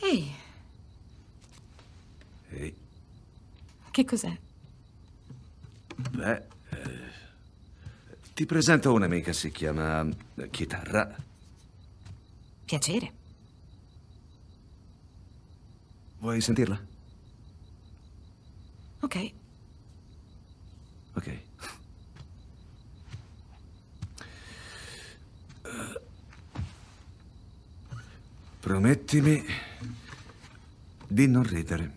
Ehi. Ehi. Che cos'è? Beh, eh, ti presento un'amica, si chiama eh, Chitarra. Piacere. Vuoi sentirla? Ok. Ok. Eh, promettimi di non ridere.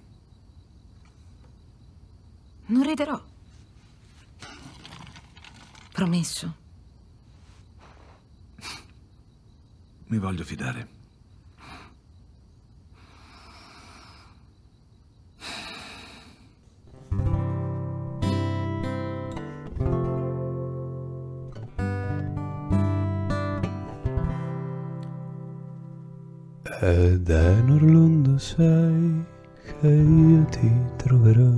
Non riderò. Promesso. Mi voglio fidare. Ed è in Orlando sai che io ti troverò,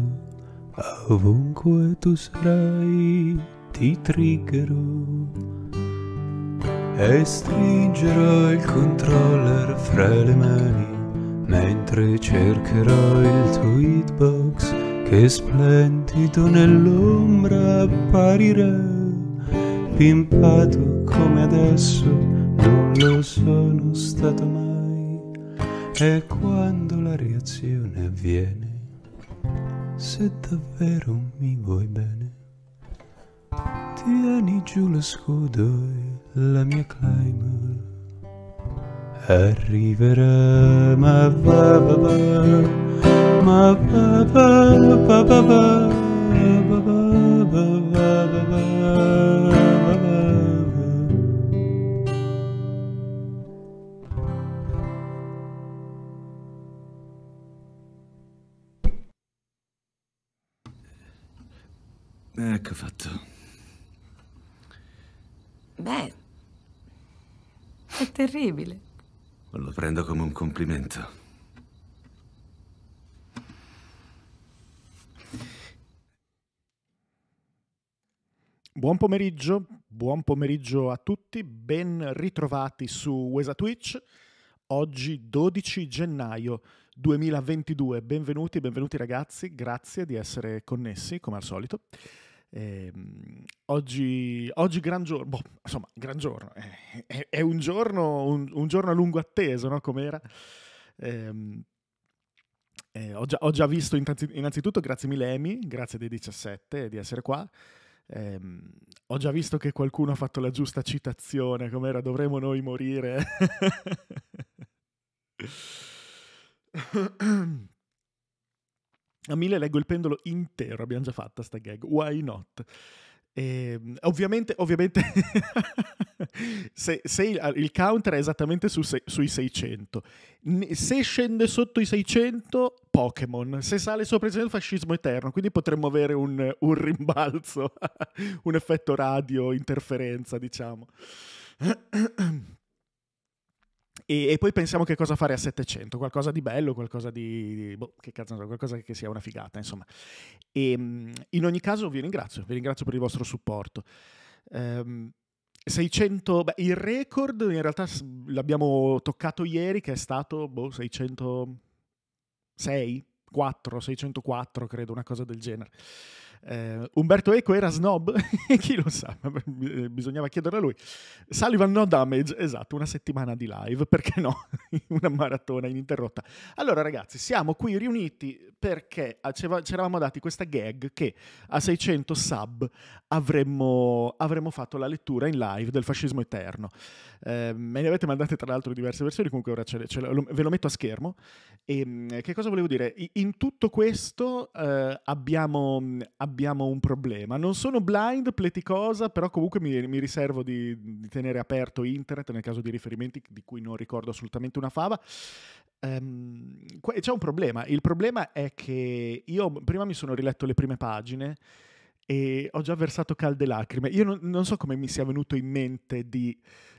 ovunque tu sarai ti triggerò e stringerò il controller fra le mani mentre cercherò il tuo hitbox che splendido nell'ombra apparirà pimpato come adesso non lo sono stato mai e quando la reazione avviene, se davvero mi vuoi bene, tieni giù lo scudo e la mia climber arriverà. Ma va va va, ma va va va va va va va. Ecco fatto. Beh, è terribile. Lo prendo come un complimento. Buon pomeriggio, buon pomeriggio a tutti, ben ritrovati su Wesa Twitch. Oggi 12 gennaio 2022. Benvenuti, benvenuti ragazzi, grazie di essere connessi come al solito. Eh, oggi, oggi, gran giorno, boh, insomma, gran giorno, eh, è, è, un giorno, un, un giorno a lungo atteso, no? Com'era? Ehm, eh, ho già, ho, già, visto innanzitutto, grazie mille Emi, grazie dei 17 di essere qua. Eh, ho già visto che qualcuno ha fatto la giusta citazione, com'era dovremmo noi morire. Ehm, a mille leggo il pendolo intero, abbiamo già fatto sta gag, why not? E, ehm, ovviamente, ovviamente se, se il, il, counter è esattamente su, sui 600, se scende sotto i 600, Pokémon, se sale sopra i 600, fascismo eterno. Quindi potremmo avere un, un rimbalzo, un effetto radio, interferenza, diciamo. E, e, poi pensiamo che cosa fare a 700, qualcosa di bello, qualcosa di... Boh, che cazzo, qualcosa che sia una figata, insomma. E, ehm, in ogni caso vi ringrazio, vi ringrazio per il vostro supporto. Um, ehm, 600, beh, il record in realtà l'abbiamo toccato ieri che è stato boh, 606, 4, 604 credo, una cosa del genere. Eh, Umberto Eco era snob? Chi lo sa, eh, bisognava chiederlo a lui. Sullivan no damage, esatto, una settimana di live, perché no? una maratona ininterrotta. Allora ragazzi, siamo qui riuniti perché ci eravamo dati questa gag che a 600 sub avremmo, avremmo fatto la lettura in live del fascismo eterno. Eh, me ne avete mandate tra l'altro diverse versioni, comunque ora ce le, ce le, ve lo metto a schermo. E, ehm, che cosa volevo dire? In tutto questo eh, abbiamo, abbiamo abbiamo un problema. Non sono blind, pleticosa, però comunque mi, mi riservo di, di, tenere aperto internet nel caso di riferimenti di cui non ricordo assolutamente una fava. Um, c'è un problema. Il problema è che io prima mi sono riletto le prime pagine e ho già versato calde lacrime. Io non, non so come mi sia venuto in mente di...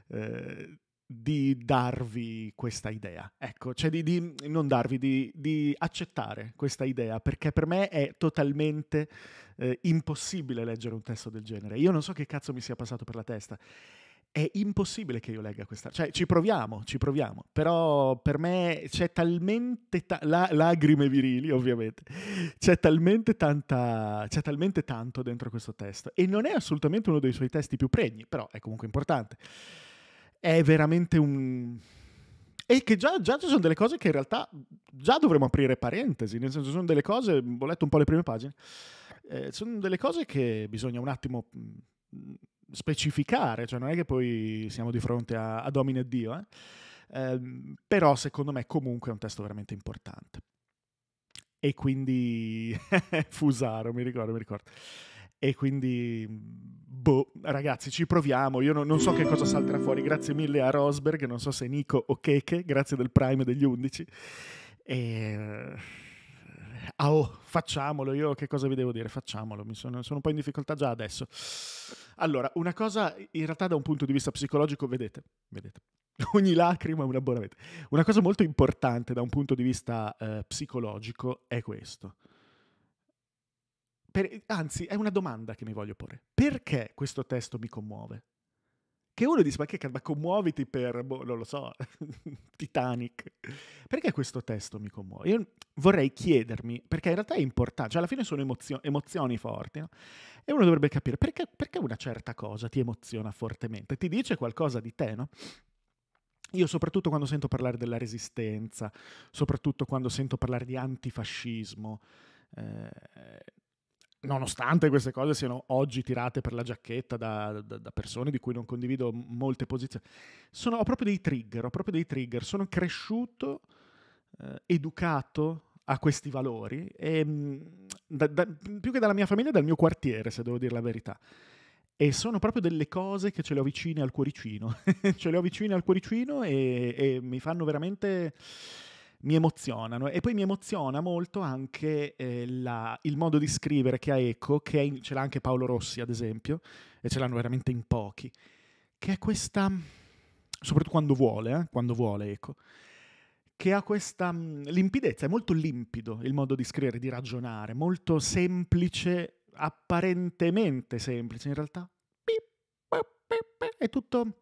Eh, di darvi questa idea, ecco, cioè di, di non darvi, di, di, accettare questa idea, perché per me è totalmente eh, impossibile leggere un testo del genere. Io non so che cazzo mi sia passato per la testa. È impossibile che io legga questa, cioè ci proviamo, ci proviamo, però per me c'è talmente, ta- la- lagrime virili ovviamente, c'è talmente, tanta, c'è talmente tanto dentro questo testo e non è assolutamente uno dei suoi testi più pregni, però è comunque importante è veramente un... E che già, già, ci sono delle cose che in realtà già dovremmo aprire parentesi, nel senso sono delle cose, ho letto un po' le prime pagine, eh, sono delle cose che bisogna un attimo mm, specificare, cioè non è che poi siamo di fronte a, a Domine e Dio, eh? Eh, però secondo me comunque è un testo veramente importante. E quindi Fusaro, mi ricordo, mi ricordo e quindi boh, ragazzi, ci proviamo. Io non, non, so che cosa salterà fuori. Grazie mille a Rosberg, non so se Nico o Keke, grazie del Prime degli 11. E... Eh, oh, facciamolo. Io che cosa vi devo dire? Facciamolo. Mi sono, sono un po' in difficoltà già adesso. Allora, una cosa in realtà da un punto di vista psicologico, vedete, vedete ogni lacrima è una buona vita. Una cosa molto importante da un punto di vista eh, psicologico è questo per, anzi, è una domanda che mi voglio porre. Perché questo testo mi commuove? Che uno dice, ma che ma commuoviti per, boh, non lo so, Titanic. Perché questo testo mi commuove? Io vorrei chiedermi, perché in realtà è importante, cioè alla fine sono emozio- emozioni forti, no? E uno dovrebbe capire perché, perché una certa cosa ti emoziona fortemente, ti dice qualcosa di te, no? Io soprattutto quando sento parlare della resistenza, soprattutto quando sento parlare di antifascismo, eh, nonostante queste cose siano oggi tirate per la giacchetta da, da, da persone di cui non condivido molte posizioni, sono, ho proprio dei trigger, ho proprio dei trigger, sono cresciuto, eh, educato a questi valori, e, mm, da, più che dalla mia famiglia, dal mio quartiere, se devo dire la verità. E sono proprio delle cose che ce le ho vicine al cuoricino, ce le ho vicine al cuoricino e, e mi fanno veramente mi emozionano. E poi mi emoziona molto anche eh, la, il modo di scrivere che ha Eco, che in, ce l'ha anche Paolo Rossi, ad esempio, e ce l'hanno veramente in pochi, che è questa, soprattutto quando vuole, eh, quando vuole Eco, che ha questa mh, mm, limpidezza, è molto limpido il modo di scrivere, di ragionare, molto semplice, apparentemente semplice, in realtà è tutto...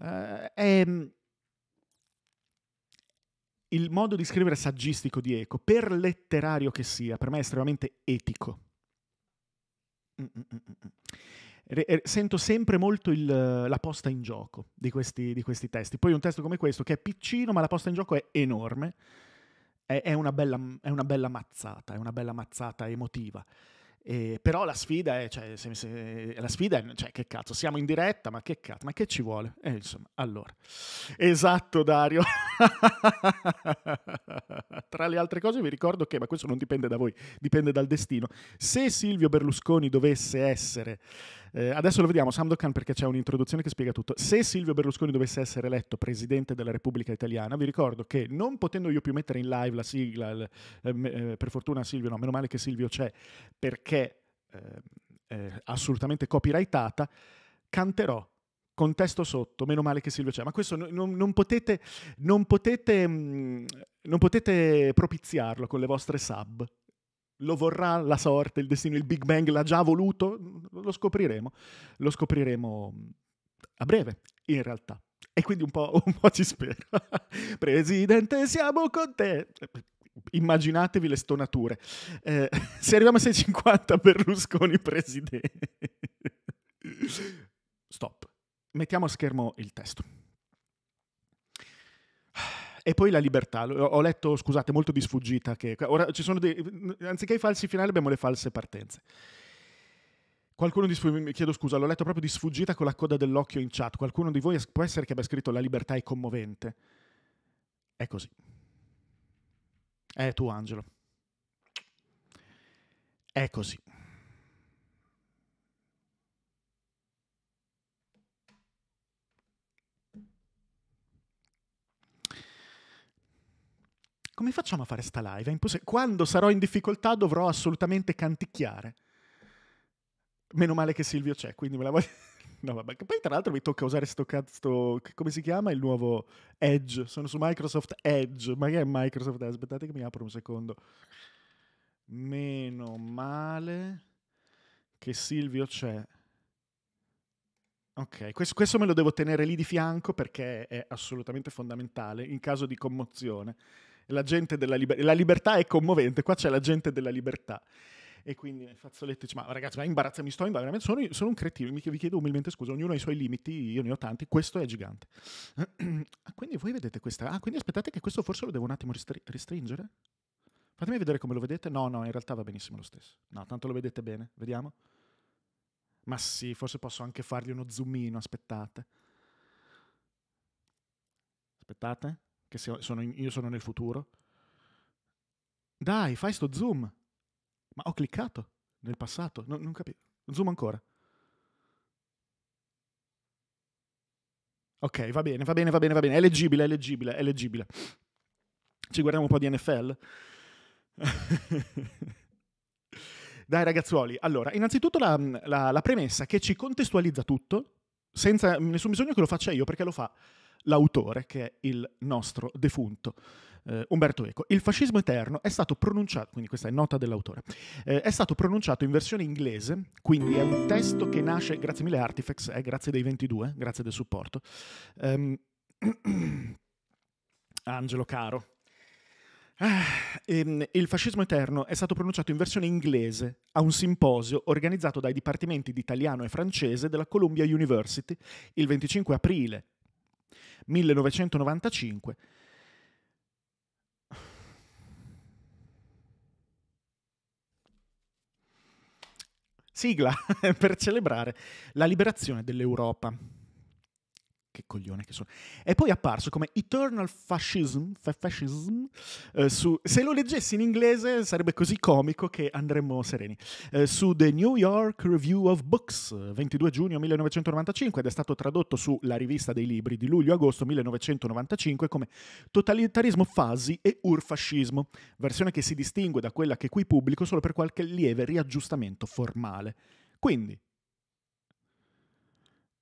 Eh, è, mm, il modo di scrivere saggistico di Eco, per letterario che sia, per me è estremamente etico. Mm, mm, mm, eh, sento sempre molto il, la posta in gioco di questi, di questi, testi. Poi un testo come questo, che è piccino, ma la posta in gioco è enorme, è, è, una, bella, è una bella mazzata, è una bella mazzata emotiva. Eh, però la sfida è, cioè, se, se, la sfida è, cioè, che cazzo, siamo in diretta, ma che cazzo, ma che ci vuole? Eh, insomma, allora, esatto Dario. Tra le altre cose vi ricordo che, ma questo non dipende da voi, dipende dal destino, se Silvio Berlusconi dovesse essere eh, adesso lo vediamo, Samdokan, perché c'è un'introduzione che spiega tutto. Se Silvio Berlusconi dovesse essere eletto presidente della Repubblica Italiana, vi ricordo che non potendo io più mettere in live la sigla, il, eh, eh per fortuna Silvio, no, meno male che Silvio c'è, perché eh, assolutamente copyrightata, canterò contesto sotto, meno male che Silvio c'è, ma questo non, non, potete, non, potete, mm, non potete propiziarlo con le vostre sub. Lo vorrà la sorte, il destino, il Big Bang l'ha già voluto? Lo scopriremo. Lo scopriremo a breve, in realtà. E quindi un po', un po ci spero. Presidente, siamo con te! Immaginatevi le stonature. Eh, se arriviamo a 6,50 Berlusconi presidente. Stop. Mettiamo a schermo il testo. E poi la libertà, ho letto, scusate, molto di sfuggita, che ora ci sono dei, anziché i falsi finali abbiamo le false partenze. Qualcuno di sfuggita, chiedo scusa, l'ho letto proprio di sfuggita con la coda dell'occhio in chat. Qualcuno di voi può essere che abbia scritto la libertà è commovente. È così. È tu Angelo. È così. come facciamo a fare sta live? È impossibile. Quando sarò in difficoltà dovrò assolutamente canticchiare. Meno male che Silvio c'è, quindi me la voglio... No, vabbè, poi tra l'altro mi tocca usare sto cazzo, come si chiama il nuovo Edge? Sono su Microsoft Edge, ma che è Microsoft Edge? Aspettate che mi apro un secondo. Meno male che Silvio c'è. Ok, questo, questo, me lo devo tenere lì di fianco perché è assolutamente fondamentale in caso di commozione la gente della libertà. La libertà è commovente, qua c'è la gente della libertà. E quindi Fazzoletti dice, ma ragazzi, ma imbarazza, mi sto imbarazzando, sono, sono, un cretino, vi chiedo umilmente scusa, ognuno ha i suoi limiti, io ne ho tanti, questo è gigante. Ah, quindi voi vedete questa, ah, quindi aspettate che questo forse lo devo un attimo restri- restringere? Fatemi vedere come lo vedete. No, no, in realtà va benissimo lo stesso. No, tanto lo vedete bene, vediamo. Ma sì, forse posso anche fargli uno zoomino, aspettate. Aspettate che sono in, io sono nel futuro. Dai, fai sto zoom. Ma ho cliccato nel passato, non, non capisco. Zoom ancora. Ok, va bene, va bene, va bene, va bene. È leggibile, è leggibile, è leggibile. Ci guardiamo un po' di NFL. Dai ragazzuoli, allora, innanzitutto la, la, la premessa che ci contestualizza tutto, senza nessun bisogno che lo faccia io, perché lo fa l'autore, che è il nostro defunto. Eh, Umberto Eco. Il fascismo eterno è stato pronunciato, quindi questa è nota dell'autore, eh, è stato pronunciato in versione inglese, quindi è un testo che nasce, grazie mille Artifex, eh, grazie dei 22, grazie del supporto. Um, Angelo caro. Ah, ehm, il fascismo eterno è stato pronunciato in versione inglese a un simposio organizzato dai dipartimenti di italiano e francese della Columbia University il 25 aprile 1995. Sigla per celebrare la liberazione dell'Europa che coglione che sono. È poi apparso come Eternal Fascism, fascism eh, su, se lo leggessi in inglese sarebbe così comico che andremmo sereni, eh, su The New York Review of Books, 22 giugno 1995, ed è stato tradotto su La rivista dei libri di luglio-agosto 1995 come Totalitarismo fasi e urfascismo, versione che si distingue da quella che qui pubblico solo per qualche lieve riaggiustamento formale. Quindi,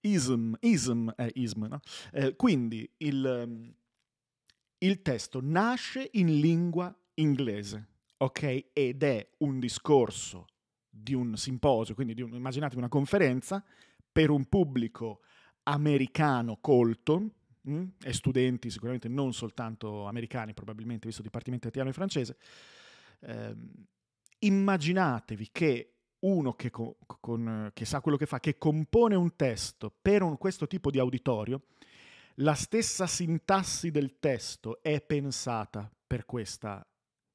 ism, ism è ism, no? eh, quindi il, ehm, il testo nasce in lingua inglese, ok? Ed è un discorso di un simposio, quindi un, immaginatevi una conferenza per un pubblico americano colto, mh? Mm? e studenti sicuramente non soltanto americani, probabilmente visto il Dipartimento Italiano e Francese, eh, immaginatevi che uno che, con, con, che, sa quello che fa, che compone un testo per un, questo tipo di auditorio, la stessa sintassi del testo è pensata per questa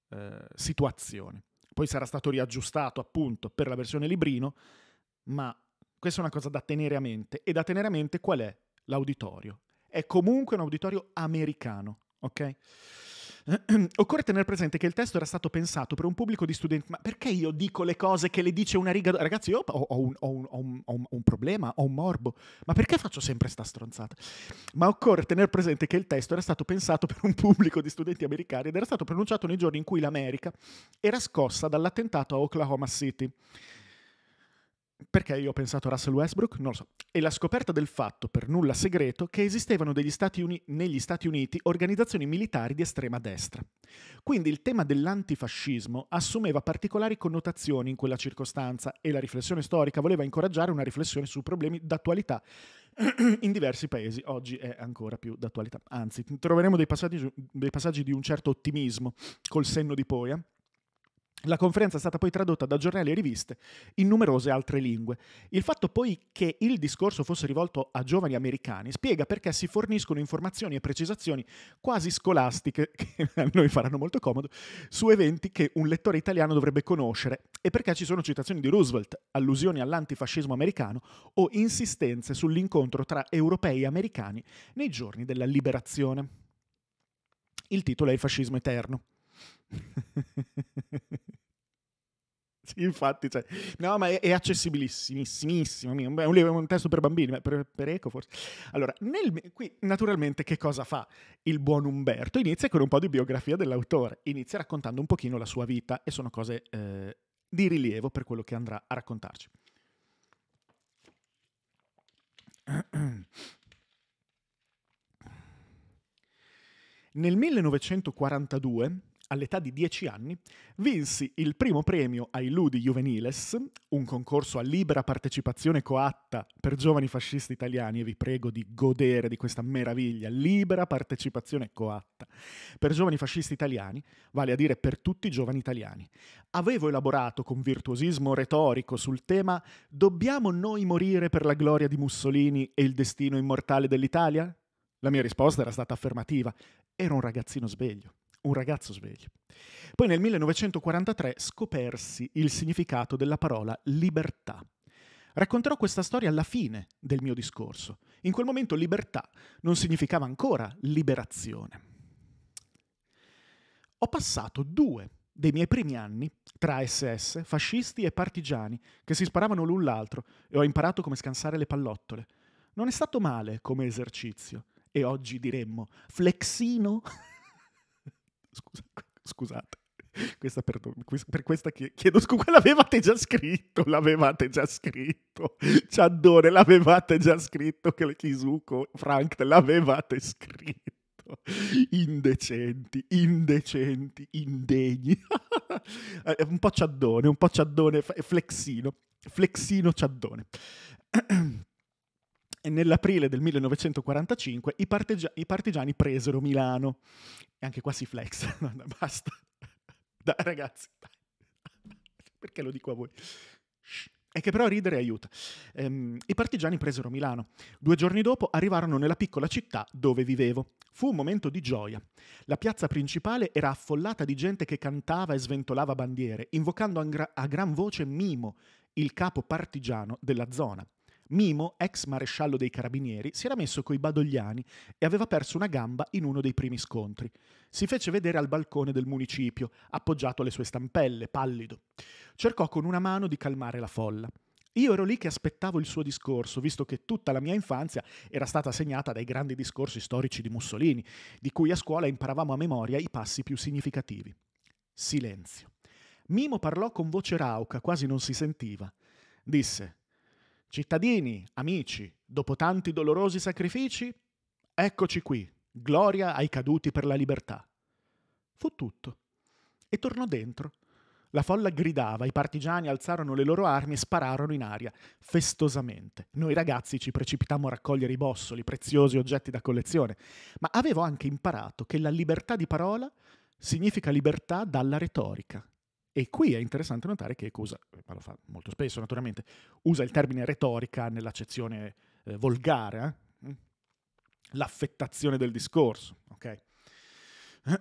eh, situazione. Poi sarà stato riaggiustato appunto per la versione librino, ma questa è una cosa da tenere a mente. E da tenere a mente qual è l'auditorio? È comunque un auditorio americano, ok? Occorre tenere presente che il testo era stato pensato per un pubblico di studenti. Ma perché io dico le cose che le dice una riga? Ragazzi, io ho, ho, un, ho, un, ho un, un, problema, ho un morbo. Ma perché faccio sempre sta stronzata? Ma occorre tenere presente che il testo era stato pensato per un pubblico di studenti americani ed era stato pronunciato nei giorni in cui l'America era scossa dall'attentato a Oklahoma City. Perché io ho pensato a Russell Westbrook? Non lo so. E la scoperta del fatto, per nulla segreto, che esistevano Stati Uni- negli Stati Uniti organizzazioni militari di estrema destra. Quindi il tema dell'antifascismo assumeva particolari connotazioni in quella circostanza e la riflessione storica voleva incoraggiare una riflessione su problemi d'attualità in diversi paesi. Oggi è ancora più d'attualità. Anzi, troveremo dei passaggi, dei passaggi di un certo ottimismo col senno di poi. Eh? La conferenza è stata poi tradotta da giornali e riviste in numerose altre lingue. Il fatto poi che il discorso fosse rivolto a giovani americani spiega perché si forniscono informazioni e precisazioni quasi scolastiche, che a noi faranno molto comodo, su eventi che un lettore italiano dovrebbe conoscere e perché ci sono citazioni di Roosevelt, allusioni all'antifascismo americano o insistenze sull'incontro tra europei e americani nei giorni della liberazione. Il titolo è Il fascismo eterno sì, infatti, cioè, no, ma è, è accessibilissimissimo. È un, è un testo per bambini, per, per eco forse. Allora, nel, qui naturalmente che cosa fa il buon Umberto? Inizia con un po' di biografia dell'autore, inizia raccontando un pochino la sua vita e sono cose eh, di rilievo per quello che andrà a raccontarci. Nel 1942 all'età di 10 anni, vinsi il primo premio ai Ludi Juveniles, un concorso a libera partecipazione coatta per giovani fascisti italiani, e vi prego di godere di questa meraviglia, libera partecipazione coatta per giovani fascisti italiani, vale a dire per tutti i giovani italiani. Avevo elaborato con virtuosismo retorico sul tema Dobbiamo noi morire per la gloria di Mussolini e il destino immortale dell'Italia? La mia risposta era stata affermativa. Ero un ragazzino sveglio un ragazzo sveglio. Poi nel 1943 scopersi il significato della parola libertà. Racconterò questa storia alla fine del mio discorso. In quel momento libertà non significava ancora liberazione. Ho passato due dei miei primi anni tra SS, fascisti e partigiani che si sparavano l'un l'altro e ho imparato come scansare le pallottole. Non è stato male come esercizio e oggi diremmo flexino Scusa, scusate. Questa per, per, questa chiedo scusa, l'avevate già scritto, l'avevate già scritto, Ciandone, l'avevate già scritto, che Kisuko, Frank, l'avevate scritto. Indecenti, indecenti, indegni. Eh, un po' ciaddone, un po' ciaddone, flexino, flexino ciaddone. nell'aprile del 1945 i, parteggia- i partigiani presero Milano. E anche qua si flex, basta. Dai ragazzi, dai. perché lo dico a voi? Shh. E che però ridere aiuta. Ehm, I partigiani presero Milano. Due giorni dopo arrivarono nella piccola città dove vivevo. Fu un momento di gioia. La piazza principale era affollata di gente che cantava e sventolava bandiere, invocando a, gran voce Mimo, il capo partigiano della zona. Mimo, ex maresciallo dei carabinieri, si era messo coi badogliani e aveva perso una gamba in uno dei primi scontri. Si fece vedere al balcone del municipio, appoggiato alle sue stampelle, pallido. Cercò con una mano di calmare la folla. Io ero lì che aspettavo il suo discorso, visto che tutta la mia infanzia era stata segnata dai grandi discorsi storici di Mussolini, di cui a scuola imparavamo a memoria i passi più significativi. Silenzio. Mimo parlò con voce rauca, quasi non si sentiva. Disse: Cittadini, amici, dopo tanti dolorosi sacrifici, eccoci qui, gloria ai caduti per la libertà. Fu tutto. E tornò dentro. La folla gridava, i partigiani alzarono le loro armi e spararono in aria, festosamente. Noi ragazzi ci precipitammo a raccogliere i bossoli, preziosi oggetti da collezione, ma avevo anche imparato che la libertà di parola significa libertà dalla retorica. E qui è interessante notare che Eco ma lo fa molto spesso naturalmente, usa il termine retorica nell'accezione eh, volgare, eh? l'affettazione del discorso. Okay?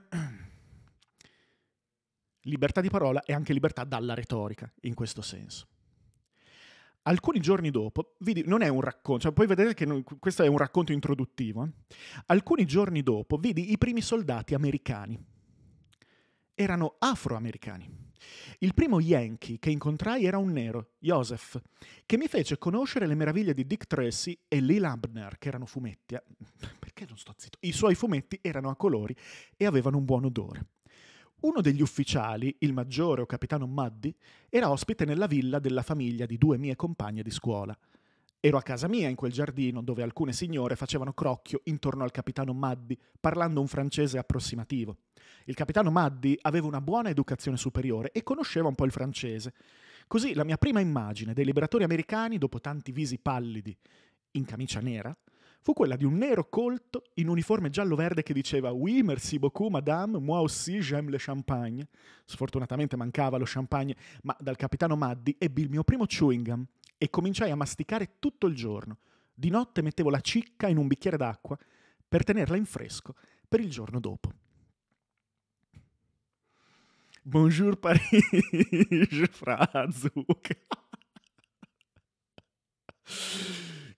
libertà di parola è anche libertà dalla retorica, in questo senso. Alcuni giorni dopo, vidi, non è un racconto, cioè poi vedete che non, questo è un racconto introduttivo, eh? alcuni giorni dopo vidi i primi soldati americani. Erano afroamericani il primo Yankee che incontrai era un nero, Joseph, che mi fece conoscere le meraviglie di Dick Tracy e Lee Labner, che erano fumetti. Eh, a... Perché non sto zitto? I suoi fumetti erano a colori e avevano un buon odore. Uno degli ufficiali, il maggiore o capitano Muddy, era ospite nella villa della famiglia di due mie compagne di scuola. Ero a casa mia, in quel giardino, dove alcune signore facevano crocchio intorno al capitano Maddi, parlando un francese approssimativo. Il capitano Maddi aveva una buona educazione superiore e conosceva un po' il francese. Così la mia prima immagine dei liberatori americani, dopo tanti visi pallidi, in camicia nera, fu quella di un nero colto in uniforme giallo-verde che diceva Oui, merci beaucoup, madame, moi aussi j'aime le champagne. Sfortunatamente mancava lo champagne, ma dal capitano Maddi ebbi il mio primo chewing gum e cominciai a masticare tutto il giorno. Di notte mettevo la cicca in un bicchiere d'acqua per tenerla in fresco per il giorno dopo. Bonjour Parigi, Frazuk.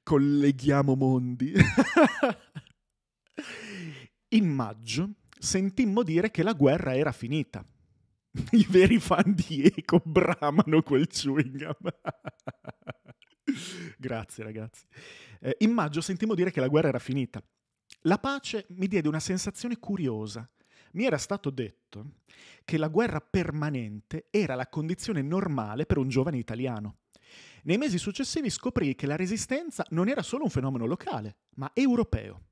Colleghiamo mondi. in maggio sentimmo dire che la guerra era finita i veri fan di Eco bramano quel chewing gum. Grazie ragazzi. Eh, in maggio sentimmo dire che la guerra era finita. La pace mi diede una sensazione curiosa. Mi era stato detto che la guerra permanente era la condizione normale per un giovane italiano. Nei mesi successivi scoprii che la resistenza non era solo un fenomeno locale, ma europeo.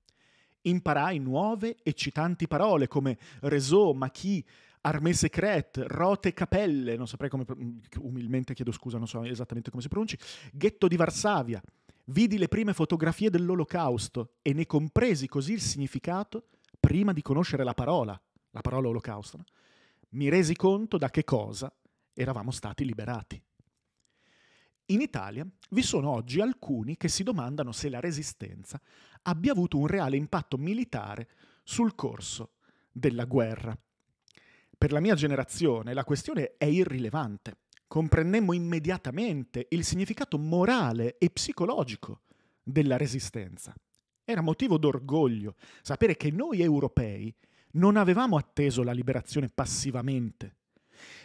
Imparai nuove, eccitanti parole come resò, maquis, Armée Secrète, Rote Capelle, non saprei come, mm, umilmente chiedo scusa, non so esattamente come si pronunci, Ghetto di Varsavia. Vidi le prime fotografie dell'Olocausto e ne compresi così il significato prima di conoscere la parola, la parola Olocausto. Mi resi conto da che cosa eravamo stati liberati. In Italia vi sono oggi alcuni che si domandano se la resistenza abbia avuto un reale impatto militare sul corso della guerra. Per la mia generazione la questione è irrilevante. Comprendemmo immediatamente il significato morale e psicologico della resistenza. Era motivo d'orgoglio sapere che noi europei non avevamo atteso la liberazione passivamente.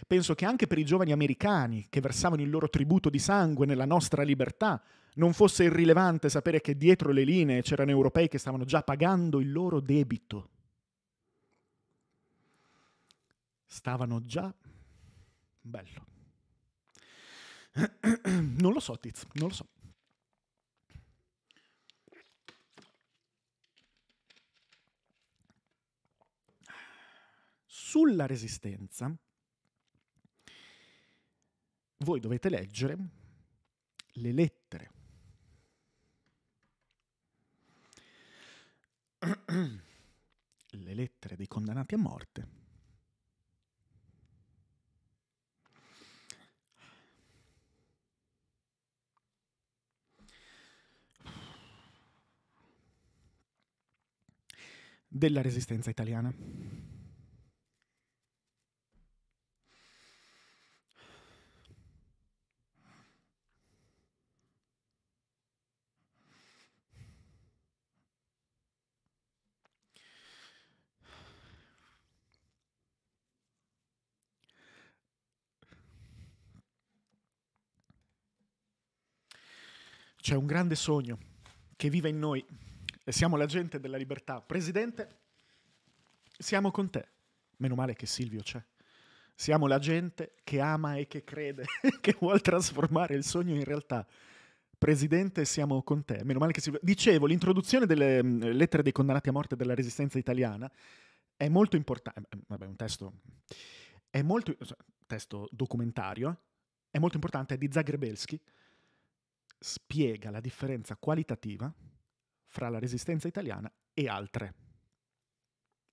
Penso che anche per i giovani americani che versavano il loro tributo di sangue nella nostra libertà non fosse irrilevante sapere che dietro le linee c'erano europei che stavano già pagando il loro debito. stavano già bello. Non lo so, Tiz, non lo so. Sulla resistenza voi dovete leggere le lettere. Le lettere dei condannati a morte della resistenza italiana. C'è un grande sogno che vive in noi e siamo la gente della libertà. Presidente, siamo con te. Meno male che Silvio c'è. Siamo la gente che ama e che crede, che vuole trasformare il sogno in realtà. Presidente, siamo con te. Meno male che Silvio... Dicevo, l'introduzione delle mm, lettere dei condannati a morte della resistenza italiana è molto importante. Eh, mm, vabbè, un testo... È molto... Eh, testo documentario. È molto importante, è di Zagrebelsky. Spiega la differenza qualitativa fra la resistenza italiana e altre.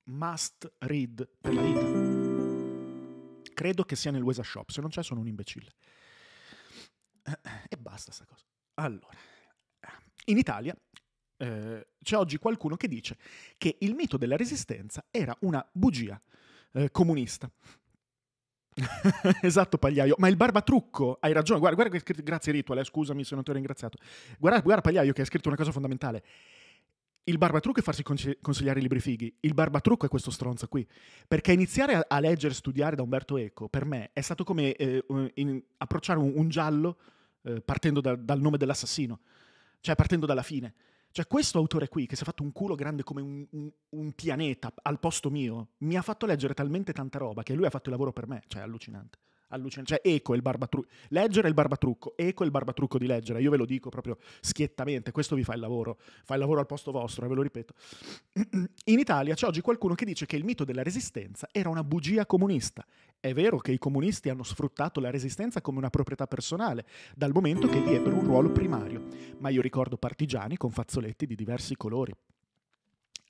Must read per la vita. Credo che sia nel Wesa Shop, se non c'è sono un imbecille. Eh, eh, e basta sta cosa. Allora, in Italia eh, c'è oggi qualcuno che dice che il mito della resistenza era una bugia eh, comunista. esatto, Pagliaio. Ma il barbatrucco, hai ragione. Guarda, guarda che scritto... Grazie, Rituale. Eh, scusami se non ti ho ringraziato. Guarda, guarda, Pagliaio, che ha scritto una cosa fondamentale. Il barbatrucco è farsi consigliare i libri fighi. Il barbatrucco è questo stronzo qui. Perché iniziare a, a leggere e studiare da Umberto Eco, per me, è stato come eh, in, approcciare un, un giallo eh, partendo da, dal nome dell'assassino, cioè partendo dalla fine. Cioè, questo autore qui, che si è fatto un culo grande come un, un, un, pianeta al posto mio, mi ha fatto leggere talmente tanta roba che lui ha fatto il lavoro per me. Cioè, è allucinante. allucinante. Cioè, eco il barbatrucco. Leggere il barbatrucco, eco il barbatrucco di leggere. Io ve lo dico proprio schiettamente, questo vi fa il lavoro. Fa il lavoro al posto vostro, e eh, ve lo ripeto. In Italia c'è oggi qualcuno che dice che il mito della resistenza era una bugia comunista. È vero che i comunisti hanno sfruttato la resistenza come una proprietà personale, dal momento che vi ebbero un ruolo primario, ma io ricordo partigiani con fazzoletti di diversi colori.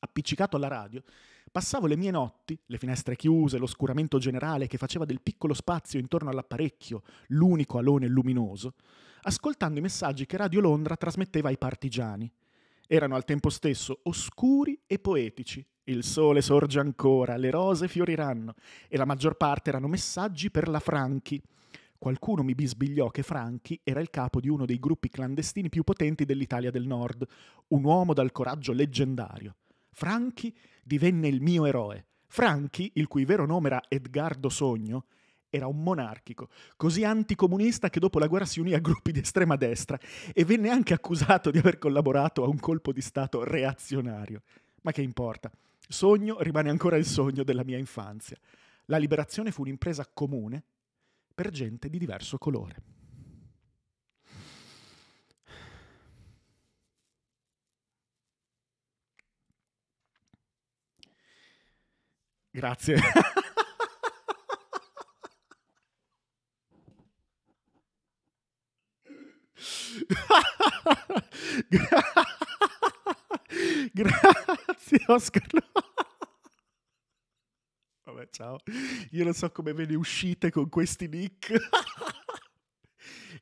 Appiccicato alla radio, passavo le mie notti, le finestre chiuse, l'oscuramento generale che faceva del piccolo spazio intorno all'apparecchio l'unico alone luminoso, ascoltando i messaggi che Radio Londra trasmetteva ai partigiani erano al tempo stesso oscuri e poetici. Il sole sorge ancora, le rose fioriranno e la maggior parte erano messaggi per la Franchi. Qualcuno mi bisbigliò che Franchi era il capo di uno dei gruppi clandestini più potenti dell'Italia del Nord, un uomo dal coraggio leggendario. Franchi divenne il mio eroe. Franchi, il cui vero nome era Edgardo Sogno, era un monarchico, così anticomunista che dopo la guerra si unì a gruppi di estrema destra e venne anche accusato di aver collaborato a un colpo di Stato reazionario. Ma che importa? Sogno rimane ancora il sogno della mia infanzia. La liberazione fu un'impresa comune per gente di diverso colore. Grazie. Grazie Oscar. Vabbè, ciao. Io non so come ve ne uscite con questi nick.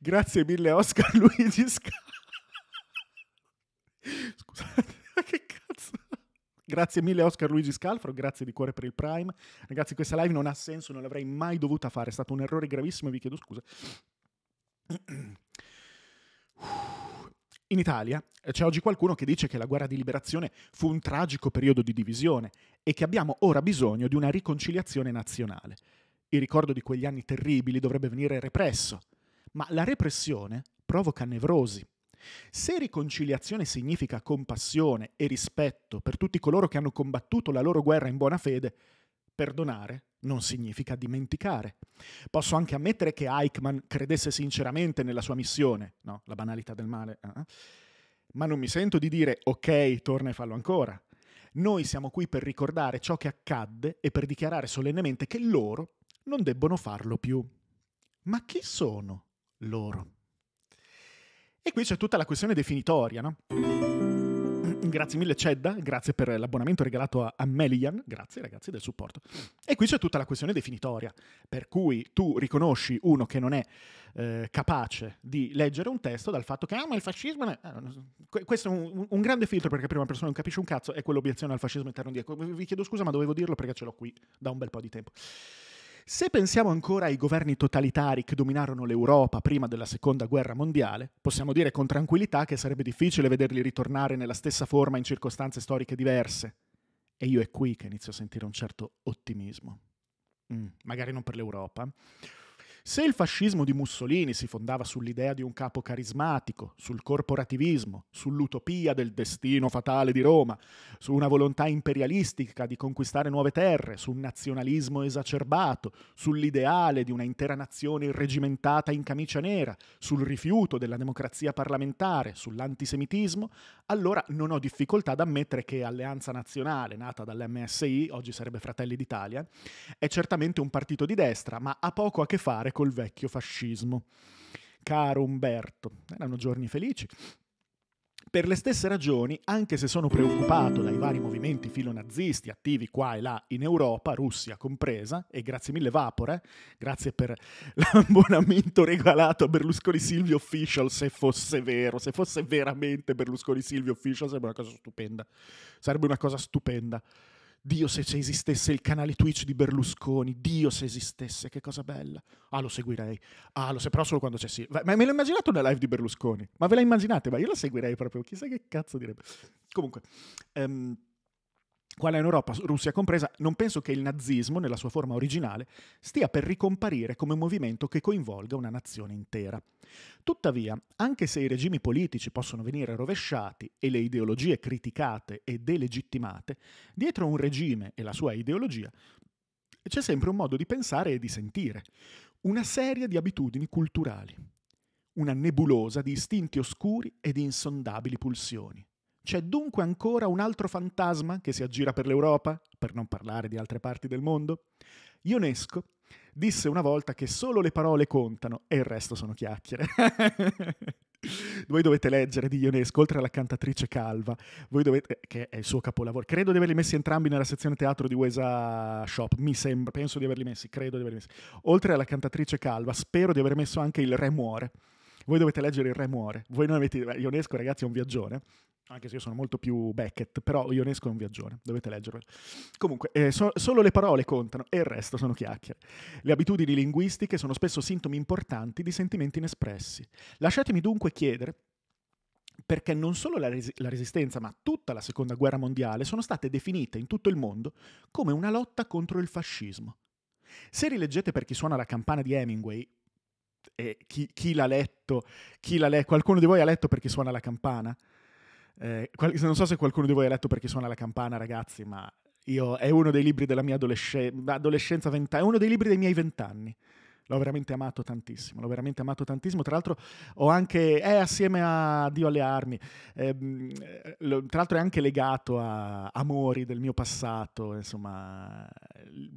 Grazie mille Oscar Luigi Scar. Scusate, che cazzo. Grazie mille Oscar Luigi Scalfro, grazie di cuore per il Prime. Ragazzi, questa live non ha senso, non l'avrei mai dovuta fare, è stato un errore gravissimo, vi chiedo scusa. In Italia eh, c'è oggi qualcuno che dice che la guerra di liberazione fu un tragico periodo di divisione e che abbiamo ora bisogno di una riconciliazione nazionale. Il ricordo di quegli anni terribili dovrebbe venire represso, ma la repressione provoca nevrosi. Se riconciliazione significa compassione e rispetto per tutti coloro che hanno combattuto la loro guerra in buona fede, Perdonare non significa dimenticare. Posso anche ammettere che Eichmann credesse sinceramente nella sua missione, no, la banalità del male, eh? ma non mi sento di dire ok, torna e fallo ancora. Noi siamo qui per ricordare ciò che accadde e per dichiarare solennemente che loro non debbono farlo più. Ma chi sono loro? E qui c'è tutta la questione definitoria, no? Grazie mille Cedda, grazie per l'abbonamento regalato a, Melian, grazie ragazzi del supporto. E qui c'è tutta la questione definitoria, per cui tu riconosci uno che non è eh, capace di leggere un testo dal fatto che ah ma il fascismo... È... Ah, questo è un, un, grande filtro perché prima persona non capisce un cazzo, è quell'obiezione al fascismo interno di... Ecco, vi chiedo scusa ma dovevo dirlo perché ce l'ho qui da un bel po' di tempo. Se pensiamo ancora ai governi totalitari che dominarono l'Europa prima della Seconda Guerra Mondiale, possiamo dire con tranquillità che sarebbe difficile vederli ritornare nella stessa forma in circostanze storiche diverse. E io è qui che inizio a sentire un certo ottimismo. Mm, magari non per l'Europa. Se il fascismo di Mussolini si fondava sull'idea di un capo carismatico, sul corporativismo, sull'utopia del destino fatale di Roma, su una volontà imperialistica di conquistare nuove terre, su un nazionalismo esacerbato, sull'ideale di una intera nazione irregimentata in camicia nera, sul rifiuto della democrazia parlamentare, sull'antisemitismo, allora non ho difficoltà ad ammettere che Alleanza Nazionale, nata dall'MSI, oggi sarebbe Fratelli d'Italia, è certamente un partito di destra, ma ha poco a che fare col vecchio fascismo. Caro Umberto, erano giorni felici. Per le stesse ragioni, anche se sono preoccupato dai vari movimenti filonazisti attivi qua e là in Europa, Russia compresa, e grazie mille Vapore, eh, grazie per l'abbonamento regalato a Berlusconi Silvio Official, se fosse vero, se fosse veramente Berlusconi Silvio Official sarebbe una cosa stupenda, sarebbe una cosa stupenda. Dio se esistesse il canale Twitch di Berlusconi, Dio se esistesse, che cosa bella. Ah, lo seguirei. Ah, lo se però solo quando c'è sì. Ma me l'ho immaginato una live di Berlusconi? Ma ve la immaginate? Ma io la seguirei proprio, chissà che cazzo direbbe. Comunque, um, quale in Europa, Russia compresa, non penso che il nazismo, nella sua forma originale, stia per ricomparire come un movimento che coinvolga una nazione intera. Tuttavia, anche se i regimi politici possono venire rovesciati e le ideologie criticate e delegittimate, dietro un regime e la sua ideologia c'è sempre un modo di pensare e di sentire, una serie di abitudini culturali, una nebulosa di istinti oscuri e di insondabili pulsioni. C'è dunque ancora un altro fantasma che si aggira per l'Europa, per non parlare di altre parti del mondo? Ionesco disse una volta che solo le parole contano e il resto sono chiacchiere. voi dovete leggere di Ionesco, oltre alla cantatrice calva, dovete, che è il suo capolavoro. Credo di averli messi entrambi nella sezione teatro di Wesa Shop, mi sembra, penso di averli messi, credo di averli messi. Oltre alla cantatrice calva, spero di aver messo anche il Re muore. Voi dovete leggere il Re muore. Voi non avete, Ionesco ragazzi è un viaggione anche se io sono molto più Beckett, però Ionesco è un viaggione, dovete leggerlo. Comunque, eh, so, solo le parole contano e il resto sono chiacchiere. Le abitudini linguistiche sono spesso sintomi importanti di sentimenti inespressi. Lasciatemi dunque chiedere perché non solo la, res- la resistenza, ma tutta la seconda guerra mondiale sono state definite in tutto il mondo come una lotta contro il fascismo. Se rileggete per chi suona la campana di Hemingway, e eh, chi, chi l'ha letto, chi l'ha le- qualcuno di voi ha letto per chi suona la campana? Eh, non so se qualcuno di voi ha letto perché suona la campana, ragazzi, ma io, è uno dei libri della mia adolescenza, adolescenza venta- è uno dei libri dei miei vent'anni. L'ho veramente amato tantissimo, l'ho veramente amato tantissimo. Tra l'altro ho anche, è assieme a Dio alle armi, ehm, tra l'altro è anche legato a amori del mio passato, insomma,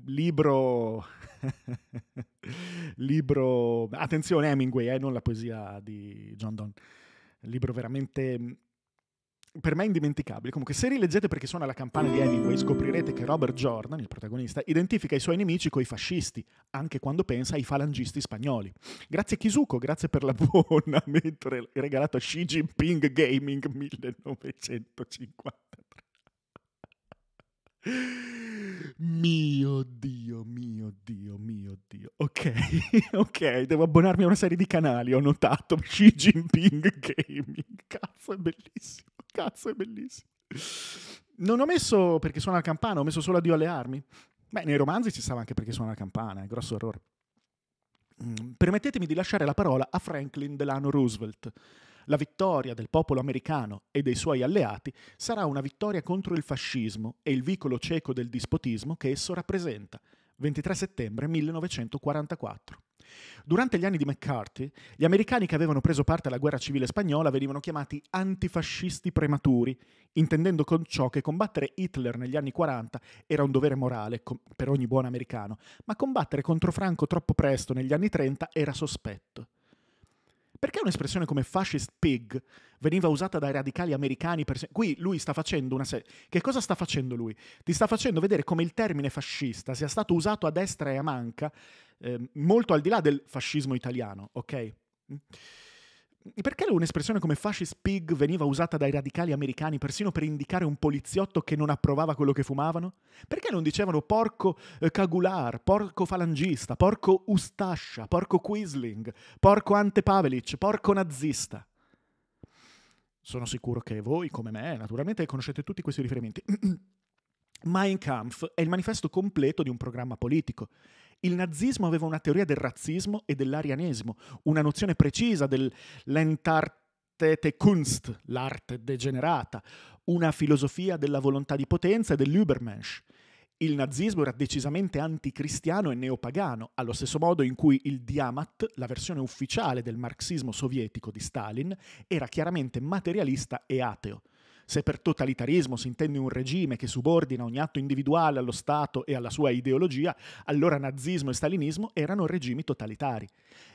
libro, libro, attenzione Hemingway, eh, non la poesia di John Donne, libro veramente per me indimenticabile. Comunque, se rileggete perché suona la campana di Hemingway, scoprirete che Robert Jordan, il protagonista, identifica i suoi nemici coi fascisti, anche quando pensa ai falangisti spagnoli. Grazie Kisuko, grazie per l'abbonamento regalato a Xi Jinping Gaming 1953. Mio Dio, mio Dio, mio Dio. Ok, ok, devo abbonarmi a una serie di canali, ho notato Xi Jinping Gaming. Cazzo, è bellissimo. Cazzo, è bellissimo. Non ho messo perché suona la campana, ho messo solo addio alle armi. Beh, nei romanzi ci stava anche perché suona la campana, è grosso errore. Mm, permettetemi di lasciare la parola a Franklin Delano Roosevelt. La vittoria del popolo americano e dei suoi alleati sarà una vittoria contro il fascismo e il vicolo cieco del dispotismo che esso rappresenta. 23 settembre 1944. Durante gli anni di McCarthy, gli americani che avevano preso parte alla guerra civile spagnola venivano chiamati antifascisti prematuri, intendendo con ciò che combattere Hitler negli anni 40 era un dovere morale per ogni buon americano, ma combattere contro Franco troppo presto negli anni 30 era sospetto. Perché un'espressione come fascist pig veniva usata dai radicali americani per... Qui lui sta facendo una serie... Che cosa sta facendo lui? Ti sta facendo vedere come il termine fascista sia stato usato a destra e a manca, eh, molto al di là del fascismo italiano, ok? perché un'espressione come fascist pig veniva usata dai radicali americani persino per indicare un poliziotto che non approvava quello che fumavano? Perché non dicevano porco eh, cagular, porco falangista, porco ustascia, porco quisling, porco ante Pavelic, porco nazista? Sono sicuro che voi, come me, naturalmente conoscete tutti questi riferimenti. Mein Kampf è il manifesto completo di un programma politico il nazismo aveva una teoria del razzismo e dell'arianesimo, una nozione precisa dell'entartete Kunst, l'arte degenerata, una filosofia della volontà di potenza e dell'Übermensch. Il nazismo era decisamente anticristiano e neopagano, allo stesso modo in cui il Diamat, la versione ufficiale del marxismo sovietico di Stalin, era chiaramente materialista e ateo. Se per totalitarismo si intende un regime che subordina ogni atto individuale allo Stato e alla sua ideologia, allora nazismo e stalinismo erano regimi totalitari.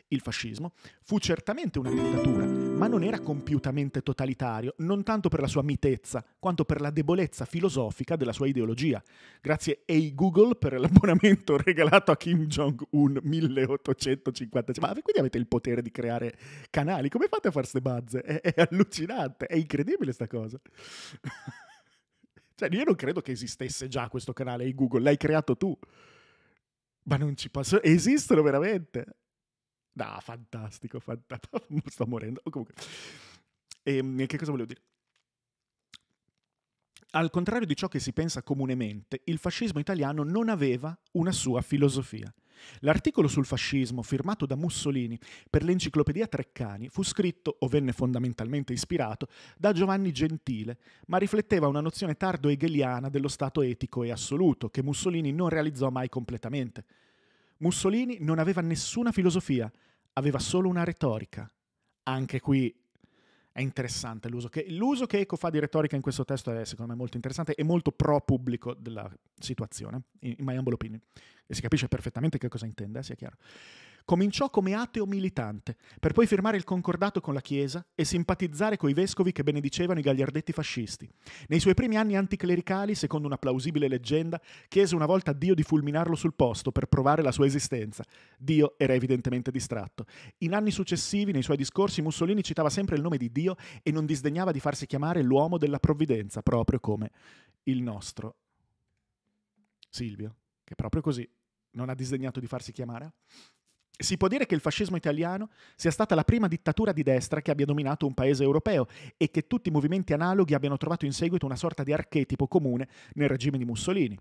Il fascismo fu certamente una dittatura, ma non era compiutamente totalitario, non tanto per la sua mitezza, quanto per la debolezza filosofica della sua ideologia. Grazie a Google per l'abbonamento regalato a Kim Jong-un 1855. Ma quindi avete il potere di creare canali? Come fate a fare queste bazze? È, è allucinante, è incredibile questa cosa. Cioè, io non credo che esistesse già questo canale di Google, l'hai creato tu. Ma non ci posso... Esistono veramente. Ah, fantastico, fantastico. Sto morendo. Oh, comunque. Ehm, e, che cosa volevo dire? Al contrario di ciò che si pensa comunemente, il fascismo italiano non aveva una sua filosofia. L'articolo sul fascismo, firmato da Mussolini per l'enciclopedia Treccani, fu scritto, o venne fondamentalmente ispirato, da Giovanni Gentile, ma rifletteva una nozione tardo-hegeliana dello stato etico e assoluto, che Mussolini non realizzò mai completamente. Mussolini non aveva nessuna filosofia, aveva solo una retorica. Anche qui è interessante l'uso che, l'uso che Eco fa di retorica in questo testo è secondo me molto interessante e molto pro pubblico della situazione, in, in my humble opinion. E si capisce perfettamente che cosa intende, eh, sia chiaro. Cominciò come ateo militante, per poi firmare il concordato con la Chiesa e simpatizzare coi vescovi che benedicevano i gagliardetti fascisti. Nei suoi primi anni anticlericali, secondo una plausibile leggenda, chiese una volta a Dio di fulminarlo sul posto per provare la sua esistenza. Dio era evidentemente distratto. In anni successivi, nei suoi discorsi, Mussolini citava sempre il nome di Dio e non disdegnava di farsi chiamare l'uomo della provvidenza, proprio come il nostro Silvio, che proprio così non ha disdegnato di farsi chiamare. Si può dire che il fascismo italiano sia stata la prima dittatura di destra che abbia dominato un paese europeo e che tutti i movimenti analoghi abbiano trovato in seguito una sorta di archetipo comune nel regime di Mussolini.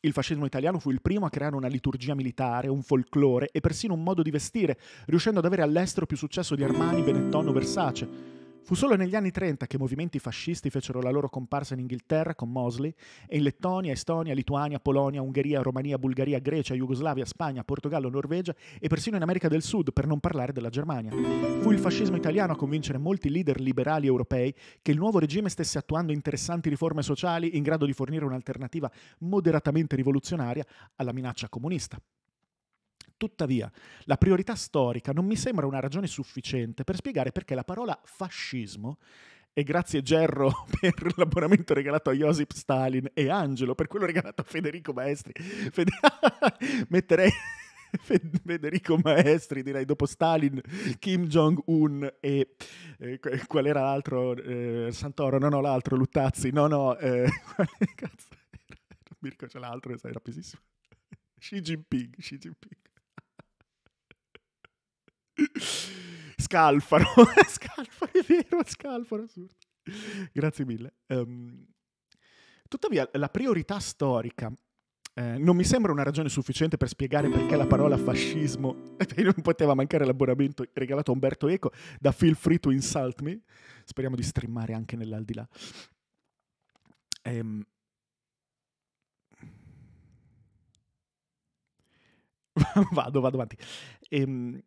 Il fascismo italiano fu il primo a creare una liturgia militare, un folklore e persino un modo di vestire, riuscendo ad avere all'estero più successo di Armani, Benetton o Versace. Fu solo negli anni 30 che i movimenti fascisti fecero la loro comparsa in Inghilterra con Mosley e in Lettonia, Estonia, Lituania, Polonia, Ungheria, Romania, Bulgaria, Grecia, Jugoslavia, Spagna, Portogallo, Norvegia e persino in America del Sud, per non parlare della Germania. Fu il fascismo italiano a convincere molti leader liberali europei che il nuovo regime stesse attuando interessanti riforme sociali in grado di fornire un'alternativa moderatamente rivoluzionaria alla minaccia comunista. Tuttavia, la priorità storica non mi sembra una ragione sufficiente per spiegare perché la parola fascismo e grazie Gerro per l'abbonamento regalato a Josip Stalin e Angelo per quello regalato a Federico Maestri. Fede... Metterei Federico Maestri, direi dopo Stalin, Kim Jong-un e eh, qual era l'altro? Eh, Santoro, no, no, l'altro, Luttazzi, no, no, eh, cazzo era? c'è l'altro, sai, rapidissimo. Xi Jinping, Xi Jinping. Scalfaro, Scalfaro, è vero, Scalfaro, assurdo. Grazie mille. Um, tuttavia, la priorità storica eh, non mi sembra una ragione sufficiente per spiegare perché la parola fascismo eh, non poteva mancare l'abbonamento regalato a Umberto Eco da Feel Free to Insult Me. Speriamo di streamare anche nell'aldilà. Ehm. vado, vado avanti. Ehm.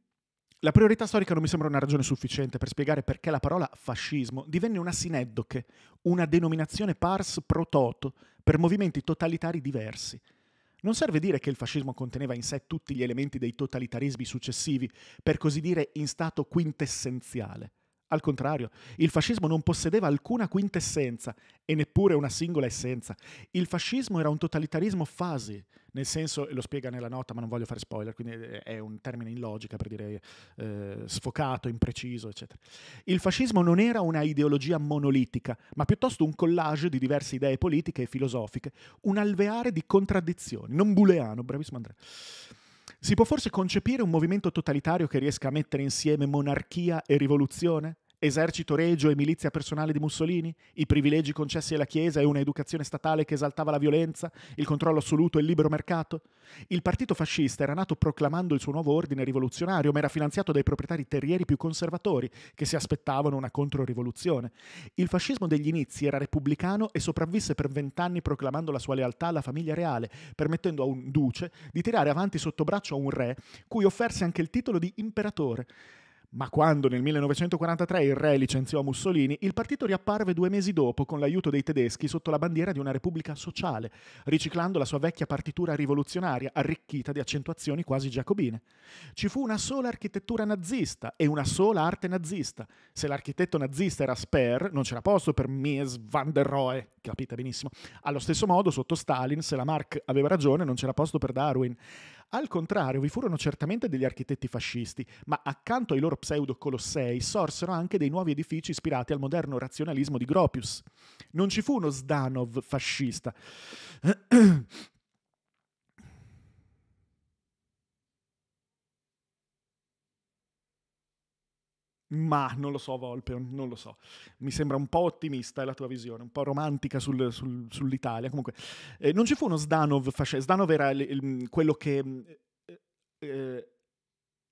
La priorità storica non mi sembra una ragione sufficiente per spiegare perché la parola fascismo divenne una sineddoche, una denominazione pars pro toto per movimenti totalitari diversi. Non serve dire che il fascismo conteneva in sé tutti gli elementi dei totalitarismi successivi, per così dire in stato quintessenziale. Al contrario, il fascismo non possedeva alcuna quintessenza e neppure una singola essenza. Il fascismo era un totalitarismo fasi, nel senso, lo spiega nella nota, ma non voglio fare spoiler, quindi eh, è un termine in logica per dire eh, sfocato, impreciso, eccetera. Il fascismo non era una ideologia monolitica, ma piuttosto un collage di diverse idee politiche e filosofiche, un alveare di contraddizioni, non booleano, bravissimo Andrea. Si può forse concepire un movimento totalitario che riesca a mettere insieme monarchia e rivoluzione? Esercito regio e milizia personale di Mussolini? I privilegi concessi alla Chiesa e un'educazione statale che esaltava la violenza, il controllo assoluto e il libero mercato? Il partito fascista era nato proclamando il suo nuovo ordine rivoluzionario, ma era finanziato dai proprietari terrieri più conservatori, che si aspettavano una controrivoluzione. Il fascismo degli inizi era repubblicano e sopravvisse per vent'anni proclamando la sua lealtà alla famiglia reale, permettendo a un duce di tirare avanti sotto braccio a un re, cui offerse anche il titolo di imperatore. Ma quando nel 1943 il re licenziò Mussolini, il partito riapparve due mesi dopo con l'aiuto dei tedeschi sotto la bandiera di una repubblica sociale, riciclando la sua vecchia partitura rivoluzionaria, arricchita di accentuazioni quasi giacobine. Ci fu una sola architettura nazista e una sola arte nazista. Se l'architetto nazista era Speer, non c'era posto per Mies van der Rohe, capite benissimo. Allo stesso modo, sotto Stalin, se la Mark aveva ragione, non c'era posto per Darwin. Al contrario, vi furono certamente degli architetti fascisti, ma accanto ai loro pseudo-colossei sorsero anche dei nuovi edifici ispirati al moderno razionalismo di Gropius. Non ci fu uno Zdanov fascista. Ma non lo so, Volpe, non lo so. Mi sembra un po' ottimista la tua visione, un po' romantica sul, sul, sull'Italia. Comunque, eh, non ci fu uno Zdanov fascista. Zdanov era il, il, quello che. Mm, eh, eh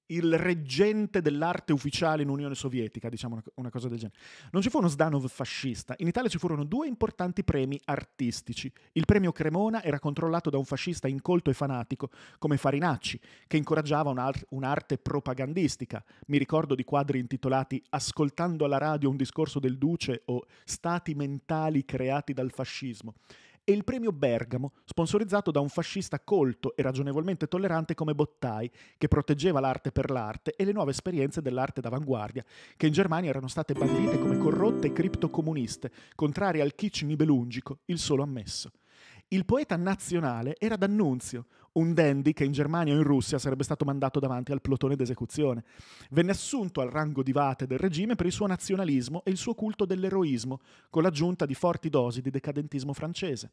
il reggente dell'arte ufficiale in Unione Sovietica, diciamo una, una, cosa del genere. Non ci fu uno Zdanov fascista, in Italia ci furono due importanti premi artistici. Il premio Cremona era controllato da un fascista incolto e fanatico, come Farinacci, che incoraggiava un'ar- un'arte propagandistica. Mi ricordo di quadri intitolati Ascoltando alla radio un discorso del Duce o Stati mentali creati dal fascismo e il premio Bergamo, sponsorizzato da un fascista colto e ragionevolmente tollerante come Bottai, che proteggeva l'arte per l'arte e le nuove esperienze dell'arte d'avanguardia, che in Germania erano state bandite come corrotte e criptocomuniste, contrarie al kitsch nibelungico, il solo ammesso. Il poeta nazionale era D'Annunzio, un dandy che in Germania o in Russia sarebbe stato mandato davanti al plotone d'esecuzione. Venne assunto al rango di vate del regime per il suo nazionalismo e il suo culto dell'eroismo, con l'aggiunta di forti dosi di decadentismo francese.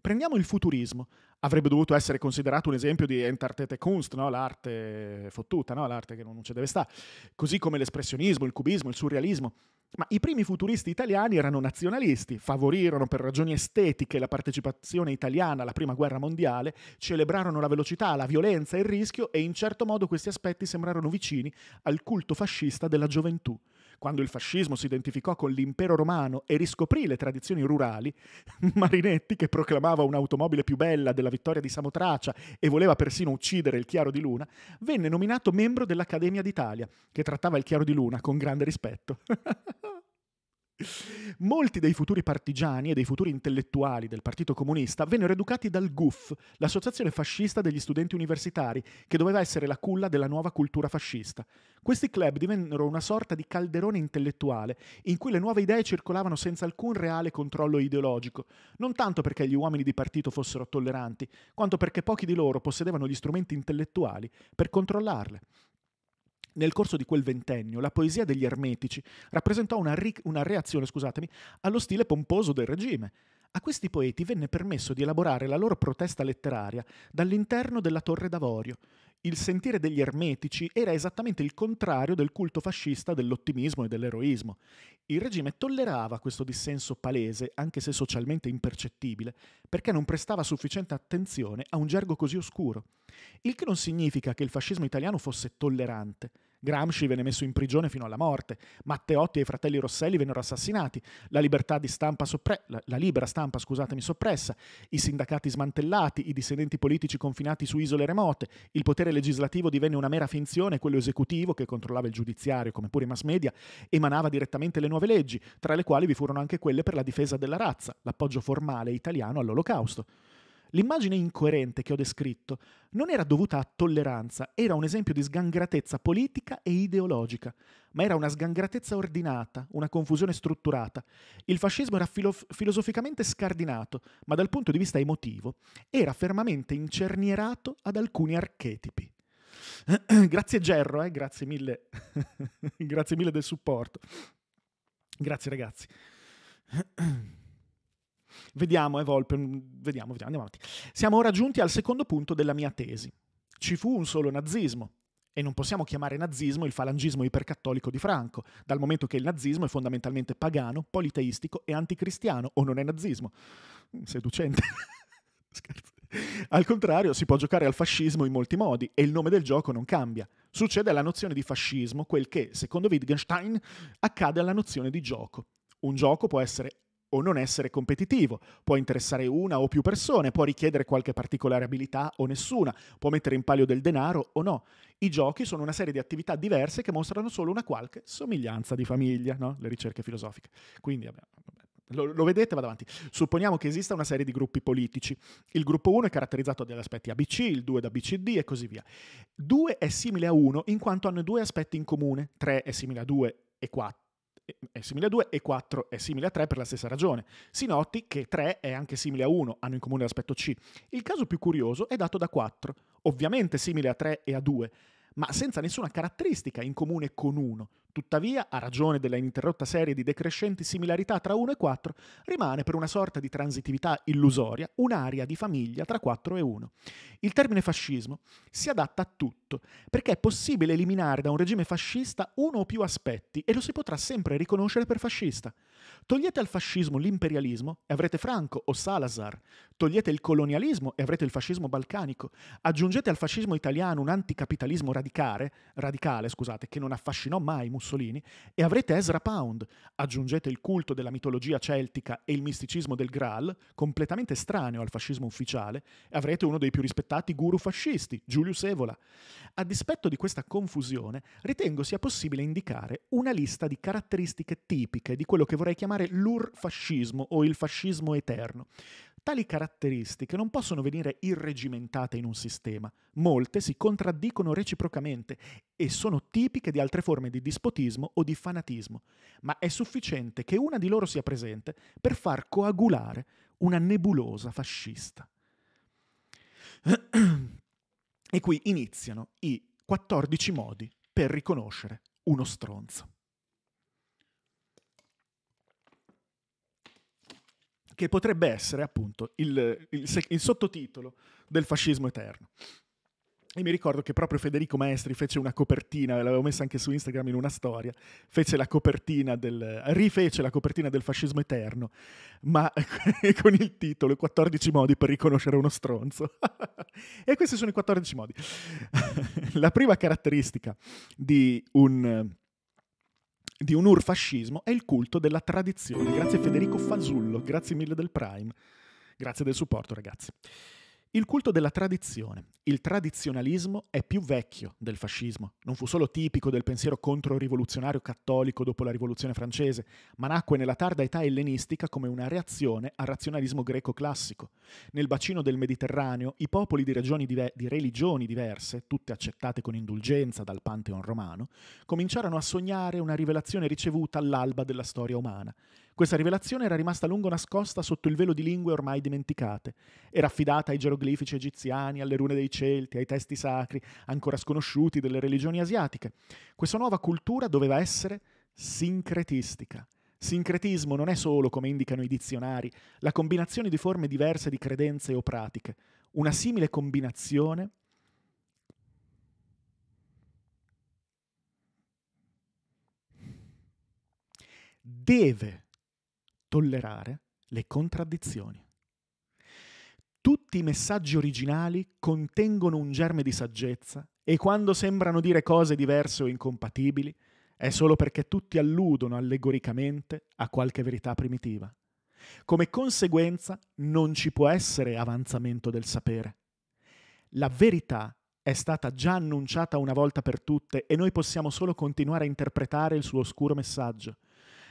Prendiamo il futurismo. Avrebbe dovuto essere considerato un esempio di Entartete Kunst, no? l'arte fottuta, no? l'arte che non ci deve stare, così come l'espressionismo, il cubismo, il surrealismo. Ma i primi futuristi italiani erano nazionalisti, favorirono per ragioni estetiche la partecipazione italiana alla Prima Guerra Mondiale, celebrarono la velocità, la violenza, il rischio e in certo modo questi aspetti sembrarono vicini al culto fascista della gioventù. Quando il fascismo si identificò con l'impero romano e riscoprì le tradizioni rurali, Marinetti, che proclamava un'automobile più bella della vittoria di Samotracia e voleva persino uccidere il Chiaro di Luna, venne nominato membro dell'Accademia d'Italia, che trattava il Chiaro di Luna con grande rispetto. Molti dei futuri partigiani e dei futuri intellettuali del Partito Comunista vennero educati dal GUF, l'associazione fascista degli studenti universitari, che doveva essere la culla della nuova cultura fascista. Questi club divennero una sorta di calderone intellettuale, in cui le nuove idee circolavano senza alcun reale controllo ideologico, non tanto perché gli uomini di partito fossero tolleranti, quanto perché pochi di loro possedevano gli strumenti intellettuali per controllarle. Nel corso di quel ventennio, la poesia degli ermetici rappresentò una, ri- una reazione allo stile pomposo del regime. A questi poeti venne permesso di elaborare la loro protesta letteraria dall'interno della Torre d'Avorio il sentire degli ermetici era esattamente il contrario del culto fascista dell'ottimismo e dell'eroismo. Il regime tollerava questo dissenso palese, anche se socialmente impercettibile, perché non prestava sufficiente attenzione a un gergo così oscuro. Il che non significa che il fascismo italiano fosse tollerante, Gramsci venne messo in prigione fino alla morte, Matteotti e i fratelli Rosselli vennero assassinati, la, soppre- la, la libera stampa soppressa, i sindacati smantellati, i dissidenti politici confinati su isole remote, il potere legislativo divenne una mera finzione, quello esecutivo, che controllava il giudiziario come pure i mass media, emanava direttamente le nuove leggi, tra le quali vi furono anche quelle per la difesa della razza, l'appoggio formale italiano all'olocausto. L'immagine incoerente che ho descritto non era dovuta a tolleranza, era un esempio di sgangratezza politica e ideologica, ma era una sgangratezza ordinata, una confusione strutturata. Il fascismo era filo- filosoficamente scardinato, ma dal punto di vista emotivo era fermamente incernierato ad alcuni archetipi. grazie Gerro, eh? grazie mille, grazie mille del supporto. Grazie ragazzi. Vediamo, evolve, mm, vediamo, vediamo, andiamo avanti. Siamo ora giunti al secondo punto della mia tesi. Ci fu un solo nazismo, e non possiamo chiamare nazismo il falangismo ipercattolico di Franco, dal momento che il nazismo è fondamentalmente pagano, politeistico e anticristiano, o non è nazismo. Mm, seducente. Scherzo. Al contrario, si può giocare al fascismo in molti modi e il nome del gioco non cambia. Succede alla nozione di fascismo quel che, secondo Wittgenstein, accade alla nozione di gioco. Un gioco può essere o non essere competitivo, può interessare una o più persone, può richiedere qualche particolare abilità o nessuna, può mettere in palio del denaro o no. I giochi sono una serie di attività diverse che mostrano solo una qualche somiglianza di famiglia, no? le ricerche filosofiche. Quindi, vabbè, lo, lo, vedete, vado avanti. Supponiamo che esista una serie di gruppi politici. Il gruppo 1 è caratterizzato dagli aspetti ABC, il 2 da BCD e così via. 2 è simile a 1 in quanto hanno due aspetti in comune, 3 è simile a 2 e 4 è simile a 2 e 4 è simile a 3 per la stessa ragione. Si noti che 3 è anche simile a 1, hanno in comune l'aspetto C. Il caso più curioso è dato da 4, ovviamente simile a 3 e a 2, ma senza nessuna caratteristica in comune con 1. Tuttavia, a ragione della interrotta serie di decrescenti similarità tra 1 e 4, rimane per una sorta di transitività illusoria un'area di famiglia tra 4 e 1. Il termine fascismo si adatta a tutto, perché è possibile eliminare da un regime fascista uno o più aspetti e lo si potrà sempre riconoscere per fascista. Togliete al fascismo l'imperialismo e avrete Franco o Salazar. Togliete il colonialismo e avrete il fascismo balcanico. Aggiungete al fascismo italiano un anticapitalismo radicale, radicale scusate, che non affascinò mai Mussolini, e avrete Ezra Pound. Aggiungete il culto della mitologia celtica e il misticismo del Graal, completamente estraneo al fascismo ufficiale, e avrete uno dei più rispettati guru fascisti, Julius Evola. A dispetto di questa confusione, ritengo sia possibile indicare una lista di caratteristiche tipiche di quello che vorrei vorrei chiamare l'urfascismo o il fascismo eterno. Tali caratteristiche non possono venire irregimentate in un sistema, molte si contraddicono reciprocamente e sono tipiche di altre forme di dispotismo o di fanatismo, ma è sufficiente che una di loro sia presente per far coagulare una nebulosa fascista. E qui iniziano i 14 modi per riconoscere uno stronzo. che potrebbe essere appunto il, il, il sottotitolo del fascismo eterno. E mi ricordo che proprio Federico Maestri fece una copertina, l'avevo messa anche su Instagram in una storia, fece la copertina del, rifece la copertina del fascismo eterno, ma con il titolo 14 modi per riconoscere uno stronzo. e questi sono i 14 modi. la prima caratteristica di un di un urfascismo è il culto della tradizione. Grazie Federico Fasullo, grazie mille del Prime, grazie del supporto ragazzi. Il culto della tradizione. Il tradizionalismo è più vecchio del fascismo. Non fu solo tipico del pensiero controrivoluzionario cattolico dopo la rivoluzione francese, ma nacque nella tarda età ellenistica come una reazione al razionalismo greco classico. Nel bacino del Mediterraneo, i popoli di, dive- di religioni diverse, tutte accettate con indulgenza dal Pantheon romano, cominciarono a sognare una rivelazione ricevuta all'alba della storia umana. Questa rivelazione era rimasta a lungo nascosta sotto il velo di lingue ormai dimenticate. Era affidata ai geroglifici egiziani, alle rune dei Celti, ai testi sacri, ancora sconosciuti, delle religioni asiatiche. Questa nuova cultura doveva essere sincretistica. Sincretismo non è solo, come indicano i dizionari, la combinazione di forme diverse di credenze o pratiche. Una simile combinazione deve tollerare le contraddizioni. Tutti i messaggi originali contengono un germe di saggezza e quando sembrano dire cose diverse o incompatibili è solo perché tutti alludono allegoricamente a qualche verità primitiva. Come conseguenza non ci può essere avanzamento del sapere. La verità è stata già annunciata una volta per tutte e noi possiamo solo continuare a interpretare il suo oscuro messaggio –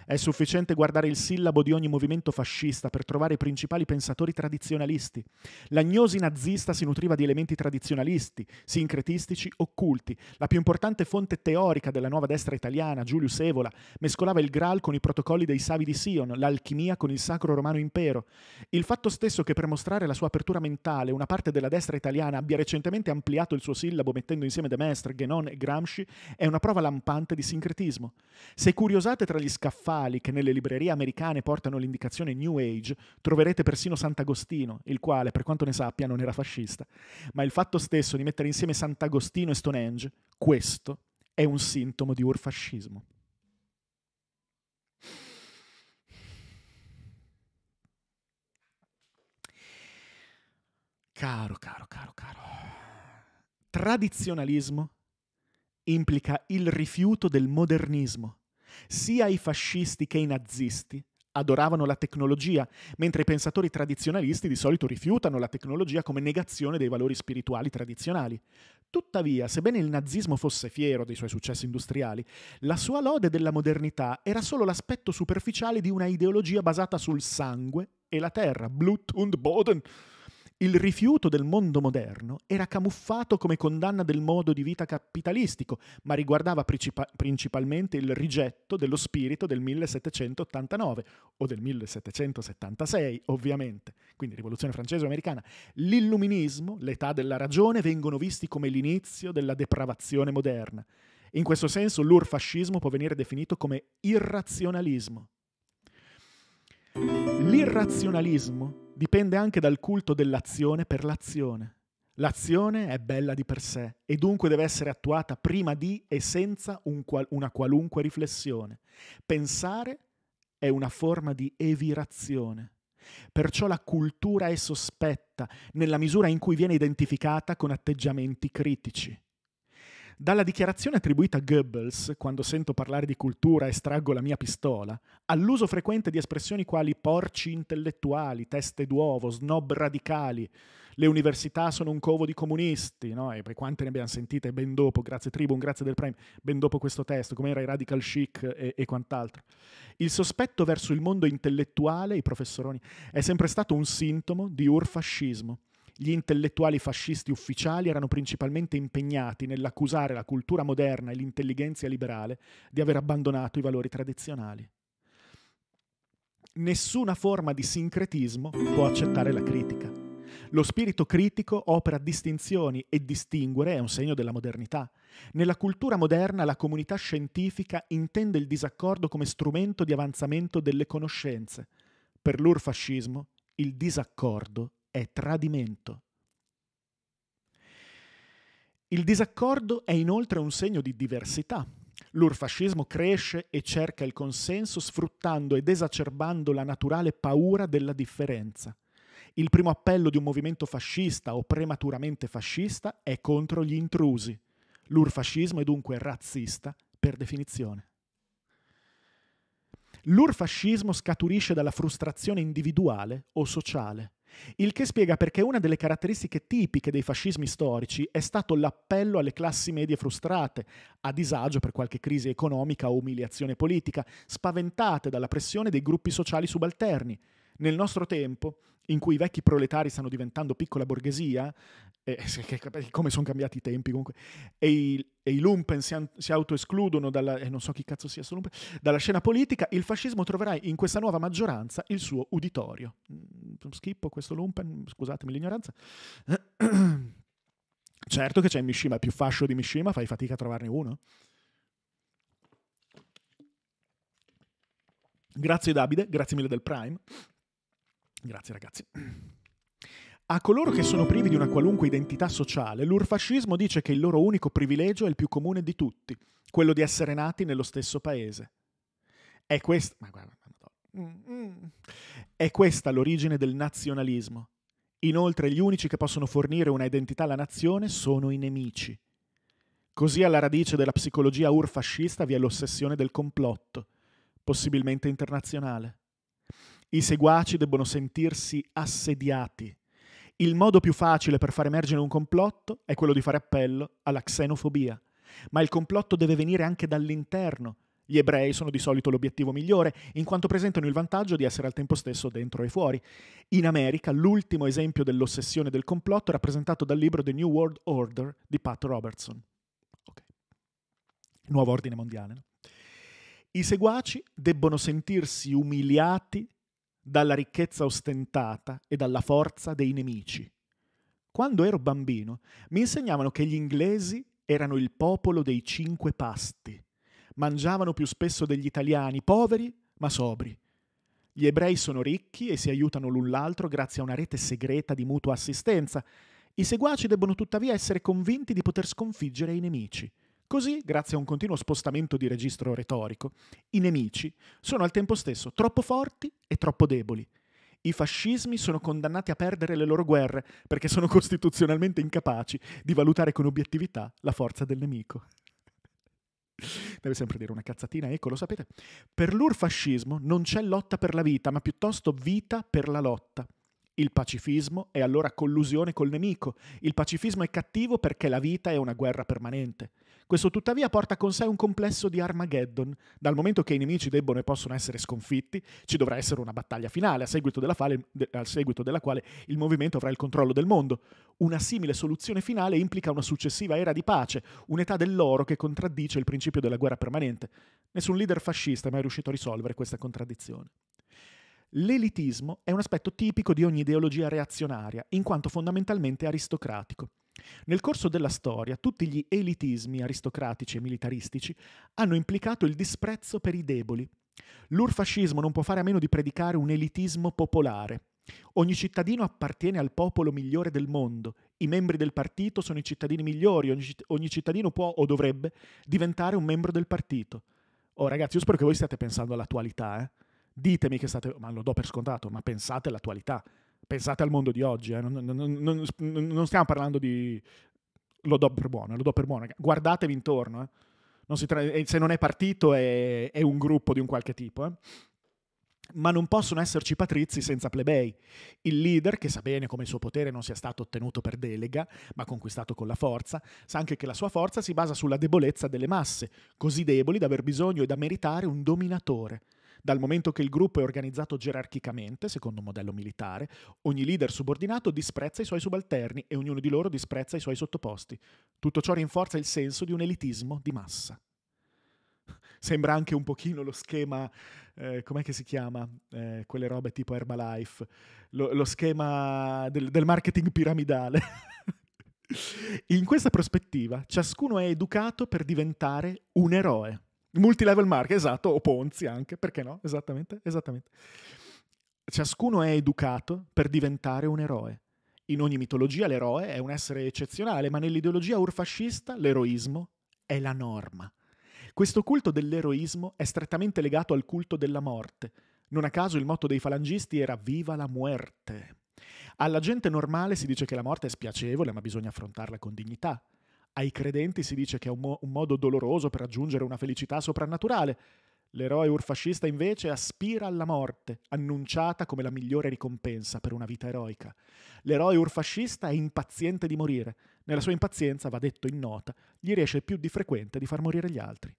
è sufficiente guardare il sillabo di ogni movimento fascista per trovare i principali pensatori tradizionalisti. L'agnosi nazista si nutriva di elementi tradizionalisti, sincretistici, occulti. La più importante fonte teorica della nuova destra italiana, Giulius Evola, mescolava il Graal con i protocolli dei Savi di Sion, l'alchimia con il Sacro Romano Impero. Il fatto stesso che per mostrare la sua apertura mentale una parte della destra italiana abbia recentemente ampliato il suo sillabo mettendo insieme De Maistre, Guénon e Gramsci è una prova lampante di sincretismo. Se curiosate tra gli scaffali medievali che nelle librerie americane portano l'indicazione New Age, troverete persino Sant'Agostino, il quale, per quanto ne sappia, non era fascista. Ma il fatto stesso di mettere insieme Sant'Agostino e Stonehenge, questo è un sintomo di urfascismo. Caro, caro, caro, caro. Tradizionalismo implica il rifiuto del modernismo, sia i fascisti che i nazisti adoravano la tecnologia, mentre i pensatori tradizionalisti di solito rifiutano la tecnologia come negazione dei valori spirituali tradizionali. Tuttavia, sebbene il nazismo fosse fiero dei suoi successi industriali, la sua lode della modernità era solo l'aspetto superficiale di una ideologia basata sul sangue e la terra, Blut und Boden, il rifiuto del mondo moderno era camuffato come condanna del modo di vita capitalistico, ma riguardava principalmente il rigetto dello spirito del 1789 o del 1776, ovviamente, quindi rivoluzione francese o americana. L'illuminismo, l'età della ragione, vengono visti come l'inizio della depravazione moderna. In questo senso l'urfascismo può venire definito come irrazionalismo. L'irrazionalismo dipende anche dal culto dell'azione per l'azione. L'azione è bella di per sé e dunque deve essere attuata prima di e senza un qual- una qualunque riflessione. Pensare è una forma di evirazione. Perciò la cultura è sospetta nella misura in cui viene identificata con atteggiamenti critici. Dalla dichiarazione attribuita a Goebbels, quando sento parlare di cultura estraggo la mia pistola, all'uso frequente di espressioni quali porci intellettuali, teste d'uovo, snob radicali, le università sono un covo di comunisti, no? E quante ne abbiamo sentite ben dopo, grazie Tribune, grazie del Prime, ben dopo questo testo, come era i radical chic e, e quant'altro. Il sospetto verso il mondo intellettuale, i professoroni, è sempre stato un sintomo di urfascismo gli intellettuali fascisti ufficiali erano principalmente impegnati nell'accusare la cultura moderna e l'intelligenza liberale di aver abbandonato i valori tradizionali. Nessuna forma di sincretismo può accettare la critica. Lo spirito critico opera distinzioni e distinguere è un segno della modernità. Nella cultura moderna la comunità scientifica intende il disaccordo come strumento di avanzamento delle conoscenze. Per l'urfascismo il disaccordo è tradimento. Il disaccordo è inoltre un segno di diversità. L'urfascismo cresce e cerca il consenso sfruttando ed esacerbando la naturale paura della differenza. Il primo appello di un movimento fascista o prematuramente fascista è contro gli intrusi. L'urfascismo è dunque razzista per definizione. L'urfascismo scaturisce dalla frustrazione individuale o sociale. Il che spiega perché una delle caratteristiche tipiche dei fascismi storici è stato l'appello alle classi medie frustrate, a disagio per qualche crisi economica o umiliazione politica, spaventate dalla pressione dei gruppi sociali subalterni, nel nostro tempo, in cui i vecchi proletari stanno diventando piccola borghesia, eh, come sono cambiati i tempi comunque, e i, e i lumpen si, an, si autoescludono dalla, eh, so lumpen, dalla, scena politica, il fascismo troverà in questa nuova maggioranza il suo uditorio. Mm, schippo questo lumpen, scusatemi l'ignoranza. Certo che c'è Mishima, più fascio di Mishima, fai fatica a trovarne uno. Grazie Davide, grazie mille del Prime. Grazie ragazzi. A coloro che sono privi di una qualunque identità sociale, l'urfascismo dice che il loro unico privilegio è il più comune di tutti, quello di essere nati nello stesso paese. È, quest... guarda, mm, mm. è questa l'origine del nazionalismo. Inoltre gli unici che possono fornire una identità alla nazione sono i nemici. Così alla radice della psicologia urfascista vi è l'ossessione del complotto, possibilmente internazionale. I seguaci debbono sentirsi assediati. Il modo più facile per far emergere un complotto è quello di fare appello alla xenofobia. Ma il complotto deve venire anche dall'interno. Gli ebrei sono di solito l'obiettivo migliore, in quanto presentano il vantaggio di essere al tempo stesso dentro e fuori. In America, l'ultimo esempio dell'ossessione del complotto è rappresentato dal libro The New World Order di Pat Robertson. Okay. Nuovo ordine mondiale. No? I seguaci debbono sentirsi umiliati dalla ricchezza ostentata e dalla forza dei nemici. Quando ero bambino mi insegnavano che gli inglesi erano il popolo dei cinque pasti. Mangiavano più spesso degli italiani, poveri ma sobri. Gli ebrei sono ricchi e si aiutano l'un l'altro grazie a una rete segreta di mutua assistenza. I seguaci debbono tuttavia essere convinti di poter sconfiggere i nemici. Così, grazie a un continuo spostamento di registro retorico, i nemici sono al tempo stesso troppo forti e troppo deboli. I fascismi sono condannati a perdere le loro guerre perché sono costituzionalmente incapaci di valutare con obiettività la forza del nemico. Deve sempre dire una cazzatina, ecco, lo sapete. Per l'urfascismo non c'è lotta per la vita, ma piuttosto vita per la lotta. Il pacifismo è allora collusione col nemico. Il pacifismo è cattivo perché la vita è una guerra permanente. Questo tuttavia porta con sé un complesso di Armageddon, dal momento che i nemici debbono e possono essere sconfitti, ci dovrà essere una battaglia finale, a seguito della, fale, de, a seguito della quale il movimento avrà il controllo del mondo. Una simile soluzione finale implica una successiva era di pace, un'età dell'oro che contraddice il principio della guerra permanente. Nessun leader fascista è mai riuscito a risolvere questa contraddizione. L'elitismo è un aspetto tipico di ogni ideologia reazionaria, in quanto fondamentalmente aristocratico. Nel corso della storia tutti gli elitismi aristocratici e militaristici hanno implicato il disprezzo per i deboli. L'urfascismo non può fare a meno di predicare un elitismo popolare. Ogni cittadino appartiene al popolo migliore del mondo, i membri del partito sono i cittadini migliori, ogni cittadino può o dovrebbe diventare un membro del partito. Oh ragazzi, io spero che voi stiate pensando all'attualità, eh? Ditemi che state, ma lo do per scontato, ma pensate all'attualità pensate al mondo di oggi, eh? non, non, non, non, stiamo parlando di... Lo do per buono, lo do per buono, guardatevi intorno. Eh? Non tra... Eh, se non è partito è, è, un gruppo di un qualche tipo. Eh? Ma non possono esserci patrizi senza plebei. Il leader, che sa bene come il suo potere non sia stato ottenuto per delega, ma conquistato con la forza, sa anche che la sua forza si basa sulla debolezza delle masse, così deboli da aver bisogno e da meritare un dominatore dal momento che il gruppo è organizzato gerarchicamente, secondo un modello militare, ogni leader subordinato disprezza i suoi subalterni e ognuno di loro disprezza i suoi sottoposti. Tutto ciò rinforza il senso di un elitismo di massa. Sembra anche un pochino lo schema, eh, com'è che si chiama? Eh, quelle robe tipo Herbalife, lo, lo schema del, del marketing piramidale. In questa prospettiva, ciascuno è educato per diventare un eroe. Multilevel marketing, esatto, o Ponzi anche, perché no? Esattamente, esattamente. Ciascuno è educato per diventare un eroe. In ogni mitologia l'eroe è un essere eccezionale, ma nell'ideologia urfascista l'eroismo è la norma. Questo culto dell'eroismo è strettamente legato al culto della morte. Non a caso il motto dei falangisti era Viva la muerte. Alla gente normale si dice che la morte è spiacevole, ma bisogna affrontarla con dignità. Ai credenti si dice che è un, mo- un modo doloroso per raggiungere una felicità soprannaturale. L'eroe urfascista invece aspira alla morte, annunciata come la migliore ricompensa per una vita eroica. L'eroe urfascista è impaziente di morire. Nella sua impazienza, va detto in nota, gli riesce più di frequente di far morire gli altri.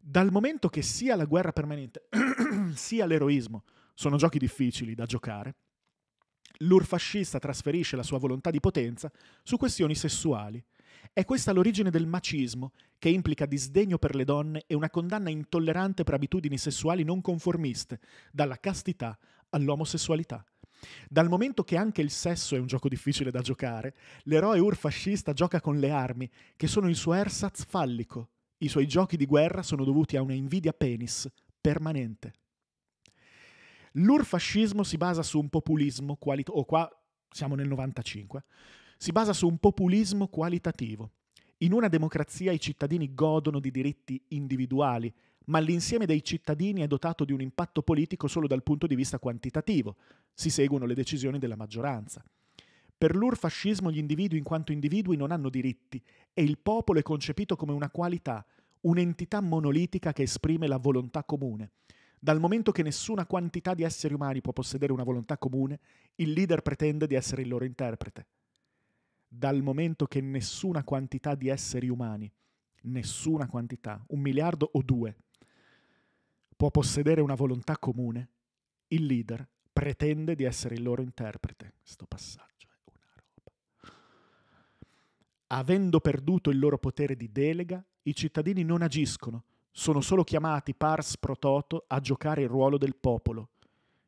Dal momento che sia la guerra permanente sia l'eroismo sono giochi difficili da giocare, L'urfascista trasferisce la sua volontà di potenza su questioni sessuali. È questa l'origine del macismo, che implica disdegno per le donne e una condanna intollerante per abitudini sessuali non conformiste, dalla castità all'omosessualità. Dal momento che anche il sesso è un gioco difficile da giocare, l'eroe urfascista gioca con le armi, che sono il suo ersatz fallico. I suoi giochi di guerra sono dovuti a una invidia penis permanente. L'urfascismo si basa su un populismo qualitativo, o qua siamo nel 95, si basa su un populismo qualitativo. In una democrazia i cittadini godono di diritti individuali, ma l'insieme dei cittadini è dotato di un impatto politico solo dal punto di vista quantitativo. Si seguono le decisioni della maggioranza. Per l'urfascismo gli individui in quanto individui non hanno diritti e il popolo è concepito come una qualità, un'entità monolitica che esprime la volontà comune. Dal momento che nessuna quantità di esseri umani può possedere una volontà comune, il leader pretende di essere il loro interprete. Dal momento che nessuna quantità di esseri umani, nessuna quantità, un miliardo o due, può possedere una volontà comune, il leader pretende di essere il loro interprete. Sto passaggio è una roba. Avendo perduto il loro potere di delega, i cittadini non agiscono, sono solo chiamati pars prototo a giocare il ruolo del popolo.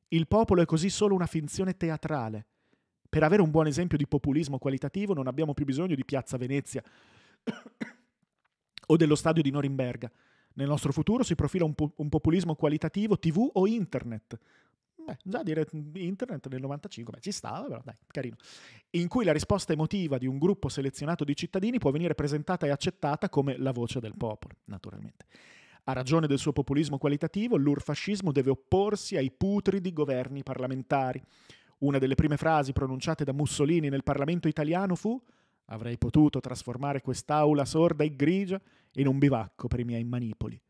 Il popolo è così solo una finzione teatrale. Per avere un buon esempio di populismo qualitativo non abbiamo più bisogno di Piazza Venezia o dello stadio di Norimberga. Nel nostro futuro si profila un, po- un populismo qualitativo TV o internet. Beh, già dire internet nel 95, beh, ci stava, però dai, carino. In cui la risposta emotiva di un gruppo selezionato di cittadini può venire presentata e accettata come la voce del popolo, naturalmente. A ragione del suo populismo qualitativo, l'urfascismo deve opporsi ai putridi governi parlamentari. Una delle prime frasi pronunciate da Mussolini nel Parlamento italiano fu Avrei potuto trasformare quest'aula sorda e grigia in un bivacco per i miei manipoli.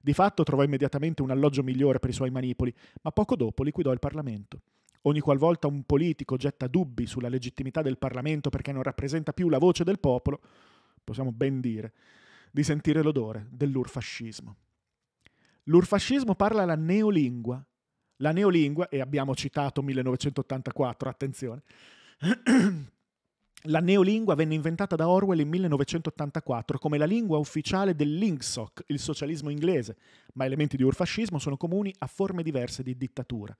Di fatto trovò immediatamente un alloggio migliore per i suoi manipoli, ma poco dopo liquidò il Parlamento. Ogni qualvolta un politico getta dubbi sulla legittimità del Parlamento perché non rappresenta più la voce del popolo, possiamo ben dire di sentire l'odore dell'urfascismo. L'urfascismo parla la neolingua. La neolingua, e abbiamo citato 1984, attenzione, la neolingua venne inventata da Orwell in 1984 come la lingua ufficiale dell'Ingsoc, il socialismo inglese, ma elementi di urfascismo sono comuni a forme diverse di dittatura.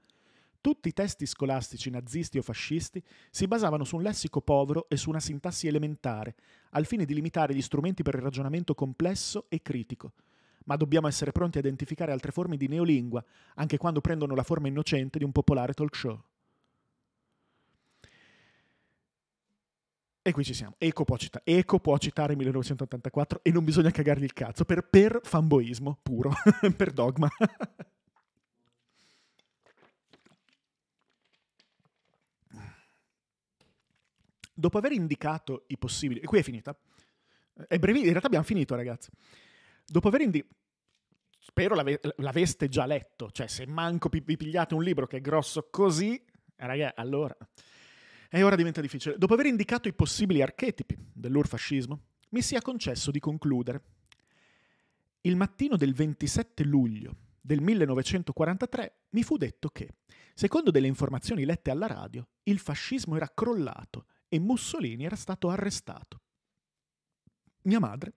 Tutti i testi scolastici nazisti o fascisti si basavano su un lessico povero e su una sintassi elementare, al fine di limitare gli strumenti per il ragionamento complesso e critico. Ma dobbiamo essere pronti a identificare altre forme di neolingua, anche quando prendono la forma innocente di un popolare talk show. E qui ci siamo. Eco può, cita- Eco può citare 1984 e non bisogna cagargli il cazzo per, per fanboismo puro, per dogma. Dopo aver indicato i possibili... E qui è finita. Eh, è brevi, in realtà abbiamo finito, ragazzi. Dopo aver indicato... Spero l'ave- l'aveste già letto, cioè se manco vi pigliate un libro che è grosso così, eh, ragazzi, allora... E ora diventa difficile. Dopo aver indicato i possibili archetipi dell'urfascismo, mi sia concesso di concludere. Il mattino del 27 luglio del 1943 mi fu detto che, secondo delle informazioni lette alla radio, il fascismo era crollato e Mussolini era stato arrestato. Mia madre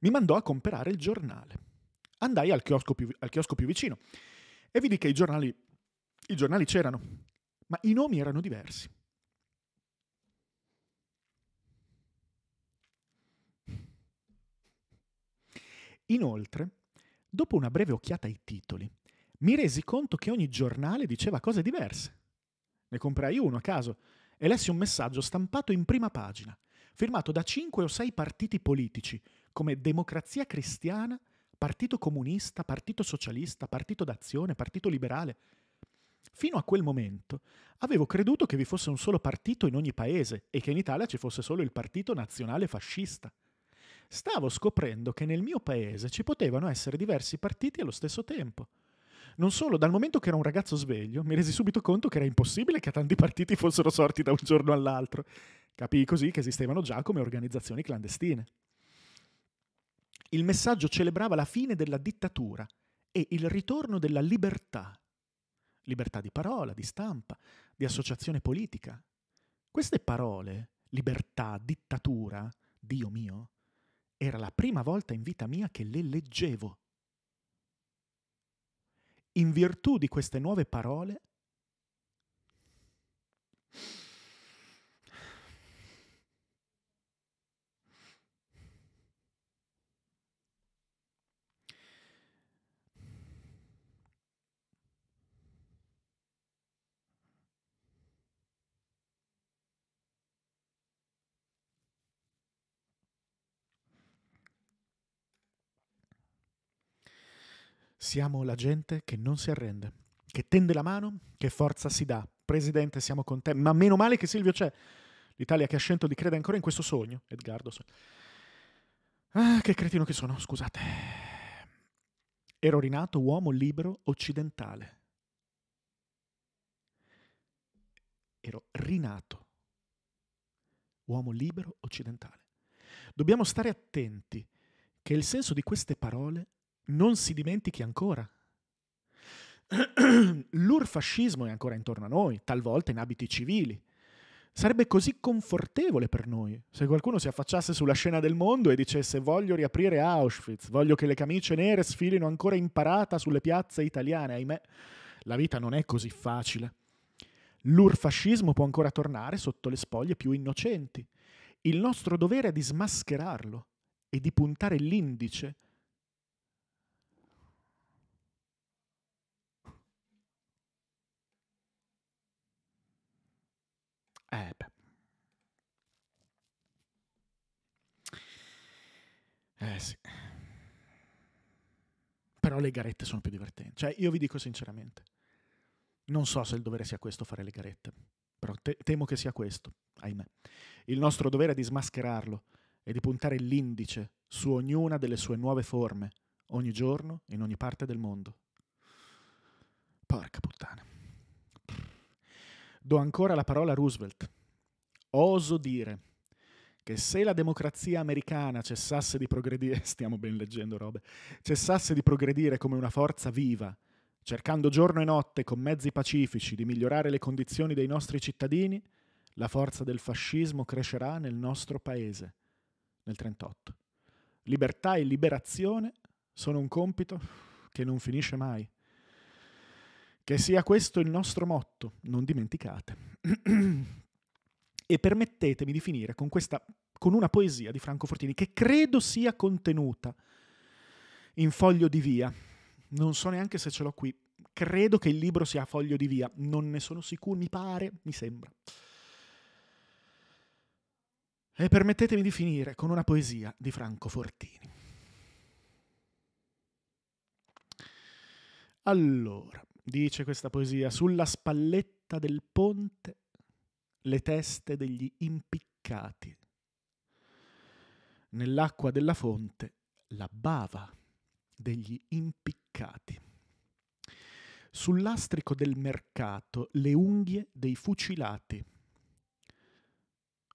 mi mandò a comprare il giornale. Andai al chiosco più, al chiosco più vicino e vidi che i giornali, i giornali c'erano, ma i nomi erano diversi. Inoltre, dopo una breve occhiata ai titoli, mi resi conto che ogni giornale diceva cose diverse. Ne comprai uno a caso e lessi un messaggio stampato in prima pagina, firmato da cinque o sei partiti politici, come Democrazia Cristiana, Partito Comunista, Partito Socialista, Partito d'Azione, Partito Liberale. Fino a quel momento avevo creduto che vi fosse un solo partito in ogni paese e che in Italia ci fosse solo il Partito Nazionale Fascista. Stavo scoprendo che nel mio paese ci potevano essere diversi partiti allo stesso tempo. Non solo, dal momento che ero un ragazzo sveglio, mi resi subito conto che era impossibile che tanti partiti fossero sorti da un giorno all'altro. Capii così che esistevano già come organizzazioni clandestine. Il messaggio celebrava la fine della dittatura e il ritorno della libertà. Libertà di parola, di stampa, di associazione politica. Queste parole, libertà, dittatura, Dio mio, era la prima volta in vita mia che le leggevo in virtù di queste nuove parole, Siamo la gente che non si arrende, che tende la mano, che forza si dà. Presidente, siamo con te. Ma meno male che Silvio c'è. L'Italia che ha scelto di credere ancora in questo sogno. Edgardo. Ah, che cretino che sono, scusate. Ero rinato uomo libero occidentale. Ero rinato uomo libero occidentale. Dobbiamo stare attenti che il senso di queste parole non si dimentichi ancora. L'urfascismo è ancora intorno a noi, talvolta in abiti civili. Sarebbe così confortevole per noi se qualcuno si affacciasse sulla scena del mondo e dicesse voglio riaprire Auschwitz, voglio che le camicie nere sfilino ancora in parata sulle piazze italiane. Ahimè, la vita non è così facile. L'urfascismo può ancora tornare sotto le spoglie più innocenti. Il nostro dovere è di smascherarlo e di puntare l'indice Eh beh. Eh sì. Però le garette sono più divertenti. Cioè, io vi dico sinceramente, non so se il dovere sia questo fare le garette, però te- temo che sia questo, ahimè. Il nostro dovere è di smascherarlo e di puntare l'indice su ognuna delle sue nuove forme, ogni giorno, in ogni parte del mondo. Porca puttana. Do ancora la parola a Roosevelt. Oso dire che se la democrazia americana cessasse di progredire, stiamo ben leggendo robe, cessasse di progredire come una forza viva, cercando giorno e notte con mezzi pacifici di migliorare le condizioni dei nostri cittadini, la forza del fascismo crescerà nel nostro paese. Nel 38. Libertà e liberazione sono un compito che non finisce mai. Che sia questo il nostro motto, non dimenticate. e permettetemi di finire con, questa, con una poesia di Franco Fortini che credo sia contenuta in foglio di via. Non so neanche se ce l'ho qui. Credo che il libro sia a foglio di via, non ne sono sicuro, mi pare, mi sembra. E permettetemi di finire con una poesia di Franco Fortini. Allora, dice questa poesia, sulla spalletta del ponte le teste degli impiccati, nell'acqua della fonte la bava degli impiccati, sull'astrico del mercato le unghie dei fucilati,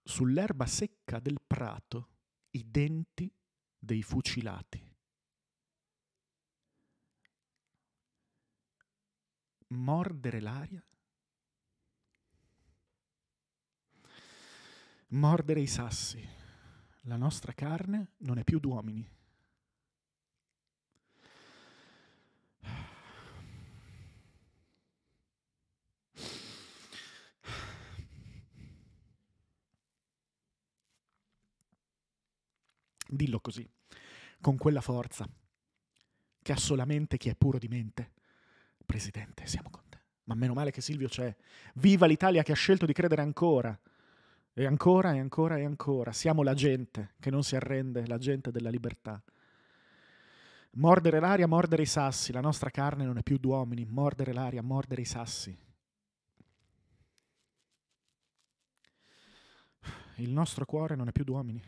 sull'erba secca del prato i denti dei fucilati mordere l'aria, mordere i sassi. La nostra carne non è più d'uomini. Dillo così, con quella forza che ha solamente chi è puro di mente. Presidente, siamo con te. Ma meno male che Silvio c'è. Viva l'Italia che ha scelto di credere ancora. E ancora e ancora e ancora. Siamo la gente che non si arrende, la gente della libertà. Mordere l'aria, mordere i sassi, la nostra carne non è più d'uomini, mordere l'aria, mordere i sassi. Il nostro cuore non è più d'uomini.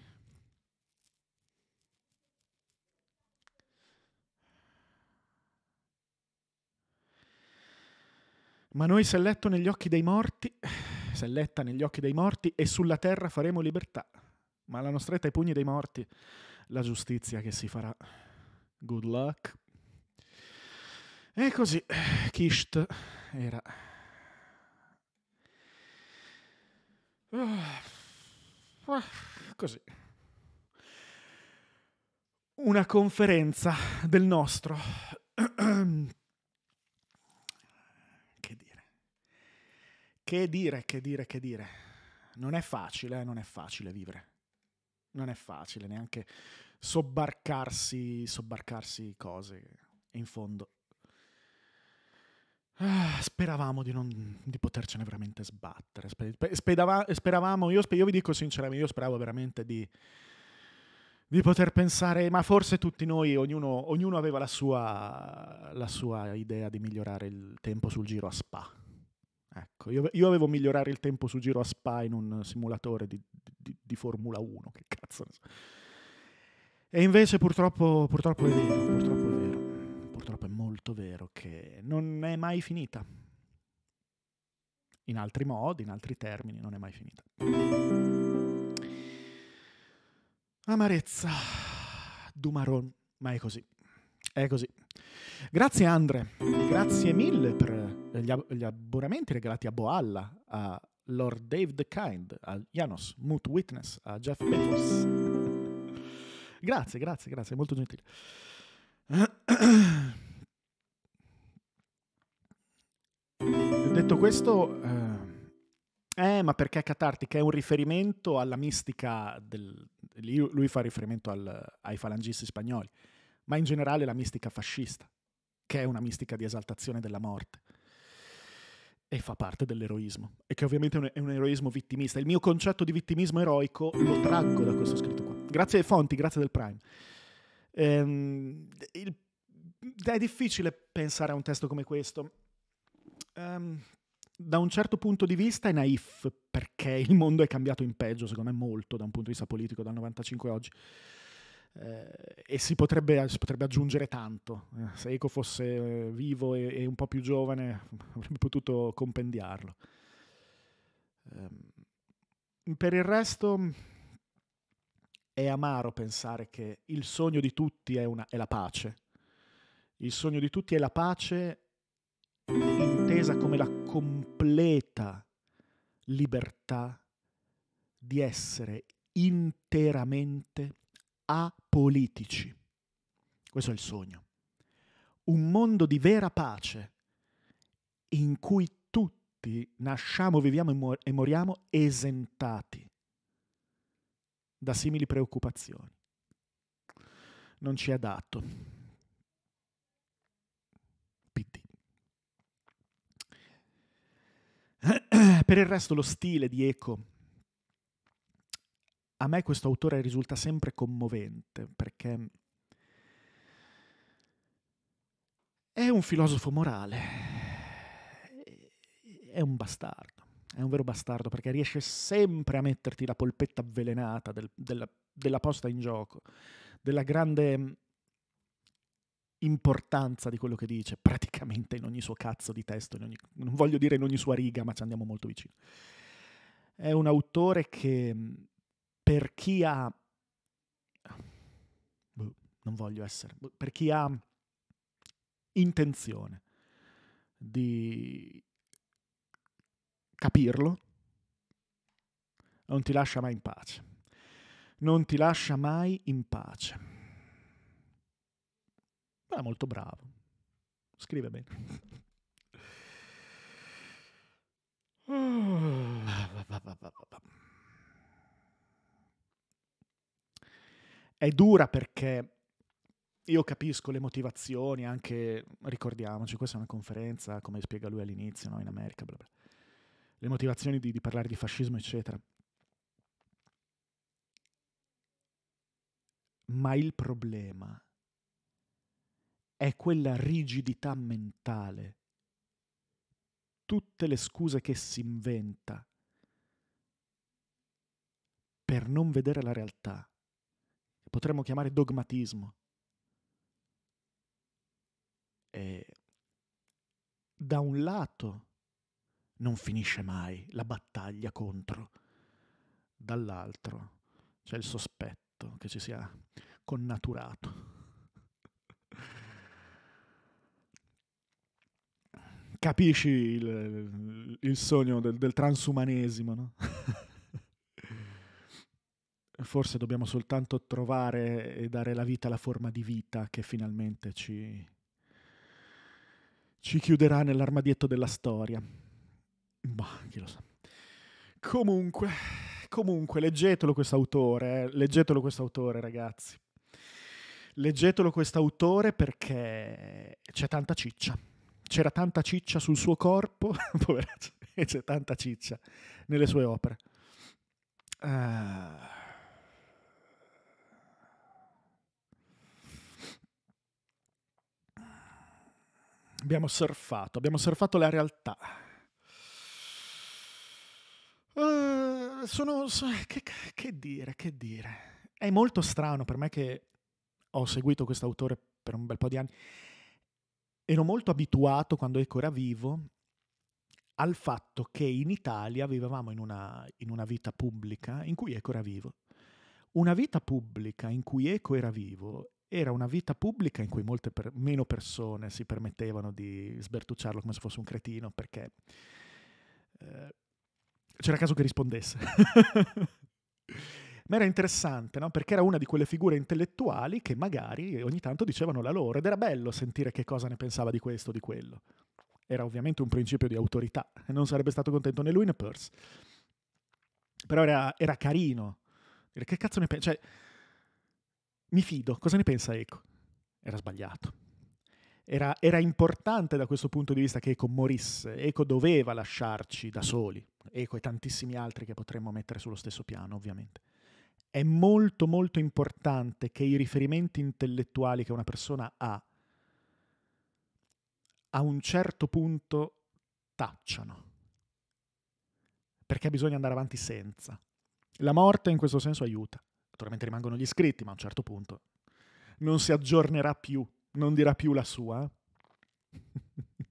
Ma noi se letto negli occhi dei morti, se letta negli occhi dei morti, e sulla terra faremo libertà. Ma la l'hanno stretta ai pugni dei morti la giustizia che si farà. Good luck. E così Kisht era. Ah, ah, così. Una conferenza del nostro Che dire, che dire, che dire. Non è facile, eh, non è facile vivere. Non è facile neanche sobbarcarsi, sobbarcarsi cose. In fondo, ah, speravamo di, non, di, potercene veramente sbattere. Sperava, speravamo, io, io vi dico sinceramente, io speravo veramente di, di poter pensare, ma forse tutti noi, ognuno, ognuno aveva la sua, la sua, idea di migliorare il tempo sul giro a spa. Ecco, io, io, avevo migliorare il tempo su giro a spa in un simulatore di, di, di Formula 1, che cazzo ne so. E invece purtroppo, purtroppo è vero, purtroppo è vero, purtroppo è molto vero che non è mai finita. In altri modi, in altri termini, non è mai finita. Amarezza, Dumaron, ma è così, è così. Grazie Andre, grazie mille per gli, ab- gli abbonamenti regalati a Boalla, a Lord Dave the Kind, a Janos, Moot Witness, a Jeff Bezos. grazie, grazie, grazie, molto gentile. Eh, detto questo, eh, eh ma perché Catartica è un riferimento alla mistica del... Lui fa riferimento al, ai falangisti spagnoli, ma in generale la mistica fascista, che è una mistica di esaltazione della morte e fa parte dell'eroismo, e che ovviamente è un, eroismo vittimista. Il mio concetto di vittimismo eroico lo traggo da questo scritto qua. Grazie ai fonti, grazie del Prime. Ehm, il, è difficile pensare a un testo come questo. Ehm, da un certo punto di vista è naif, perché il mondo è cambiato in peggio, secondo me molto, da un punto di vista politico, dal 95 a oggi eh, e si potrebbe, si potrebbe, aggiungere tanto. Eh, se Eco fosse eh, vivo e, e un po' più giovane avrebbe potuto compendiarlo. Ehm, per il resto è amaro pensare che il sogno di tutti è, una, è la pace. Il sogno di tutti è la pace intesa come la completa libertà di essere interamente apolitici. Questo è il sogno. Un mondo di vera pace in cui tutti nasciamo, viviamo e, moriamo esentati da simili preoccupazioni. Non ci è dato. PD. Per il resto lo stile di Eco a me questo autore risulta sempre commovente perché è un filosofo morale, è un bastardo, è un vero bastardo perché riesce sempre a metterti la polpetta avvelenata del, della, della posta in gioco, della grande importanza di quello che dice, praticamente in ogni suo cazzo di testo, ogni, non voglio dire in ogni sua riga, ma ci andiamo molto vicino. È un autore che per chi ha... Boh, non voglio essere... Boh, per chi ha intenzione di capirlo, non ti lascia mai in pace. Non ti lascia mai in pace. Ma è molto bravo. Scrive bene. Oh. è dura perché io capisco le motivazioni, anche ricordiamoci, questa è una conferenza, come spiega lui all'inizio, no? in America, bla bla. le motivazioni di, di parlare di fascismo, eccetera. Ma il problema è quella rigidità mentale, tutte le scuse che si inventa per non vedere la realtà potremmo chiamare dogmatismo. E da un lato non finisce mai la battaglia contro, dall'altro c'è il sospetto che ci sia connaturato. Capisci il, il sogno del, del transumanesimo, no? forse dobbiamo soltanto trovare e dare la vita alla forma di vita che finalmente ci, ci chiuderà nell'armadietto della storia. Boh, chi lo sa. Comunque, comunque, leggetelo quest'autore, eh. leggetelo quest'autore, ragazzi. Leggetelo quest'autore perché c'è tanta ciccia. C'era tanta ciccia sul suo corpo, poveraccio, e c'è tanta ciccia nelle sue opere. Uh... Abbiamo surfato, abbiamo surfato la realtà. Uh, sono... Che, che dire, che dire. È molto strano per me che ho seguito questo autore per un bel po' di anni. Ero molto abituato quando Eco era vivo al fatto che in Italia vivevamo in una, in una vita pubblica in cui Eco era vivo. Una vita pubblica in cui Eco era vivo era una vita pubblica in cui molte per, meno persone si permettevano di sbertucciarlo come se fosse un cretino perché eh, c'era caso che rispondesse. Ma era interessante, no? Perché era una di quelle figure intellettuali che magari ogni tanto dicevano la loro ed era bello sentire che cosa ne pensava di questo o di quello. Era ovviamente un principio di autorità e non sarebbe stato contento né lui né Peirce. Però era, era carino. Che cazzo ne pensa. Cioè, mi fido, cosa ne pensa Eco? Era sbagliato. Era, era, importante da questo punto di vista che Eco morisse, Eco doveva lasciarci da soli, Eco e tantissimi altri che potremmo mettere sullo stesso piano ovviamente. È molto molto importante che i riferimenti intellettuali che una persona ha a un certo punto tacciano, perché bisogna andare avanti senza. La morte in questo senso aiuta naturalmente rimangono gli iscritti, ma a un certo punto non si aggiornerà più, non dirà più la sua.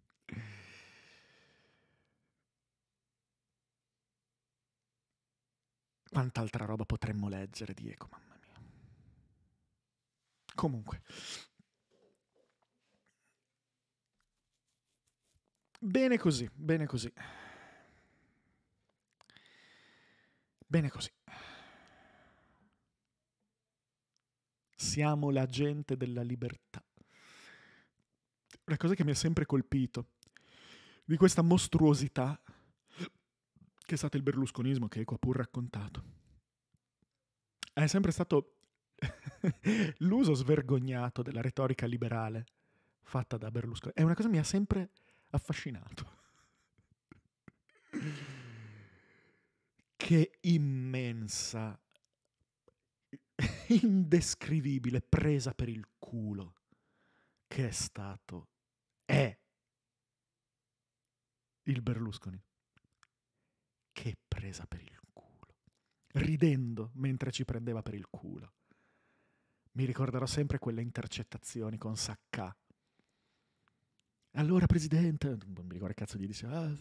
Quant'altra roba potremmo leggere di Eco, mamma mia. Comunque. Bene così, bene così. Bene così. Siamo la gente della libertà. Una cosa che mi ha sempre colpito di questa mostruosità che è stato il berlusconismo che Eco ha pur raccontato. È sempre stato l'uso svergognato della retorica liberale fatta da Berlusconi. È una cosa che mi ha sempre affascinato. che immensa indescrivibile presa per il culo che è stato, è il Berlusconi. Che presa per il culo. Ridendo mentre ci prendeva per il culo. Mi ricorderò sempre quelle intercettazioni con Sacca. Allora, presidente, non mi ricordo che cazzo gli diceva. Ah,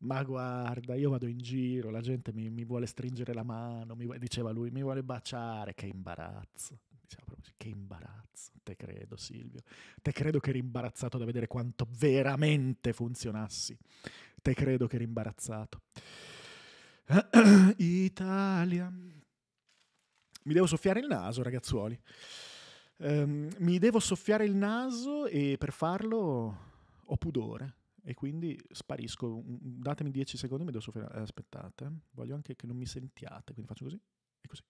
ma guarda, io vado in giro, la gente mi, mi vuole stringere la mano, mi, diceva lui, mi vuole baciare, che imbarazzo. Diceva proprio, che imbarazzo, te credo Silvio, te credo che eri imbarazzato da vedere quanto veramente funzionassi, te credo che eri imbarazzato. Italia. Mi devo soffiare il naso, ragazzuoli. Um, mi devo soffiare il naso e per farlo ho pudore e quindi sparisco. Datemi 10 secondi, mi devo soffermare. Eh, aspettate, eh. voglio anche che non mi sentiate, quindi faccio così e così.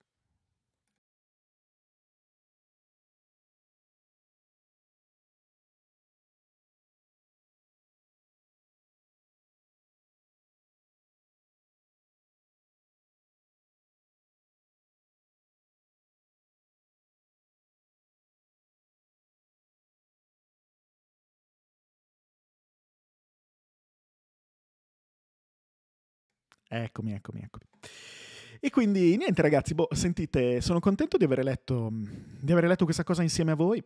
Eccomi, eccomi, eccomi. E quindi niente ragazzi, boh, sentite, sono contento di aver letto, di aver letto questa cosa insieme a voi.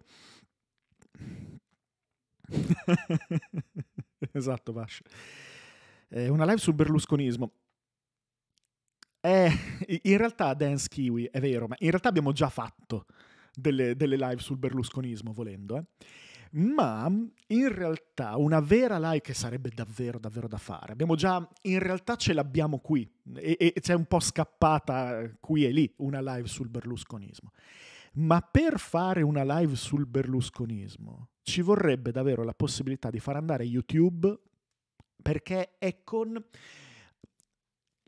esatto, Vash. Eh, una live sul berlusconismo. Eh, in realtà, Dance Kiwi, è vero, ma in realtà abbiamo già fatto delle, delle live sul berlusconismo, volendo. Eh ma in realtà una vera live che sarebbe davvero davvero da fare. Abbiamo già, in realtà ce l'abbiamo qui e, e c'è un po' scappata qui e lì una live sul berlusconismo. Ma per fare una live sul berlusconismo ci vorrebbe davvero la possibilità di far andare YouTube perché è con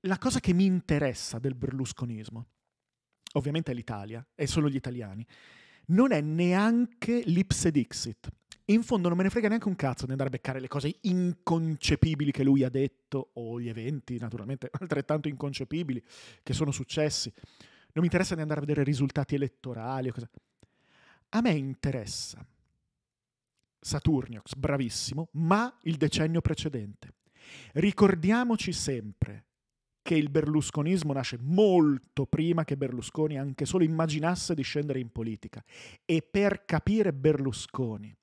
la cosa che mi interessa del berlusconismo. Ovviamente è l'Italia e sono gli italiani non è neanche l'ipse dixit. In fondo non me ne frega neanche un cazzo di andare a beccare le cose inconcepibili che lui ha detto o gli eventi, naturalmente, altrettanto inconcepibili che sono successi. Non mi interessa di andare a vedere risultati elettorali o cosa. A me interessa Saturniox, bravissimo, ma il decennio precedente. Ricordiamoci sempre che il berlusconismo nasce molto prima che Berlusconi anche solo immaginasse di scendere in politica. E per capire Berlusconi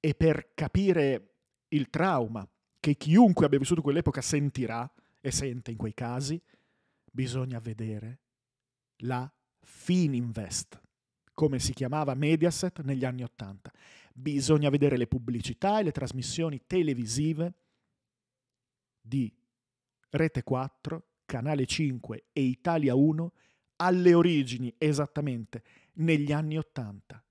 e per capire il trauma che chiunque abbia vissuto quell'epoca sentirà e sente in quei casi, bisogna vedere la Fininvest, come si chiamava Mediaset negli anni Ottanta. Bisogna vedere le pubblicità e le trasmissioni televisive di Rete 4, Canale 5 e Italia 1 alle origini esattamente negli anni Ottanta.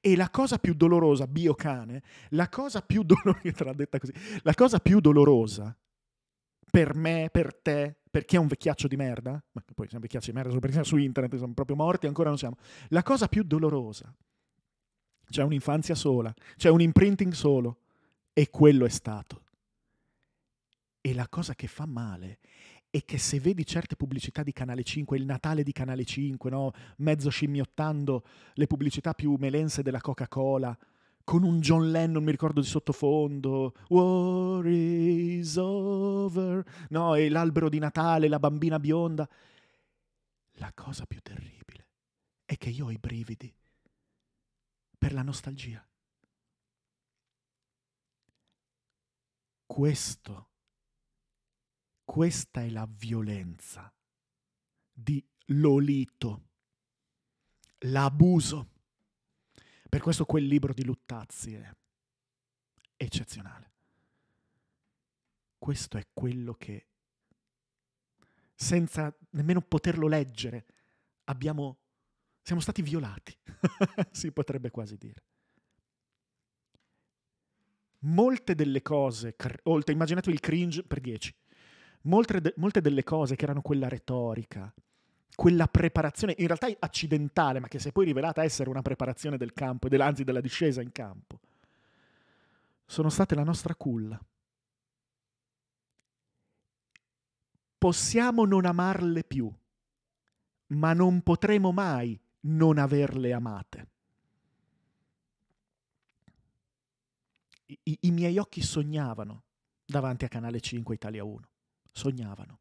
E la cosa più dolorosa, biocane, la cosa più dolorosa, la cosa più dolorosa per me, per te, per chi è un vecchiaccio di merda, ma poi siamo vecchiacci di merda sono perché siamo su internet, siamo proprio morti, ancora non siamo. La cosa più dolorosa, c'è un'infanzia sola, c'è un imprinting solo, e quello è stato e la cosa che fa male è che se vedi certe pubblicità di Canale 5, il Natale di Canale 5, no? mezzo scimmiottando le pubblicità più melense della Coca-Cola, con un John Lennon, mi ricordo di sottofondo, War is over, no, e l'albero di Natale, la bambina bionda. La cosa più terribile è che io ho i brividi per la nostalgia. Questo è questa è la violenza di Lolito, l'abuso. Per questo quel libro di Luttazzi è eccezionale. Questo è quello che, senza nemmeno poterlo leggere, abbiamo, siamo stati violati, si potrebbe quasi dire. Molte delle cose, oltre, immaginate il cringe per dieci molte, de- molte delle cose che erano quella retorica, quella preparazione, in realtà accidentale, ma che si è poi rivelata essere una preparazione del campo, anzi della discesa in campo, sono state la nostra culla. Possiamo non amarle più, ma non potremo mai non averle amate. I, i miei occhi sognavano davanti a Canale 5 Italia 1 sognavano.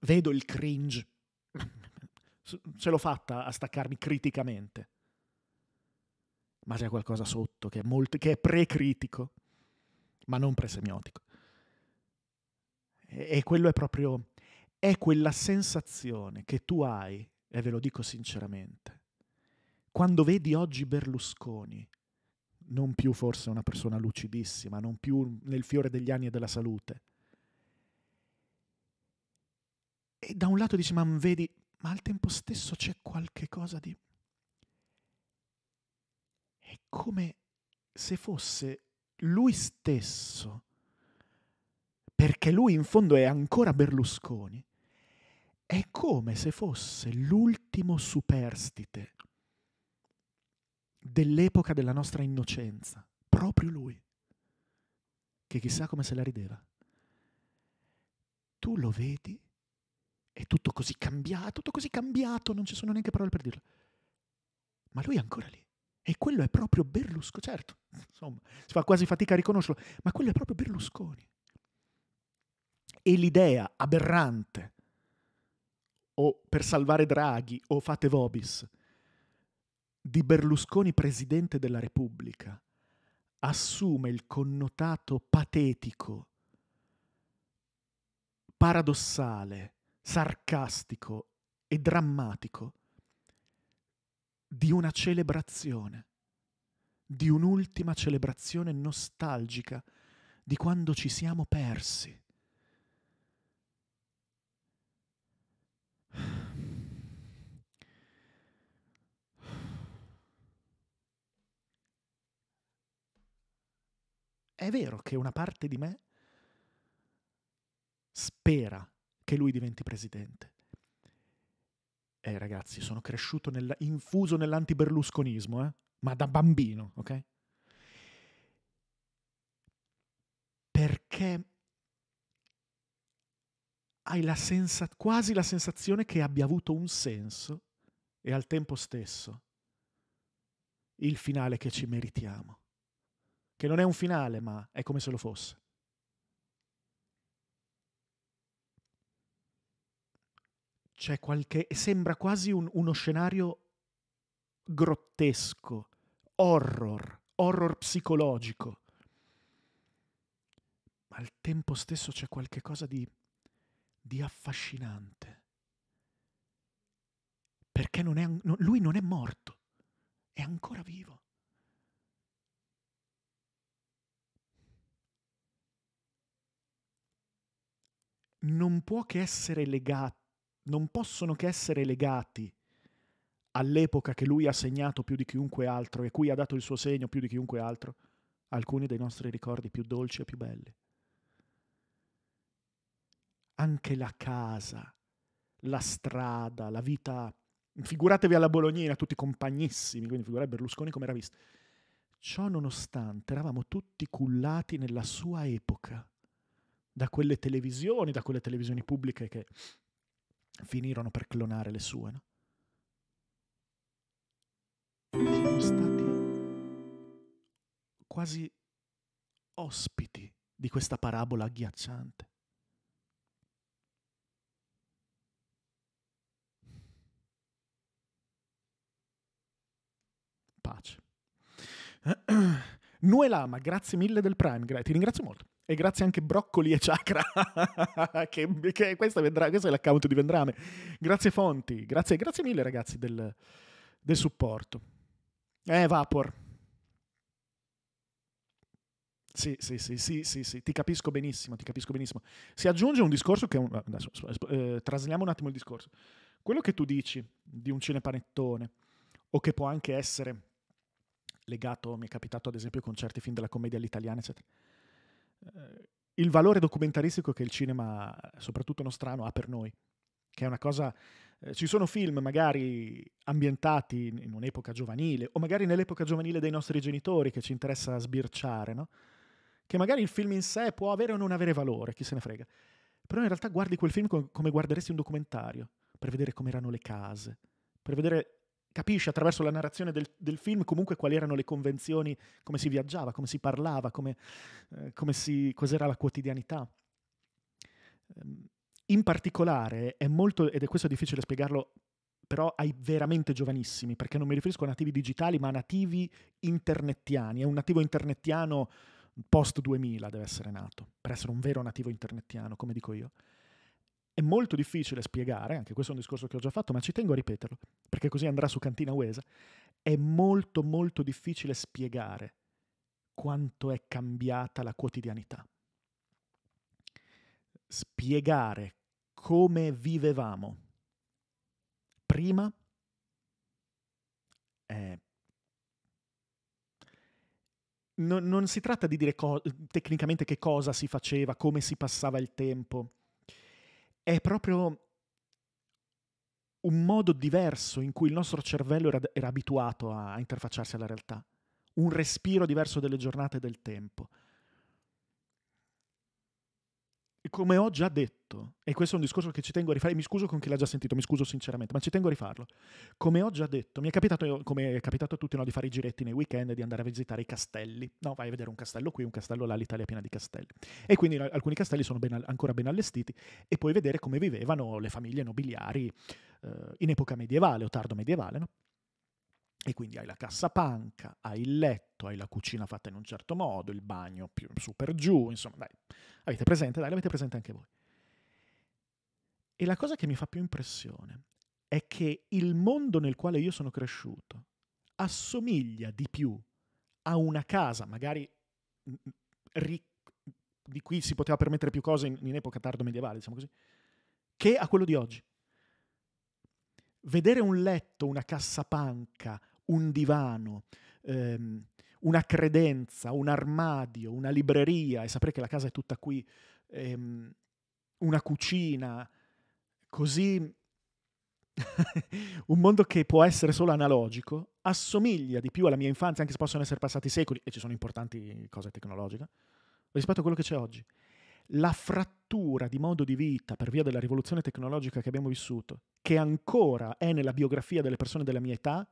Vedo il cringe. Ce l'ho fatta a staccarmi criticamente. Ma c'è qualcosa sotto che è, molto, che è precritico, ma non presemiotico. E, e quello è proprio... È quella sensazione che tu hai, e ve lo dico sinceramente, quando vedi oggi Berlusconi, non più forse una persona lucidissima, non più nel fiore degli anni e della salute, E da un lato dici, ma vedi, ma al tempo stesso c'è qualche cosa di... È come se fosse lui stesso, perché lui in fondo è ancora Berlusconi, è come se fosse l'ultimo superstite dell'epoca della nostra innocenza, proprio lui, che chissà come se la rideva. Tu lo vedi è tutto così cambiato, tutto così cambiato, non ci sono neanche parole per dirlo. Ma lui è ancora lì. E quello è proprio Berlusconi, certo, insomma, si fa quasi fatica a riconoscerlo, ma quello è proprio Berlusconi. E l'idea aberrante, o per salvare Draghi, o fate Vobis, di Berlusconi presidente della Repubblica, assume il connotato patetico, paradossale, sarcastico e drammatico di una celebrazione, di un'ultima celebrazione nostalgica di quando ci siamo persi. È vero che una parte di me spera che lui diventi presidente. Eh ragazzi, sono cresciuto nel, infuso nell'antiberlusconismo, eh? ma da bambino, ok? Perché hai la sensa- quasi la sensazione che abbia avuto un senso e al tempo stesso il finale che ci meritiamo. Che non è un finale, ma è come se lo fosse. c'è qualche... sembra quasi un, uno scenario grottesco, horror, horror psicologico. Ma al tempo stesso c'è qualche cosa di, di affascinante. Perché non è, no, lui non è morto, è ancora vivo. Non può che essere legato non possono che essere legati all'epoca che lui ha segnato più di chiunque altro e cui ha dato il suo segno più di chiunque altro, alcuni dei nostri ricordi più dolci e più belli. Anche la casa, la strada, la vita. Figuratevi alla Bolognina, tutti compagnissimi, quindi figurate Berlusconi come era visto. Ciò nonostante, eravamo tutti cullati nella sua epoca, da quelle televisioni, da quelle televisioni pubbliche che finirono per clonare le sue. No? Siamo stati quasi ospiti di questa parabola agghiacciante. Pace. Nuelama, grazie mille del Prime, ti ringrazio molto. E grazie anche Broccoli e Chakra, che, che questo, vendrà, questo, è l'account di Vendrame. Grazie Fonti, grazie, grazie mille ragazzi del, del supporto. Eh, Vapor. Sì, sì, sì, sì, sì, sì, ti capisco benissimo, ti capisco benissimo. Si aggiunge un discorso che... È adesso, eh, trasliamo un attimo il discorso. Quello che tu dici di un cinepanettone, o che può anche essere legato, mi è capitato ad esempio con certi film della commedia all'italiana, eccetera eh, il valore documentaristico che il cinema, soprattutto nostrano, ha per noi, che è una cosa... Eh, ci sono film magari ambientati in un'epoca giovanile o magari nell'epoca giovanile dei nostri genitori che ci interessa sbirciare, no? Che magari il film in sé può avere o non avere valore, chi se ne frega. Però in realtà guardi quel film com- come guarderesti un documentario, per vedere com'erano le case, per vedere capisce attraverso la narrazione del, del, film comunque quali erano le convenzioni, come si viaggiava, come si parlava, come, eh, come si, cos'era la quotidianità. Ehm, in particolare è molto, ed è questo difficile spiegarlo, però ai veramente giovanissimi, perché non mi riferisco a nativi digitali, ma a nativi internettiani. È un nativo internettiano post 2000 deve essere nato, per essere un vero nativo internettiano, come dico io. È molto difficile spiegare, anche questo è un discorso che ho già fatto, ma ci tengo a ripeterlo, perché così andrà su Cantina Uesa. È molto molto difficile spiegare quanto è cambiata la quotidianità. Spiegare come vivevamo prima eh, non, non, si tratta di dire co- tecnicamente che cosa si faceva, come si passava il tempo, è proprio un modo diverso in cui il nostro cervello era, era abituato a, a interfacciarsi alla realtà, un respiro diverso delle giornate e del tempo. come ho già detto, e questo è un discorso che ci tengo a rifare, mi scuso con chi l'ha già sentito, mi scuso sinceramente, ma ci tengo a rifarlo. Come ho già detto, mi è capitato, come è capitato a tutti, no, di fare i giretti nei weekend, di andare a visitare i castelli. No, vai a vedere un castello qui, un castello là, l'Italia è piena di castelli. E quindi alcuni castelli sono ben, ancora ben allestiti, e puoi vedere come vivevano le famiglie nobiliari eh, in epoca medievale o tardo medievale, no? E quindi hai la cassapanca, hai il letto, hai la cucina fatta in un certo modo, il bagno più su per giù, insomma, dai, Avete presente? Dai, l'avete presente anche voi. E la cosa che mi fa più impressione è che il mondo nel quale io sono cresciuto assomiglia di più a una casa, magari ric- di cui si poteva permettere più cose in, in epoca tardo medievale, diciamo così, che a quello di oggi. Vedere un letto, una cassapanca, un divano, ehm, una credenza, un armadio, una libreria, e sapere che la casa è tutta qui, ehm, una cucina, così un mondo che può essere solo analogico, assomiglia di più alla mia infanzia, anche se possono essere passati secoli, e ci sono importanti cose tecnologiche, rispetto a quello che c'è oggi. La frattura di modo di vita per via della rivoluzione tecnologica che abbiamo vissuto, che ancora è nella biografia delle persone della mia età,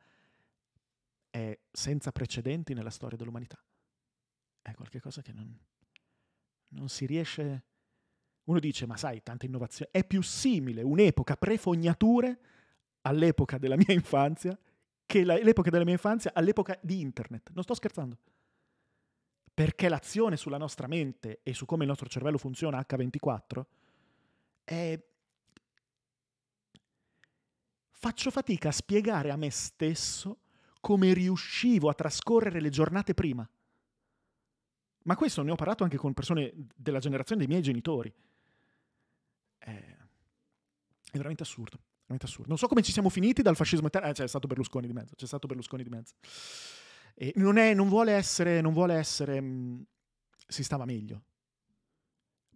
è senza precedenti nella storia dell'umanità. È qualcosa che non, non si riesce... Uno dice, ma sai, tante innovazioni... È più simile un'epoca pre-fognature all'epoca della mia infanzia che la, l'epoca della mia infanzia all'epoca di internet. Non sto scherzando. Perché l'azione sulla nostra mente e su come il nostro cervello funziona H24 è... Faccio fatica a spiegare a me stesso come riuscivo a trascorrere le giornate prima. Ma questo ne ho parlato anche con persone della generazione dei miei genitori. È, eh, è veramente assurdo. Veramente assurdo. Non so come ci siamo finiti dal fascismo italiano. Eh, c'è stato Berlusconi di mezzo. C'è stato Berlusconi di mezzo. E non, è, non vuole essere. Non vuole essere mh, mm, si stava meglio.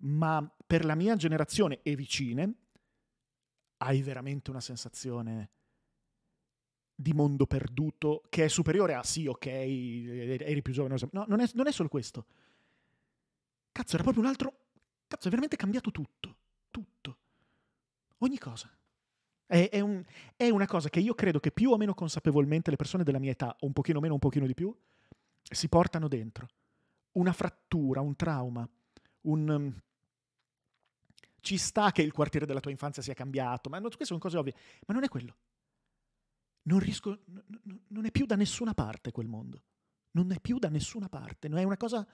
Ma per la mia generazione e vicine, hai veramente una sensazione di mondo perduto che è superiore a sì, ok, eh, eri più giovane. No, non è, non è solo questo. Cazzo, era proprio un altro... Cazzo, è veramente cambiato tutto. Tutto. Ogni cosa. È, è, un, è, una cosa che io credo che più o meno consapevolmente le persone della mia età, o un pochino meno, un pochino di più, si portano dentro. Una frattura, un trauma, un... Um, ci sta che il quartiere della tua infanzia sia cambiato, ma no, queste sono cose ovvie, ma non è quello non riesco, non è più da nessuna parte quel mondo. Non è più da nessuna parte. Non è una cosa,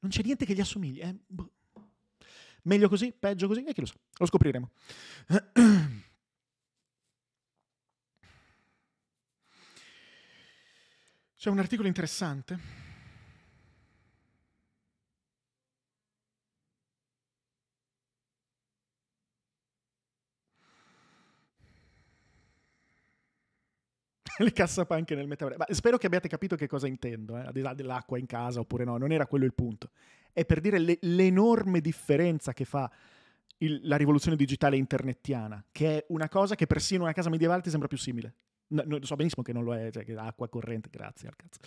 non c'è niente che gli assomigli. Eh? Boh. Meglio così, peggio così, e eh, chi lo sa, lo scopriremo. C'è un articolo interessante le cassapanche nel metaverso. spero che abbiate capito che cosa intendo, eh? al di là dell'acqua in casa oppure no, non era quello il punto. È per dire le, l'enorme differenza che fa il, la rivoluzione digitale internettiana, che è una cosa che persino una casa medievale ti sembra più simile. No, no, so benissimo che non lo è, cioè che acqua corrente, grazie al cazzo.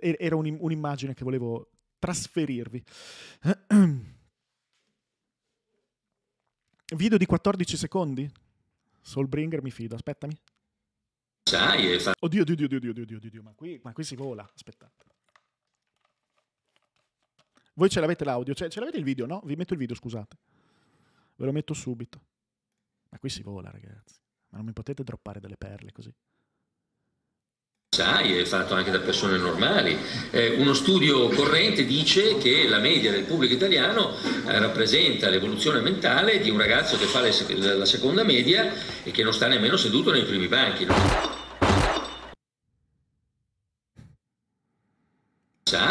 Era un, un'immagine che volevo trasferirvi. Video di 14 secondi? Soulbringer mi fido, aspettami c'hai. Fa... Oddio, oddio, oddio, oddio, oddio, oddio, ma qui, ma qui si vola. Aspettate. Voi ce l'avete l'audio? Ce, l'avete il video, no? Vi metto il video, scusate. Ve lo metto subito. Ma qui si vola, ragazzi. Ma non mi potete droppare delle perle così sai, è fatto anche da persone normali. Eh, uno studio corrente dice che la media del pubblico italiano eh, rappresenta l'evoluzione mentale di un ragazzo che fa le, la seconda media e che non sta nemmeno seduto nei primi banchi. No?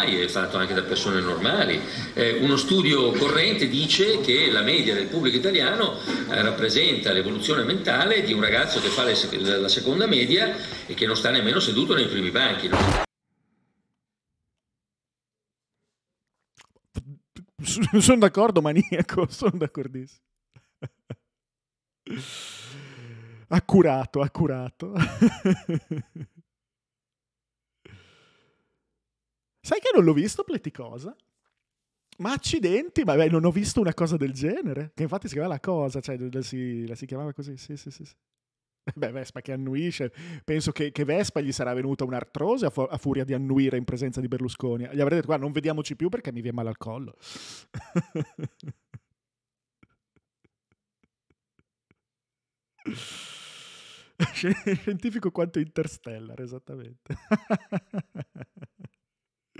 e fatto anche da persone normali. Eh, uno studio corrente dice che la media del pubblico italiano eh, rappresenta l'evoluzione mentale di un ragazzo che fa sec- la seconda media e che non sta nemmeno seduto nei primi banchi. No? Sono d'accordo, maniaco, sono d'accordissimo. Accurato, accurato. Sai che non l'ho visto Pleticosa? Ma accidenti, ma beh, non ho visto una cosa del genere. Che infatti si chiamava La Cosa, cioè la si, la si chiamava così, sì, sì, sì. sì. Eh, beh, Vespa che annuisce. Penso che, che Vespa gli sarà venuta un'artrosi a, fu- a, furia di annuire in presenza di Berlusconi. Gli avrete detto, guarda, non vediamoci più perché mi viene male al collo. Scientifico quanto Interstellar, esattamente.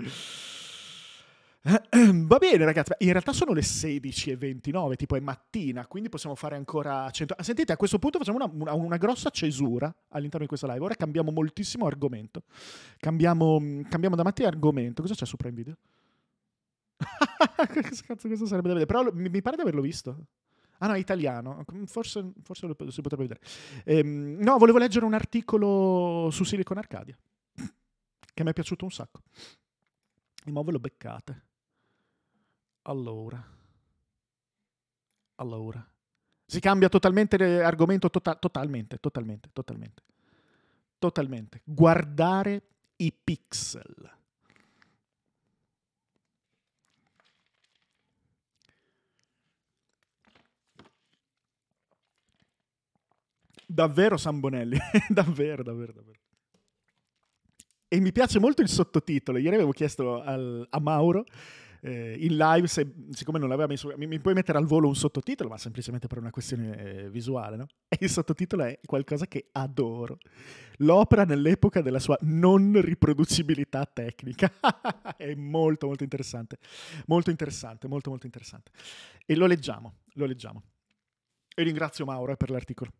Va bene, ragazzi. In realtà sono le 16.29, tipo è mattina, quindi possiamo fare ancora 100. Ah, sentite, a questo punto facciamo una, una, una grossa cesura all'interno di questa live. Ora cambiamo moltissimo argomento. Cambiamo, cambiamo da mattina argomento. Cosa c'è su Prime Video? Cazzo, questo sarebbe da vedere. Però mi, mi pare di averlo visto. Ah no, è italiano, forse, forse lo si potrebbe vedere. Ehm, no, volevo leggere un articolo su Silicon Arcadia, che mi è piaciuto un sacco. E ma ve lo beccate. Allora. Allora. Si cambia totalmente argomento, to- tota-, totalmente, totalmente, totalmente. Totalmente. Guardare i pixel. Davvero Sambonelli, davvero, davvero, davvero. E mi piace molto il sottotitolo. Ieri avevo chiesto al, a Mauro eh, in live, se, siccome non l'aveva messo, mi, mi, puoi mettere al volo un sottotitolo, ma semplicemente per una questione eh, visuale, no? E il sottotitolo è qualcosa che adoro. L'opera nell'epoca della sua non riproducibilità tecnica. è molto, molto interessante. Molto interessante, molto, molto interessante. E lo leggiamo, lo leggiamo. E ringrazio Mauro eh, per l'articolo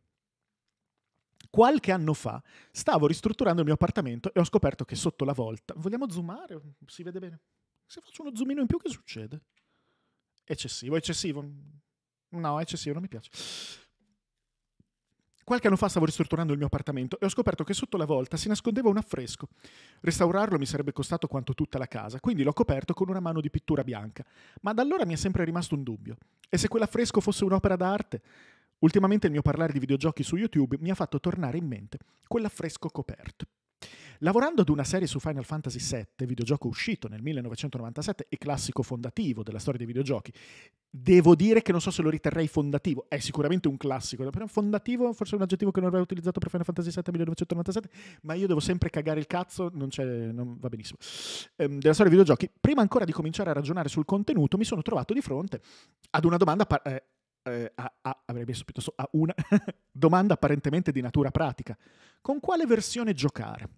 qualche anno fa stavo ristrutturando il mio appartamento e ho scoperto che sotto la volta. Vogliamo zoomare? Si vede bene? Se faccio uno zoomino in più, che succede? Eccessivo, eccessivo. No, eccessivo, non mi piace. Qualche anno fa stavo ristrutturando il mio appartamento e ho scoperto che sotto la volta si nascondeva un affresco. Restaurarlo mi sarebbe costato quanto tutta la casa, quindi l'ho coperto con una mano di pittura bianca. Ma da allora mi è sempre rimasto un dubbio. E se quell'affresco fosse un'opera d'arte? Ultimamente il mio parlare di videogiochi su YouTube mi ha fatto tornare in mente quell'affresco coperto. Lavorando ad una serie su Final Fantasy VII, videogioco uscito nel 1997 e classico fondativo della storia dei videogiochi, devo dire che non so se lo riterrei fondativo, è sicuramente un classico, però fondativo forse è un aggettivo che non avrei utilizzato per Final Fantasy VII 1997, ma io devo sempre cagare il cazzo, non, non va benissimo, ehm, della storia dei videogiochi, prima ancora di cominciare a ragionare sul contenuto mi sono trovato di fronte ad una domanda eh, eh, a, a, avrei messo piuttosto a una domanda apparentemente di natura pratica. Con quale versione giocare?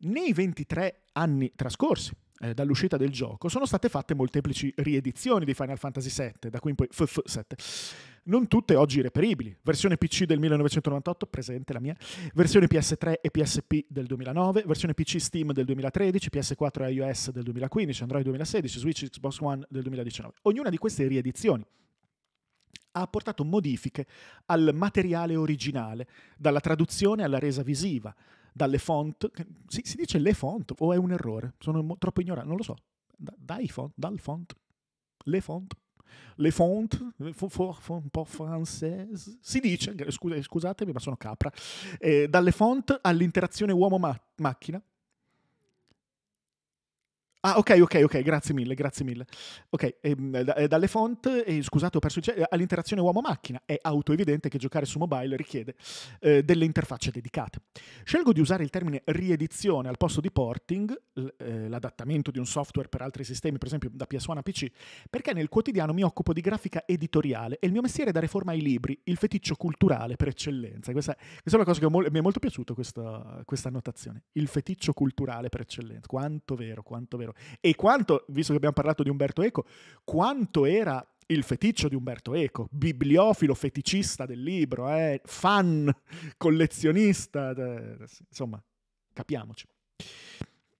Nei 23 anni trascorsi eh, dall'uscita del gioco sono state fatte molteplici riedizioni di Final Fantasy VII, da qui in poi FF7. Non tutte oggi reperibili. Versione PC del 1998, presente la mia, versione PS3 e PSP del 2009, versione PC Steam del 2013, PS4 e iOS del 2015, Android 2016, Switch Xbox One del 2019. Ognuna di queste riedizioni ha apportato modifiche al materiale originale, dalla traduzione alla resa visiva, dalle font. Si, si dice le font o è un errore? Sono mo- troppo ignorante, non lo so. Da, dai font, dal font, le font. Le font, un po' française, si dice, scusatemi ma sono capra, eh, dalle font all'interazione uomo-macchina, Ah, ok, ok, ok, grazie mille, grazie mille. Ok, ehm, d- eh, dalle font, eh, scusate, ho perso il c- eh, all'interazione uomo-macchina. È autoevidente che giocare su mobile richiede eh, delle interfacce dedicate. Scelgo di usare il termine riedizione al posto di porting, l- eh, l'adattamento di un software per altri sistemi, per esempio da PS1 a PC, perché nel quotidiano mi occupo di grafica editoriale e il mio mestiere è dare forma ai libri, il feticcio culturale per eccellenza. Questa, questa è una cosa che mo- mi è molto piaciuta questa, questa annotazione. Il feticcio culturale per eccellenza. Quanto vero, quanto vero. E quanto, visto che abbiamo parlato di Umberto Eco, quanto era il feticcio di Umberto Eco, bibliofilo feticista del libro, eh, fan, collezionista, eh, insomma, capiamoci.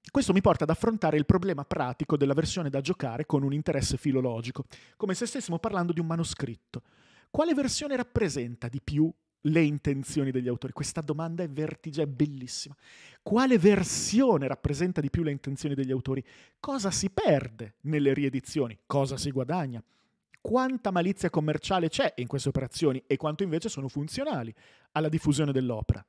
Questo mi porta ad affrontare il problema pratico della versione da giocare con un interesse filologico, come se stessimo parlando di un manoscritto. Quale versione rappresenta di più le intenzioni degli autori? Questa domanda è vertigine, è bellissima. Quale versione rappresenta di più le intenzioni degli autori? Cosa si perde nelle riedizioni? Cosa si guadagna? Quanta malizia commerciale c'è in queste operazioni e quanto invece sono funzionali alla diffusione dell'opera?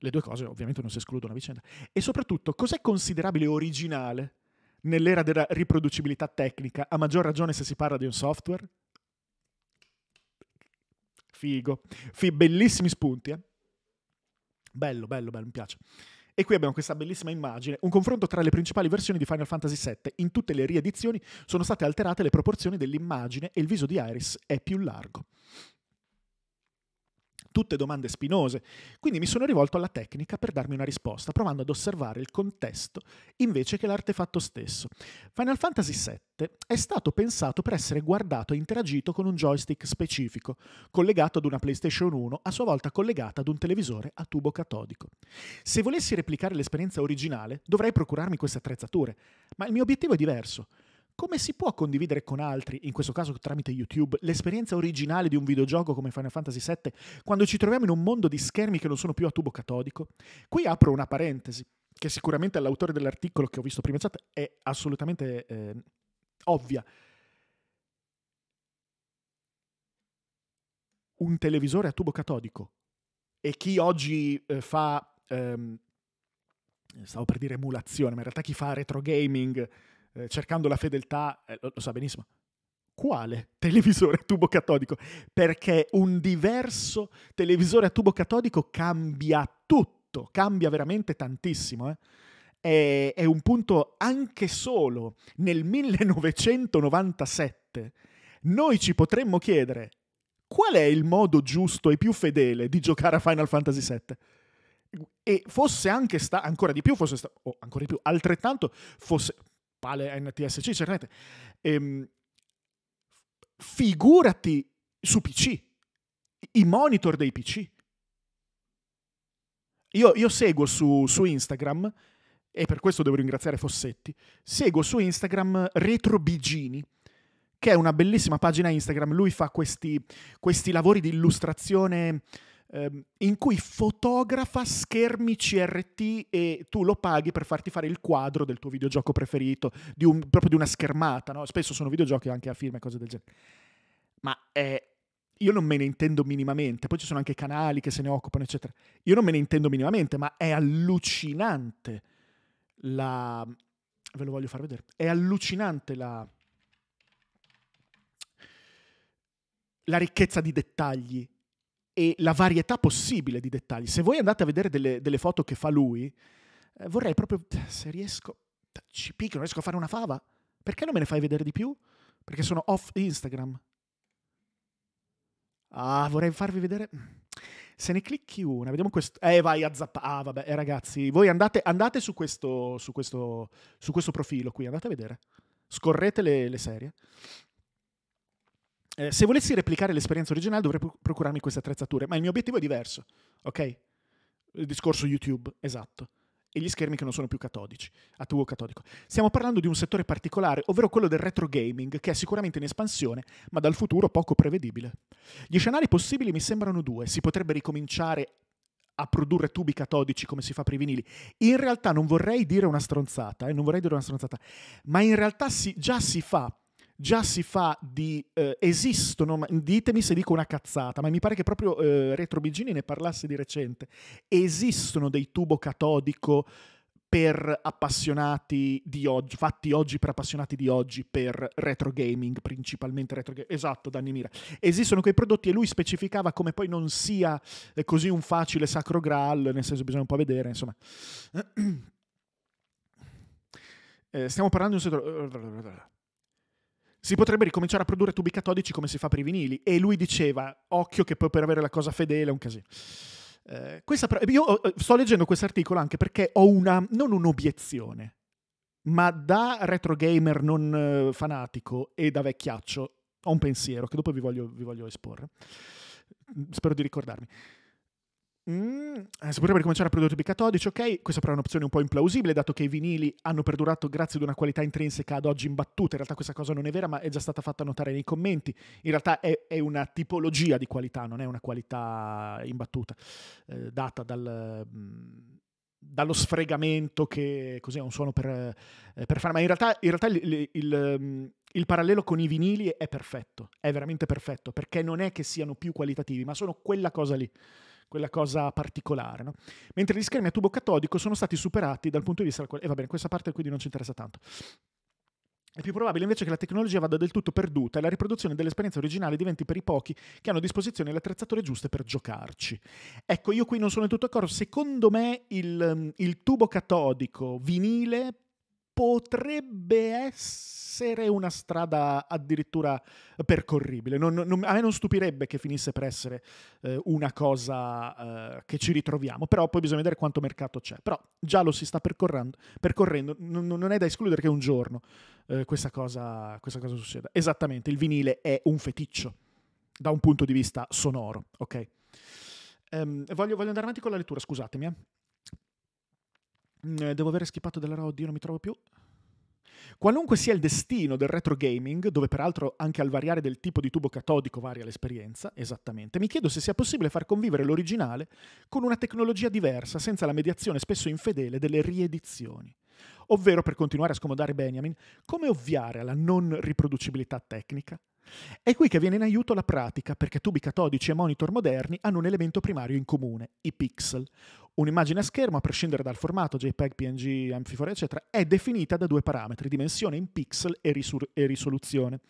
Le due cose ovviamente non si escludono a vicenda. E soprattutto, cos'è considerabile originale nell'era della riproducibilità tecnica, a maggior ragione se si parla di un software? Figo. Fì, bellissimi spunti, eh? Bello, bello, bello, mi piace. E qui abbiamo questa bellissima immagine, un confronto tra le principali versioni di Final Fantasy VII. In tutte le riedizioni sono state alterate le proporzioni dell'immagine e il viso di Iris è più largo tutte domande spinose, quindi mi sono rivolto alla tecnica per darmi una risposta, provando ad osservare il contesto invece che l'artefatto stesso. Final Fantasy VII è stato pensato per essere guardato e interagito con un joystick specifico, collegato ad una PlayStation 1, a sua volta collegata ad un televisore a tubo catodico. Se volessi replicare l'esperienza originale, dovrei procurarmi queste attrezzature, ma il mio obiettivo è diverso come si può condividere con altri, in questo caso tramite YouTube, l'esperienza originale di un videogioco come Final Fantasy VII quando ci troviamo in un mondo di schermi che non sono più a tubo catodico? Qui apro una parentesi, che sicuramente all'autore dell'articolo che ho visto prima in chat è assolutamente eh, ovvia. Un televisore a tubo catodico e chi oggi eh, fa... Ehm, stavo per dire emulazione, ma in realtà chi fa retro gaming eh, cercando la fedeltà, eh, lo, lo sa benissimo, quale televisore a tubo catodico? Perché un diverso televisore a tubo catodico cambia tutto, cambia veramente tantissimo. Eh? È, è, un punto anche solo nel 1997 noi ci potremmo chiedere qual è il modo giusto e più fedele di giocare a Final Fantasy VII. E fosse anche sta, ancora di più, fosse sta, o ancora di più, altrettanto fosse, pale NTSC, certamente. Ehm, figurati su PC, i monitor dei PC. Io, io seguo su, su, Instagram, e per questo devo ringraziare Fossetti, seguo su Instagram Retro Bigini, che è una bellissima pagina Instagram. Lui fa questi, questi lavori di illustrazione ehm, in cui fotografa schermi CRT e tu lo paghi per farti fare il quadro del tuo videogioco preferito, di un, proprio di una schermata, no? spesso sono videogiochi anche a film e cose del genere. Ma eh, io non me ne intendo minimamente, poi ci sono anche canali che se ne occupano, eccetera. Io non me ne intendo minimamente, ma è allucinante la... Ve lo voglio far vedere. È allucinante la... la ricchezza di dettagli e la varietà possibile di dettagli. Se voi andate a vedere delle, delle foto che fa lui, eh, vorrei proprio, se riesco, ci picchio, riesco a fare una fava, perché non me ne fai vedere di più? Perché sono off Instagram. Ah, vorrei farvi vedere. Mm, se ne clicchi una, vediamo questo. Eh, vai a zappare. Ah, vabbè, eh, ragazzi, voi andate, andate su, questo, su, questo, su questo profilo qui, andate a vedere. Scorrete le, le serie. Eh, se volessi replicare l'esperienza originale dovrei procurarmi queste attrezzature, ma il mio obiettivo è diverso, ok? Il discorso YouTube, esatto. E gli schermi che non sono più catodici, a tubo catodico. Stiamo parlando di un settore particolare, ovvero quello del retro gaming, che è sicuramente in espansione, ma dal futuro poco prevedibile. Gli scenari possibili mi sembrano due. Si potrebbe ricominciare a produrre tubi catodici come si fa per i vinili. In realtà non vorrei dire una stronzata, eh, non vorrei dire una stronzata, ma in realtà si, già si fa già si fa di eh, esistono, ditemi se dico una cazzata, ma mi pare che proprio eh, Retro Bigini ne parlasse di recente, esistono dei tubo catodico per appassionati di oggi, fatti oggi per appassionati di oggi, per retro gaming, principalmente retro gaming. Esatto, Danny Mira. Esistono quei prodotti e lui specificava come poi non sia eh, così un facile sacro graal, nel senso bisogna un po' vedere, insomma. Eh, stiamo parlando di un settore si potrebbe ricominciare a produrre tubi catodici come si fa per i vinili. E lui diceva, occhio che poi per avere la cosa fedele è un casino. Eh, pre- io oh, oh, sto leggendo questo articolo anche perché ho una, non un'obiezione, ma da retro gamer non eh, fanatico e da vecchiaccio ho un pensiero che dopo vi voglio, vi voglio esporre. Mm, spero di ricordarmi. Mm, eh, si potrebbe ricominciare a produrre prodotti bicatodici, ok? Questa però è un'opzione un po' implausibile, dato che i vinili hanno perdurato grazie ad una qualità intrinseca ad oggi imbattuta. In realtà questa cosa non è vera, ma è già stata fatta notare nei commenti. In realtà è, è una tipologia di qualità, non è una qualità imbattuta, eh, data dal... Mh, mm, dallo sfregamento che così è un suono per, eh, per fare, ma in realtà, in realtà il, il, il, mm, il, parallelo con i vinili è perfetto, è veramente perfetto, perché non è che siano più qualitativi, ma sono quella cosa lì quella cosa particolare. No? Mentre gli schermi a tubo catodico sono stati superati dal punto di vista... E va bene, questa parte quindi non ci interessa tanto. È più probabile invece che la tecnologia vada del tutto perduta e la riproduzione dell'esperienza originale diventi per i pochi che hanno a disposizione le attrezzature giuste per giocarci. Ecco, io qui non sono del tutto d'accordo. Secondo me il, il tubo catodico vinile potrebbe essere una strada addirittura percorribile. Non, non, a me non stupirebbe che finisse per essere eh, una cosa eh, che ci ritroviamo, però poi bisogna vedere quanto mercato c'è. Però già lo si sta percorrendo, non, non, è da escludere che un giorno eh, questa, cosa, questa cosa succeda. Esattamente, il vinile è un feticcio da un punto di vista sonoro, ok? Um, voglio, voglio, andare avanti con la lettura, scusatemi. Eh. Mm, eh, devo aver schippato della RAW, oddio, non mi trovo più. Qualunque sia il destino del retro gaming, dove peraltro anche al variare del tipo di tubo catodico varia l'esperienza, esattamente, mi chiedo se sia possibile far convivere l'originale con una tecnologia diversa, senza la mediazione spesso infedele delle riedizioni. Ovvero, per continuare a scomodare Benjamin, come ovviare alla non riproducibilità tecnica? È qui che viene in aiuto la pratica, perché tubi catodici e monitor moderni hanno un elemento primario in comune, i pixel, Un'immagine a schermo, a prescindere dal formato JPEG, PNG, MP4, eccetera, è definita da due parametri, dimensione in pixel e, risur- e, risoluzione.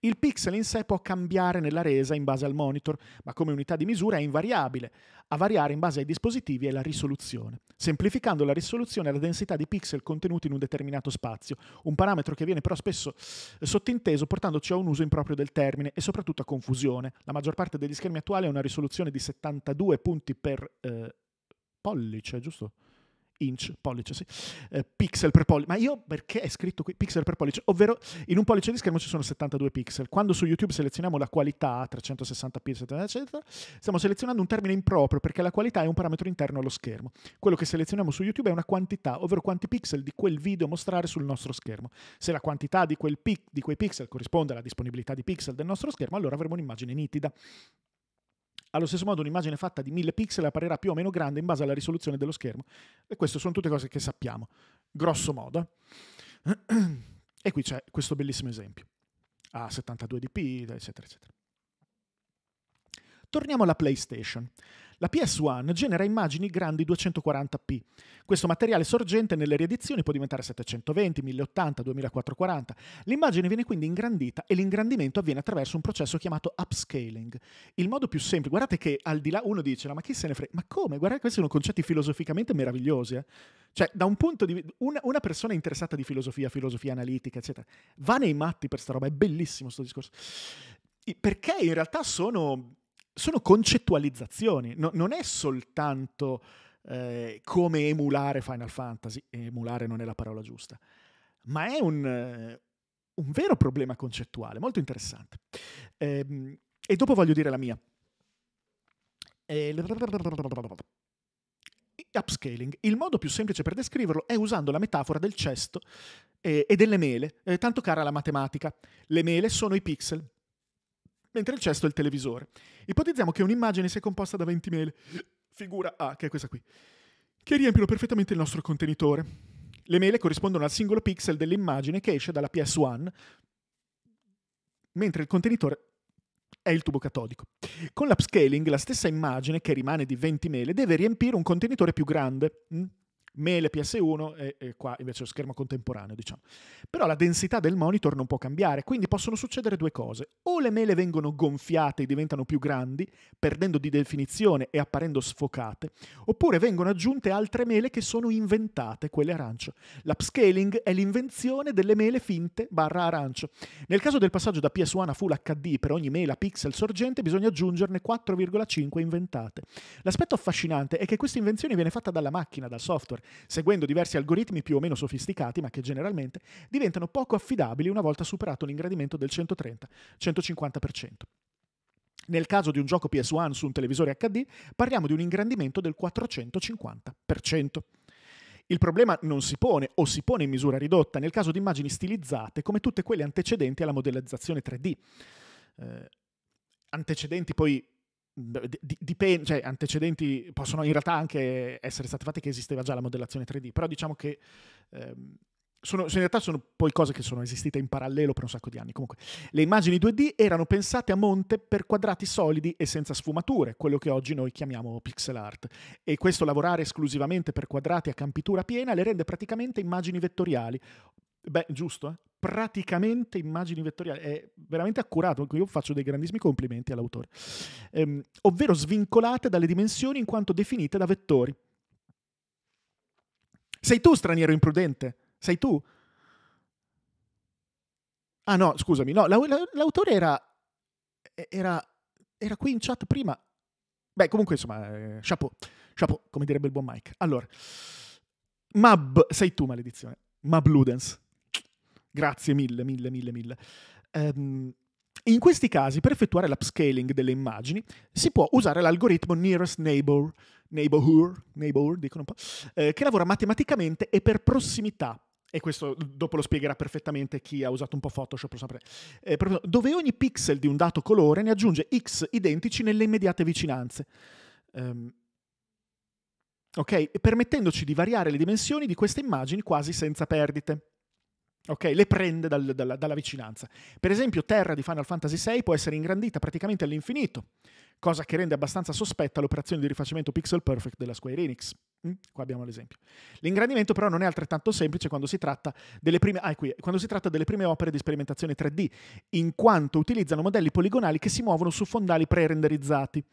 Il pixel in sé può cambiare nella resa in base al monitor, ma come unità di misura è invariabile, a variare in base ai dispositivi è la risoluzione. Semplificando la risoluzione è la densità di pixel contenuti in un determinato spazio, un parametro che viene però spesso eh, sottinteso portandoci a un uso improprio del termine e soprattutto a confusione. La maggior parte degli schermi attuali ha una risoluzione di 72 punti per... Eh, pollice, giusto? inch, pollice, sì, eh, pixel per pollice. Ma io perché è scritto qui pixel per pollice? Ovvero in un pollice di schermo ci sono 72 pixel. Quando su YouTube selezioniamo la qualità, 360p, eccetera, eccetera, stiamo selezionando un termine improprio perché la qualità è un parametro interno allo schermo. Quello che selezioniamo su YouTube è una quantità, ovvero quanti pixel di quel video mostrare sul nostro schermo. Se la quantità di, pic, di quei pixel corrisponde alla disponibilità di pixel del nostro schermo, allora avremo un'immagine nitida. Allo stesso modo un'immagine fatta di 1000 pixel apparirà più o meno grande in base alla risoluzione dello schermo. E queste sono tutte cose che sappiamo, grosso modo. E qui c'è questo bellissimo esempio a 72dp, eccetera, eccetera. Torniamo alla PlayStation. La PS1 genera immagini grandi 240p. Questo materiale sorgente nelle riedizioni può diventare 720, 1080, 2440. L'immagine viene quindi ingrandita e l'ingrandimento avviene attraverso un processo chiamato upscaling. Il modo più semplice, guardate che al di là uno dice, ma chi se ne frega? Ma come? Guardate, questi sono concetti filosoficamente meravigliosi. Eh? Cioè, da un punto di vista, una, persona interessata di filosofia, filosofia analitica, eccetera, va nei matti per sta roba, è bellissimo questo discorso. Perché in realtà sono sono concettualizzazioni, no, non è soltanto eh, come emulare Final Fantasy, emulare non è la parola giusta, ma è un, eh, un vero problema concettuale, molto interessante. Eh, e dopo voglio dire la mia. Eh, upscaling. Il modo più semplice per descriverlo è usando la metafora del cesto eh, e delle mele, eh, tanto cara la matematica. Le mele sono i pixel, mentre il cesto è il televisore. Ipotizziamo che un'immagine sia composta da 20 mele, figura A, che è questa qui, che riempiono perfettamente il nostro contenitore. Le mele corrispondono al singolo pixel dell'immagine che esce dalla PS1, mentre il contenitore è il tubo catodico. Con l'upscaling, la stessa immagine, che rimane di 20 mele, deve riempire un contenitore più grande, mm? mele PS1 e, e qua invece lo schermo contemporaneo, diciamo. Però la densità del monitor non può cambiare, quindi possono succedere due cose. O le mele vengono gonfiate e diventano più grandi, perdendo di definizione e apparendo sfocate, oppure vengono aggiunte altre mele che sono inventate, quelle arancio. L'upscaling è l'invenzione delle mele finte barra arancio. Nel caso del passaggio da PS1 a Full HD per ogni mela pixel sorgente bisogna aggiungerne 4,5 inventate. L'aspetto affascinante è che questa invenzione viene fatta dalla macchina, dal software, seguendo diversi algoritmi più o meno sofisticati, ma che generalmente diventano poco affidabili una volta superato l'ingrandimento del 130-150%. Nel caso di un gioco PS1 su un televisore HD, parliamo di un ingrandimento del 450%. Il problema non si pone o si pone in misura ridotta nel caso di immagini stilizzate come tutte quelle antecedenti alla modellizzazione 3D. Eh, antecedenti poi D- dipende, cioè antecedenti possono in realtà anche essere stati fatti che esisteva già la modellazione 3D, però diciamo che ehm, sono, in realtà sono poi cose che sono esistite in parallelo per un sacco di anni. Comunque, le immagini 2D erano pensate a monte per quadrati solidi e senza sfumature, quello che oggi noi chiamiamo pixel art. E questo lavorare esclusivamente per quadrati a campitura piena le rende praticamente immagini vettoriali. Beh, giusto, eh? praticamente immagini vettoriali, è veramente accurato, io faccio dei grandissimi complimenti all'autore, ehm, ovvero svincolate dalle dimensioni in quanto definite da vettori. Sei tu straniero imprudente, sei tu. Ah no, scusami, no, l'autore era, era, era qui in chat prima. Beh, comunque insomma, eh, chapeau, chapeau, come direbbe il buon Mike. Allora, Mab, sei tu maledizione, Mab Ludens. Grazie mille, mille, mille, mille. Um, in questi casi, per effettuare l'upscaling delle immagini, si può usare l'algoritmo Nearest Neighbor, neighborhood, neighbor, dicono un po', eh, che lavora matematicamente e per prossimità. E questo dopo lo spiegherà perfettamente chi ha usato un po' Photoshop, eh, dove ogni pixel di un dato colore ne aggiunge x identici nelle immediate vicinanze. Um, ok? Permettendoci di variare le dimensioni di queste immagini quasi senza perdite ok? le prende dal, dalla, dalla, vicinanza. Per esempio, Terra di Final Fantasy VI può essere ingrandita praticamente all'infinito, cosa che rende abbastanza sospetta l'operazione di rifacimento pixel perfect della Square Enix. Mm? Qua abbiamo l'esempio. L'ingrandimento però non è altrettanto semplice quando si, prime, ah, qui, quando si tratta delle prime opere di sperimentazione 3D, in quanto utilizzano modelli poligonali che si muovono su fondali pre-renderizzati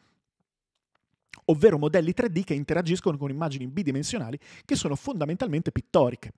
ovvero modelli 3D che interagiscono con immagini bidimensionali che sono fondamentalmente pittoriche.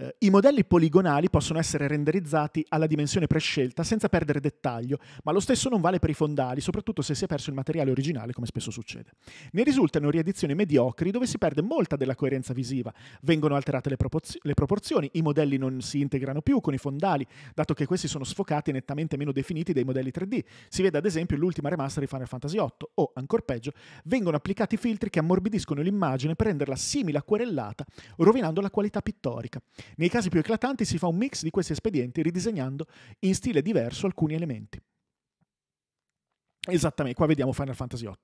Eh, I modelli poligonali possono essere renderizzati alla dimensione prescelta senza perdere dettaglio, ma lo stesso non vale per i fondali, soprattutto se si è perso il materiale originale, come spesso succede. Ne risultano riedizioni mediocri dove si perde molta della coerenza visiva, vengono alterate le, propoz- le proporzioni, i modelli non si integrano più con i fondali, dato che questi sono sfocati e nettamente meno definiti dei modelli 3D. Si vede ad esempio l'ultima remaster di Final Fantasy VIII, o ancora peggio, vengono applicati filtri che ammorbidiscono l'immagine per renderla simile a querellata, rovinando la qualità pittorica. Nei casi più eclatanti si fa un mix di questi espedienti ridisegnando in stile diverso alcuni elementi. Esattamente, qua vediamo Final Fantasy VIII.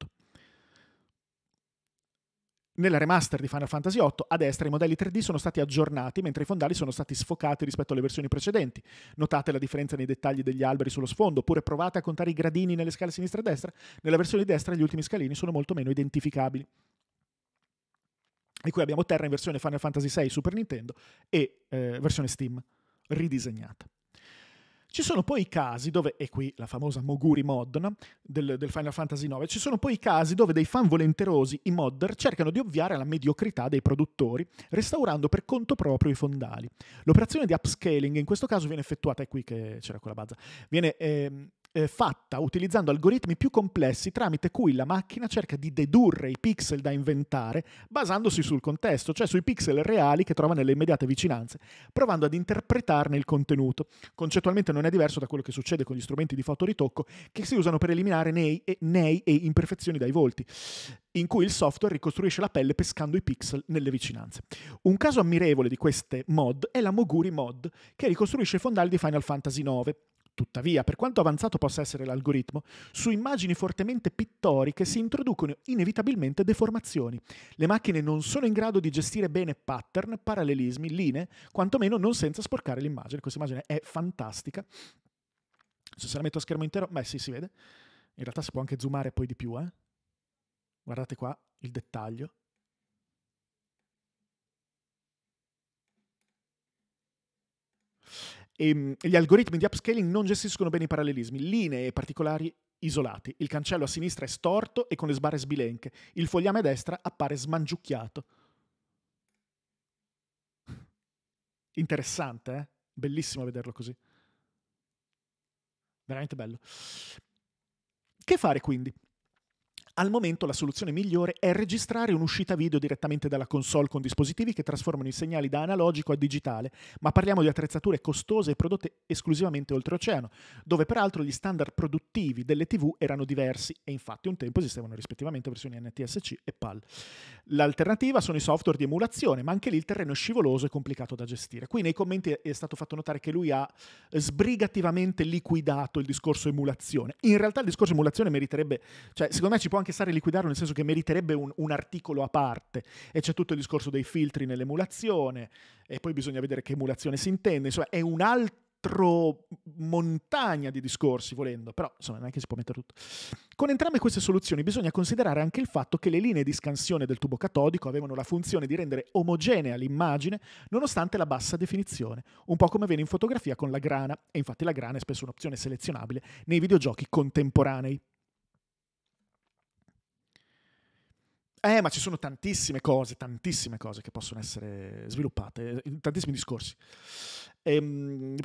Nella remaster di Final Fantasy VIII, a destra i modelli 3D sono stati aggiornati, mentre i fondali sono stati sfocati rispetto alle versioni precedenti. Notate la differenza nei dettagli degli alberi sullo sfondo, oppure provate a contare i gradini nelle scale sinistra e destra. Nella versione destra gli ultimi scalini sono molto meno identificabili di cui abbiamo Terra in versione Final Fantasy VI Super Nintendo e eh, versione Steam ridisegnata. Ci sono poi i casi dove, e qui la famosa Moguri mod no? del, del, Final Fantasy IX, ci sono poi i casi dove dei fan volenterosi, i modder, cercano di ovviare alla mediocrità dei produttori, restaurando per conto proprio i fondali. L'operazione di upscaling in questo caso viene effettuata, è qui che c'era quella baza, viene eh, eh, fatta utilizzando algoritmi più complessi tramite cui la macchina cerca di dedurre i pixel da inventare basandosi sul contesto, cioè sui pixel reali che trova nelle immediate vicinanze, provando ad interpretarne il contenuto. Concettualmente non è diverso da quello che succede con gli strumenti di fotoritocco che si usano per eliminare nei e, nei e imperfezioni dai volti in cui il software ricostruisce la pelle pescando i pixel nelle vicinanze. Un caso ammirevole di queste mod è la Moguri mod, che ricostruisce i fondali di Final Fantasy IX, Tuttavia, per quanto avanzato possa essere l'algoritmo, su immagini fortemente pittoriche si introducono inevitabilmente deformazioni. Le macchine non sono in grado di gestire bene pattern, parallelismi, linee, quantomeno non senza sporcare l'immagine. Questa immagine è fantastica. Se la metto a schermo intero, beh sì, si vede. In realtà si può anche zoomare poi di più, eh? Guardate qua il dettaglio. E ehm, gli algoritmi di upscaling non gestiscono bene i parallelismi, linee particolari isolati. Il cancello a sinistra è storto e con le sbarre sbilenche. Il fogliame a destra appare smangiucchiato. Interessante, eh? Bellissimo vederlo così. Veramente bello. Che fare quindi? Al momento la soluzione migliore è registrare un'uscita video direttamente dalla console con dispositivi che trasformano i segnali da analogico a digitale, ma parliamo di attrezzature costose e prodotte esclusivamente oltreoceano, dove peraltro gli standard produttivi delle TV erano diversi e infatti un tempo esistevano rispettivamente versioni NTSC e PAL. L'alternativa sono i software di emulazione, ma anche lì il terreno è scivoloso e complicato da gestire. Qui nei commenti è stato fatto notare che lui ha sbrigativamente liquidato il discorso emulazione. In realtà il discorso emulazione meriterebbe, cioè secondo me ci può anche anche stare liquidarlo, nel senso che meriterebbe un, un articolo a parte. E c'è tutto il discorso dei filtri nell'emulazione, e poi bisogna vedere che emulazione si intende. Insomma, è un altro montagna di discorsi volendo, però insomma neanche si può mettere tutto. Con entrambe queste soluzioni bisogna considerare anche il fatto che le linee di scansione del tubo catodico avevano la funzione di rendere omogenea l'immagine nonostante la bassa definizione, un po' come avviene in fotografia con la grana, e infatti la grana è spesso un'opzione selezionabile nei videogiochi contemporanei. Eh, ma ci sono tantissime cose, tantissime cose che possono essere sviluppate, eh, tantissimi discorsi. Ehm...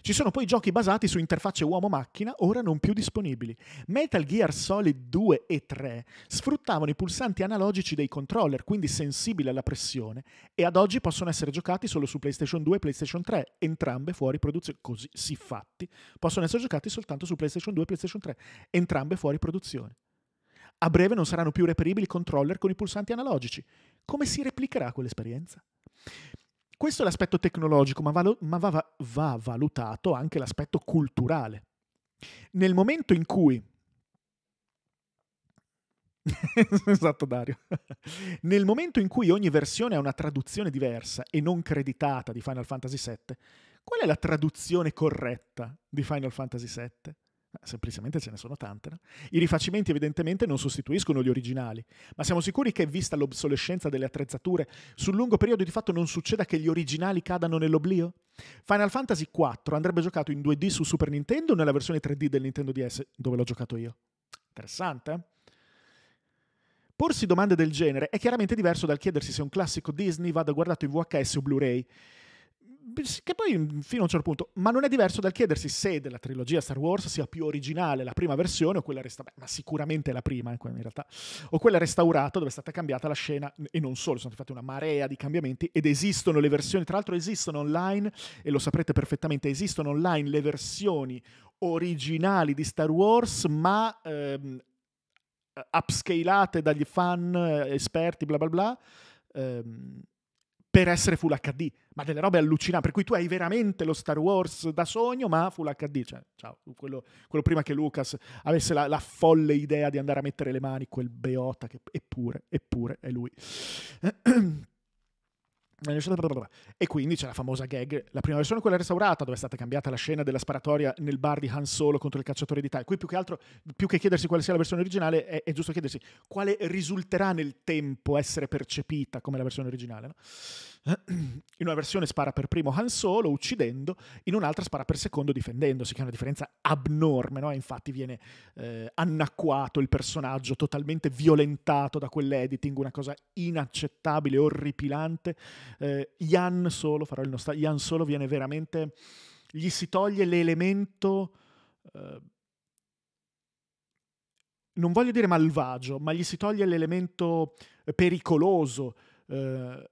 Ci sono poi giochi basati su interfacce uomo-macchina, ora non più disponibili. Metal Gear Solid 2 e 3 sfruttavano i pulsanti analogici dei controller, quindi sensibili alla pressione, e ad oggi possono essere giocati solo su PlayStation 2 e PlayStation 3, entrambe fuori produzione. Così si fatti, possono essere giocati soltanto su PlayStation 2 e PlayStation 3, entrambe fuori produzione. A breve non saranno più reperibili controller con i pulsanti analogici. Come si replicherà quell'esperienza? Questo è l'aspetto tecnologico, ma, va, ma va, va valutato anche l'aspetto culturale. Nel momento in cui esatto Dario. Nel momento in cui ogni versione ha una traduzione diversa e non creditata di Final Fantasy VII, qual è la traduzione corretta di Final Fantasy VII? Eh, semplicemente ce ne sono tante. No? I rifacimenti evidentemente non sostituiscono gli originali, ma siamo sicuri che, vista l'obsolescenza delle attrezzature, sul lungo periodo di fatto non succeda che gli originali cadano nell'oblio? Final Fantasy IV andrebbe giocato in 2D su Super Nintendo o nella versione 3D del Nintendo DS, dove l'ho giocato io? Interessante. Eh? Porsi domande del genere è chiaramente diverso dal chiedersi se un classico Disney vada guardato in VHS o Blu-ray che poi mhmm, fino a un certo punto, ma non è diverso dal chiedersi se della trilogia Star Wars sia più originale la prima versione o quella restaurata, ma sicuramente la prima ecco, in realtà, o quella restaurata dove è stata cambiata la scena e non solo, sono fatte una marea di cambiamenti ed esistono le versioni, tra l'altro esistono online e lo saprete perfettamente, esistono online le versioni originali di Star Wars, ma ehm, upscalate dagli fan eh, esperti, bla bla bla, ehm, per essere full HD ma delle robe allucinanti, per cui tu hai veramente lo Star Wars da sogno, ma full HD, cioè, ciao, quello, quello prima che Lucas avesse la, la, folle idea di andare a mettere le mani, quel beota, che, eppure, eppure è lui. E quindi c'è la famosa gag, la prima versione quella restaurata dove è stata cambiata la scena della sparatoria nel bar di Han Solo contro il cacciatore di Tai. Qui più che altro, più che chiedersi quale sia la versione originale, è, è giusto chiedersi quale risulterà nel tempo essere percepita come la versione originale. No? In una versione spara per primo Han Solo, uccidendo, in un'altra spara per secondo, difendendosi, che è una differenza abnorme. No? Infatti, viene eh, annacquato il personaggio, totalmente violentato da quell'editing, una cosa inaccettabile, orripilante. Eh, Ian Solo, farò il nostalgico. Ian Solo viene veramente. gli si toglie l'elemento. Eh, non voglio dire malvagio, ma gli si toglie l'elemento pericoloso, eh,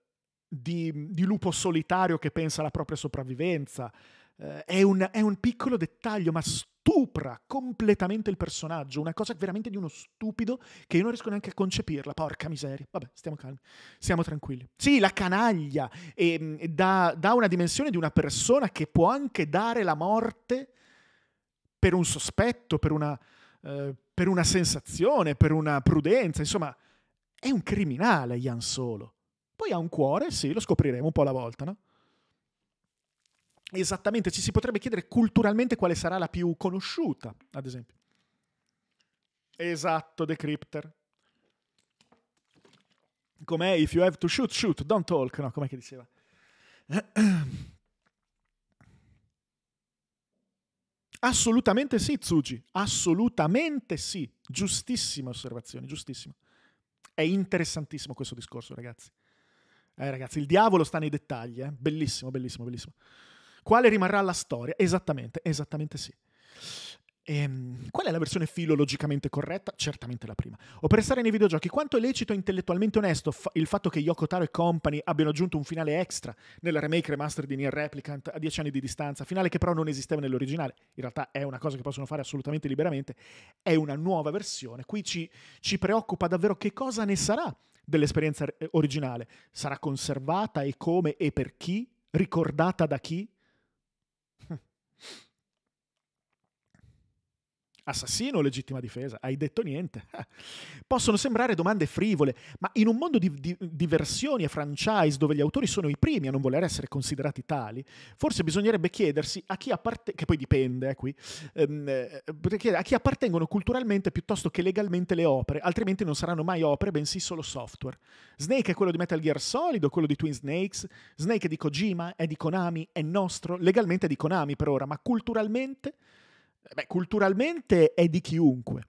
di, di lupo solitario che pensa alla propria sopravvivenza. Eh, è, un, è un piccolo dettaglio, ma stupra completamente il personaggio, una cosa veramente di uno stupido che io non riesco neanche a concepirla, porca miseria. Vabbè, stiamo calmi, siamo tranquilli. Sì, la canaglia e, ehm, e dà, dà una dimensione di una persona che può anche dare la morte per un sospetto, per una, eh, per una sensazione, per una prudenza, insomma, è un criminale Ian Solo poi ha un cuore, sì, lo scopriremo un po' alla volta, no? Esattamente, ci si potrebbe chiedere culturalmente quale sarà la più conosciuta, ad esempio. Esatto, Decrypter. Com'è If you have to shoot, shoot, don't talk. No, com'è che diceva? Assolutamente sì, Tsuji. Assolutamente sì. Giustissima osservazione, giustissima. È interessantissimo questo discorso, ragazzi. Eh, ragazzi, il diavolo sta nei dettagli, eh? bellissimo, bellissimo, bellissimo. Quale rimarrà la storia? Esattamente, esattamente sì. Ehm, qual è la versione filologicamente corretta? Certamente la prima. O per stare nei videogiochi, quanto è lecito e intellettualmente onesto fa- il fatto che Yoko Taro e company abbiano aggiunto un finale extra nella remake remaster di Nier Replicant a dieci anni di distanza, finale che però non esisteva nell'originale. In realtà è una cosa che possono fare assolutamente liberamente, è una nuova versione. Qui ci, ci preoccupa davvero che cosa ne sarà dell'esperienza eh, originale. Sarà conservata e come e per chi, ricordata da chi Assassino o legittima difesa? Hai detto niente. Possono sembrare domande frivole, ma in un mondo di, di, di versioni e franchise dove gli autori sono i primi a non voler essere considerati tali, forse bisognerebbe chiedersi a chi appartengono, che poi dipende eh, qui, ehm, eh, a chi appartengono culturalmente piuttosto che legalmente le opere, altrimenti non saranno mai opere, bensì solo software. Snake è quello di Metal Gear Solid o quello di Twin Snakes, Snake è di Kojima, è di Konami, è nostro, legalmente è di Konami per ora, ma culturalmente... Beh, culturalmente è di chiunque,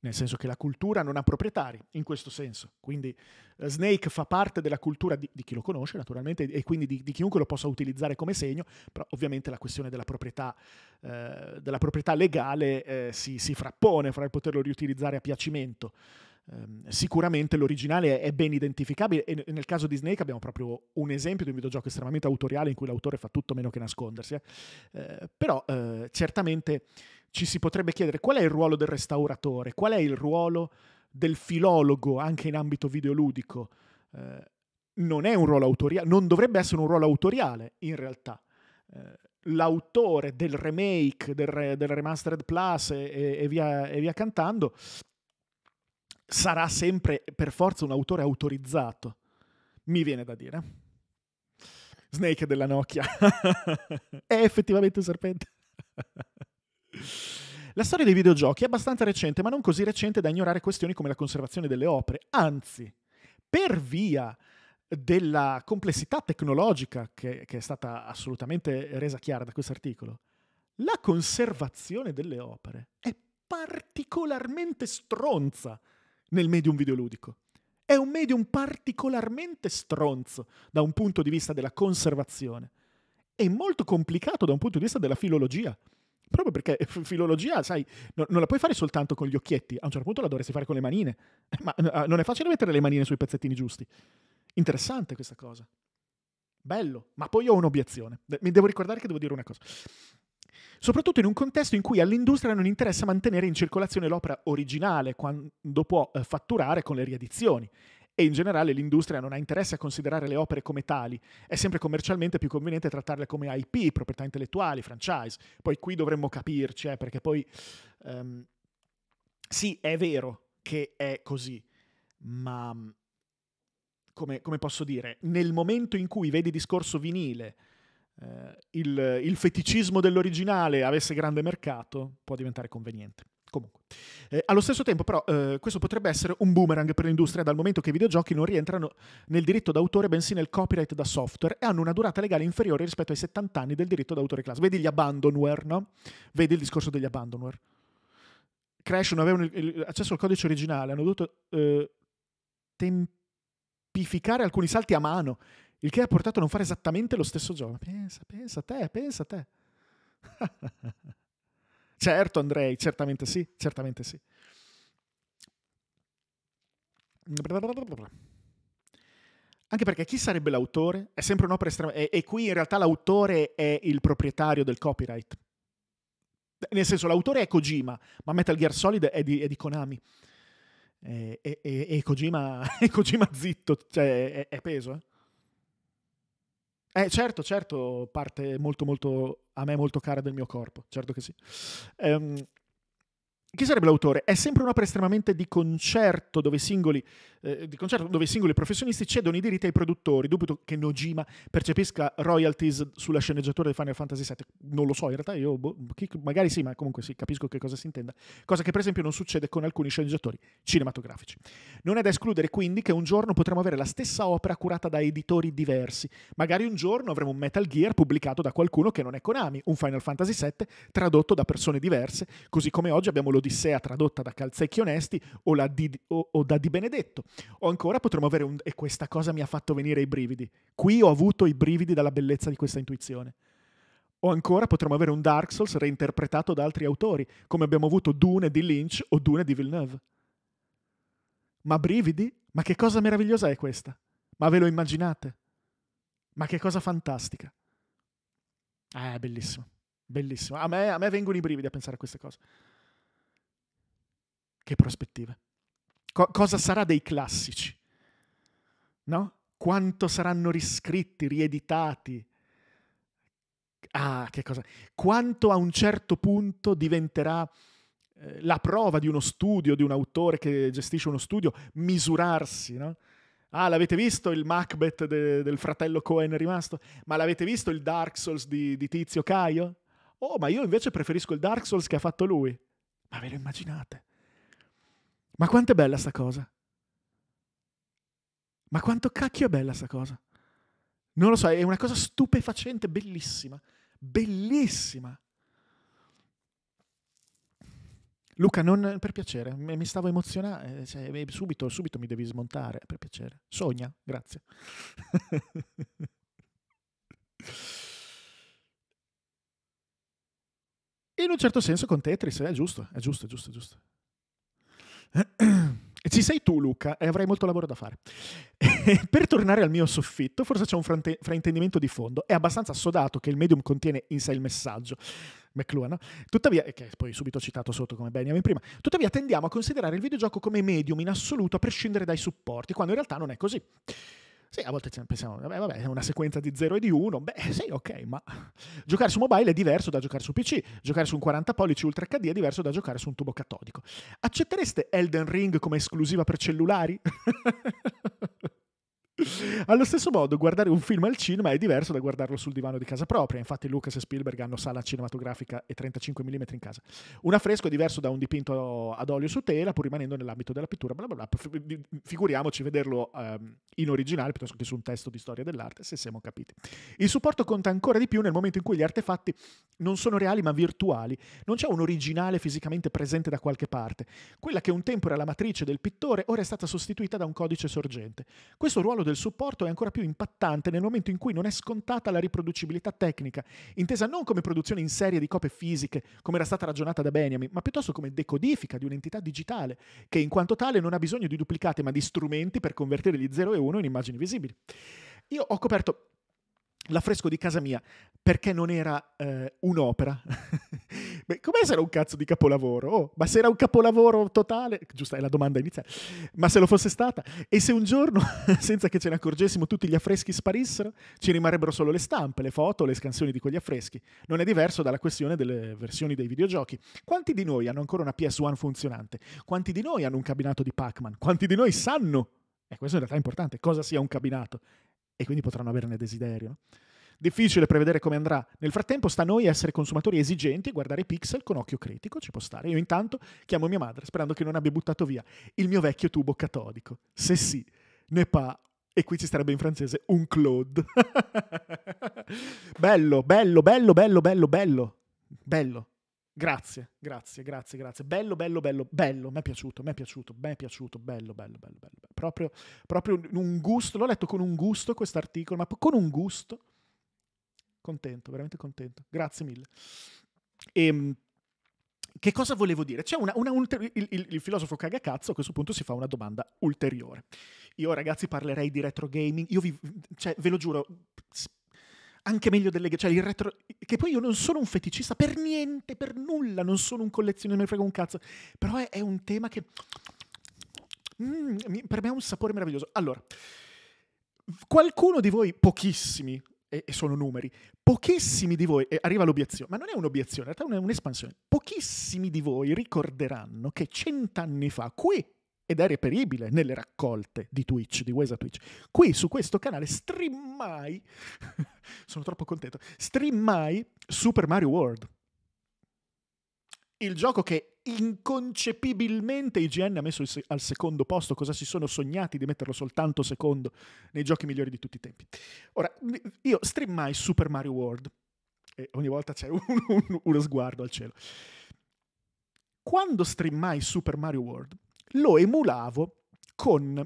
nel senso che la cultura non ha proprietari, in questo senso. Quindi eh, Snake fa parte della cultura di, di chi lo conosce, naturalmente, e quindi di, di, chiunque lo possa utilizzare come segno, però ovviamente la questione della proprietà, eh, della proprietà legale eh, si, si, frappone fra il poterlo riutilizzare a piacimento Um, sicuramente l'originale è ben identificabile e nel caso di Snake abbiamo proprio un esempio di un videogioco estremamente autoriale in cui l'autore fa tutto meno che nascondersi. Eh? Uh, però uh, certamente ci si potrebbe chiedere qual è il ruolo del restauratore, qual è il ruolo del filologo anche in ambito videoludico. Uh, non è un ruolo autoriale, non dovrebbe essere un ruolo autoriale in realtà l'autore del remake, del, re, del remastered plus e, e, via, e, via, cantando, sarà sempre per forza un autore autorizzato, mi viene da dire. Snake della Nokia. è effettivamente un serpente. La storia dei videogiochi è abbastanza recente, ma non così recente da ignorare questioni come la conservazione delle opere. Anzi, per via della complessità tecnologica che, che è stata assolutamente resa chiara da questo articolo, la conservazione delle opere è particolarmente stronza nel medium videoludico. È un medium particolarmente stronzo da un punto di vista della conservazione e molto complicato da un punto di vista della filologia. Proprio perché filologia, sai, non la puoi fare soltanto con gli occhietti, a un certo punto la dovresti fare con le manine. Ma eh, non è facile mettere le manine sui pezzettini giusti. Interessante questa cosa. Bello, ma poi ho un'obiezione. Mi devo ricordare che devo dire una cosa soprattutto in un contesto in cui all'industria non interessa mantenere in circolazione l'opera originale quando può eh, fatturare con le riedizioni. E in generale l'industria non ha interesse a considerare le opere come tali, è sempre commercialmente più conveniente trattarle come IP, proprietà intellettuali, franchise. Poi qui dovremmo capirci, eh, perché poi um, sì, è vero che è così, ma come, come, posso dire, nel momento in cui vedi discorso vinile, eh, il, il, feticismo dell'originale avesse grande mercato, può diventare conveniente. Comunque. Eh, allo stesso tempo, però, eh, questo potrebbe essere un boomerang per l'industria, dal momento che i videogiochi non rientrano nel diritto d'autore, bensì nel copyright da software e hanno una durata legale inferiore rispetto ai 70 anni del diritto d'autore classico. Vedi gli abandonware, no? Vedi il discorso degli abandonware. Crash non avevano accesso al codice originale, hanno dovuto eh, tempificare alcuni salti a mano il che ha portato a non fare esattamente lo stesso gioco. Pensa, pensa a te, pensa a te. certo Andrei, certamente sì, certamente sì. Anche perché chi sarebbe l'autore? È sempre un'opera estremamente... E, qui in realtà l'autore è il proprietario del copyright. Nel senso, l'autore è Kojima, ma Metal Gear Solid è di, è di Konami. E, e, e Kojima, Kojima, zitto, cioè è, è peso. Eh? Eh, certo, certo, parte molto, molto a me molto cara del mio corpo, certo che sì. Um, chi sarebbe l'autore? È sempre un'opera estremamente di concerto, dove singoli, eh, di concerto dove singoli professionisti cedono i diritti ai produttori, dubito che Nojima percepisca royalties sulla sceneggiatura di Final Fantasy VII. Non lo so, in realtà io boh, magari sì, ma comunque sì, capisco che cosa si intenda. Cosa che per esempio non succede con alcuni sceneggiatori cinematografici. Non è da escludere quindi che un giorno potremo avere la stessa opera curata da editori diversi. Magari un giorno avremo un Metal Gear pubblicato da qualcuno che non è Konami, un Final Fantasy VII tradotto da persone diverse, così come oggi abbiamo lo l'Odissea tradotta da Calzecchi Onesti o, di, o, o, da Di Benedetto. O ancora potremmo avere un... e questa cosa mi ha fatto venire i brividi. Qui ho avuto i brividi dalla bellezza di questa intuizione. O ancora potremmo avere un Dark Souls reinterpretato da altri autori, come abbiamo avuto Dune di Lynch o Dune di Villeneuve. Ma brividi? Ma che cosa meravigliosa è questa? Ma ve lo immaginate? Ma che cosa fantastica. Eh, bellissimo, bellissimo. A me, a me vengono i brividi a pensare a queste cose. Che prospettive? Co- cosa sarà dei classici? No? Quanto saranno riscritti, rieditati? Ah, che cosa? Quanto a un certo punto diventerà eh, la prova di uno studio, di un autore che gestisce uno studio, misurarsi, no? Ah, l'avete visto il Macbeth de- del fratello Cohen rimasto? Ma l'avete visto il Dark Souls di, di Tizio Caio? Oh, ma io invece preferisco il Dark Souls che ha fatto lui. Ma ve lo immaginate? Ma quanto è bella sta cosa? Ma quanto cacchio è bella sta cosa? Non lo so, è una cosa stupefacente, bellissima. Bellissima. Luca, non, per piacere, mi stavo emozionando, eh, cioè, eh, subito, subito mi devi smontare, per piacere. Sogna, grazie. In un certo senso con Tetris, eh, è giusto, è giusto, è giusto, è giusto. Ci sei tu, Luca, e avrai molto lavoro da fare. per tornare al mio soffitto, forse c'è un frante- fraintendimento di fondo. È abbastanza assodato che il medium contiene in sé il messaggio. McLuhan, tuttavia, e che è poi subito citato sotto come Benjamin prima, tuttavia tendiamo a considerare il videogioco come medium in assoluto a prescindere dai supporti, quando in realtà non è così. Sì, a volte pensiamo, vabbè, vabbè, è una sequenza di 0 e di 1, beh, sì, ok, ma giocare su mobile è diverso da giocare su PC, giocare su un 40 pollici Ultra HD è diverso da giocare su un tubo catodico. Accettereste Elden Ring come esclusiva per cellulari? Allo stesso modo, guardare un film al cinema è diverso da guardarlo sul divano di casa propria. Infatti, Lucas e Spielberg hanno sala cinematografica e 35 mm in casa. Un affresco è diverso da un dipinto ad olio su tela, pur rimanendo nell'ambito della pittura. Bla bla bla. Figuriamoci vederlo ehm, in originale piuttosto che su un testo di storia dell'arte, se siamo capiti. Il supporto conta ancora di più nel momento in cui gli artefatti non sono reali ma virtuali. Non c'è un originale fisicamente presente da qualche parte. Quella che un tempo era la matrice del pittore, ora è stata sostituita da un codice sorgente. Questo ruolo del supporto è ancora più impattante nel momento in cui non è scontata la riproducibilità tecnica, intesa non come produzione in serie di copie fisiche, come era stata ragionata da Benjamin, ma piuttosto come decodifica di un'entità digitale, che in quanto tale non ha bisogno di duplicate ma di strumenti per convertire gli 0 e 1 in immagini visibili. Io ho coperto l'affresco di casa mia perché non era eh, un'opera. Beh, com'è se era un cazzo di capolavoro? Oh, ma se era un capolavoro totale, giusta è la domanda iniziale, ma se lo fosse stata, e se un giorno, senza che ce ne accorgessimo, tutti gli affreschi sparissero, ci rimarrebbero solo le stampe, le foto, le scansioni di quegli affreschi. Non è diverso dalla questione delle versioni dei videogiochi. Quanti di noi hanno ancora una PS1 funzionante? Quanti di noi hanno un cabinato di Pac-Man? Quanti di noi sanno e eh, questo in realtà è importante, cosa sia un cabinato e quindi potranno averne desiderio. Difficile prevedere come andrà. Nel frattempo sta a noi essere consumatori esigenti e guardare i pixel con occhio critico, ci può stare. Io intanto chiamo mia madre sperando che non abbia buttato via il mio vecchio tubo catodico. Se sì, ne pa e qui ci starebbe in francese un Claude. bello, bello, bello, bello, bello, bello. Bello. Grazie, grazie, grazie, grazie. Bello, bello, bello, bello. Mi è piaciuto, mi è piaciuto, mi è piaciuto. Bello, bello, bello, bello. Proprio, proprio un gusto. L'ho letto con un gusto questo articolo, ma con un gusto. Contento, veramente contento. Grazie mille. E, ehm, che cosa volevo dire? C'è una, una ulteri- il, il, il, filosofo cagacazzo a questo punto si fa una domanda ulteriore. Io ragazzi parlerei di retro gaming. Io vi, cioè, ve lo giuro, anche meglio delle cioè il retro che poi io non sono un feticista per niente, per nulla, non sono un collezionista, non mi frega un cazzo, però è, è un tema che mm, per me ha un sapore meraviglioso. Allora, qualcuno di voi, pochissimi, e, sono numeri, pochissimi di voi, e arriva l'obiezione, ma non è un'obiezione, in realtà è un'espansione, pochissimi di voi ricorderanno che cent'anni fa, qui ed è reperibile nelle raccolte di Twitch, di Wesa Twitch. Qui su questo canale streammai, sono troppo contento, streammai Super Mario World. Il gioco che inconcepibilmente IGN ha messo se- al secondo posto, cosa si sono sognati di metterlo soltanto secondo nei giochi migliori di tutti i tempi. Ora, io streammai Super Mario World e ogni volta c'è un, un, uno sguardo al cielo. Quando streammai Super Mario World, lo emulavo con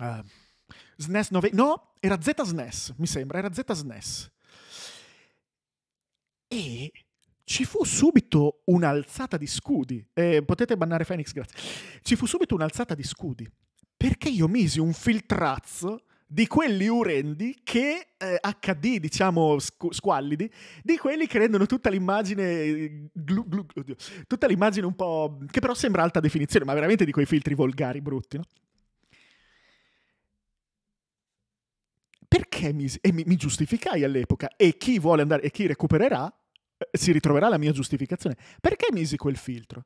uh, eh, SNES 9... No, era ZSNES, mi sembra, era ZSNES. E ci fu subito un'alzata di scudi. Eh, potete bannare Phoenix, grazie. Ci fu subito un'alzata di scudi. Perché io misi un filtrazzo di quelli urendi che eh, HD, diciamo scu- squallidi, di quelli che rendono tutta l'immagine eh, glu, glu, oddio, tutta l'immagine un po' che però sembra alta definizione, ma veramente di quei filtri volgari brutti, no? Perché mi, mi, mi giustificai all'epoca e chi vuole andare e chi recupererà eh, si ritroverà la mia giustificazione. Perché misi quel filtro?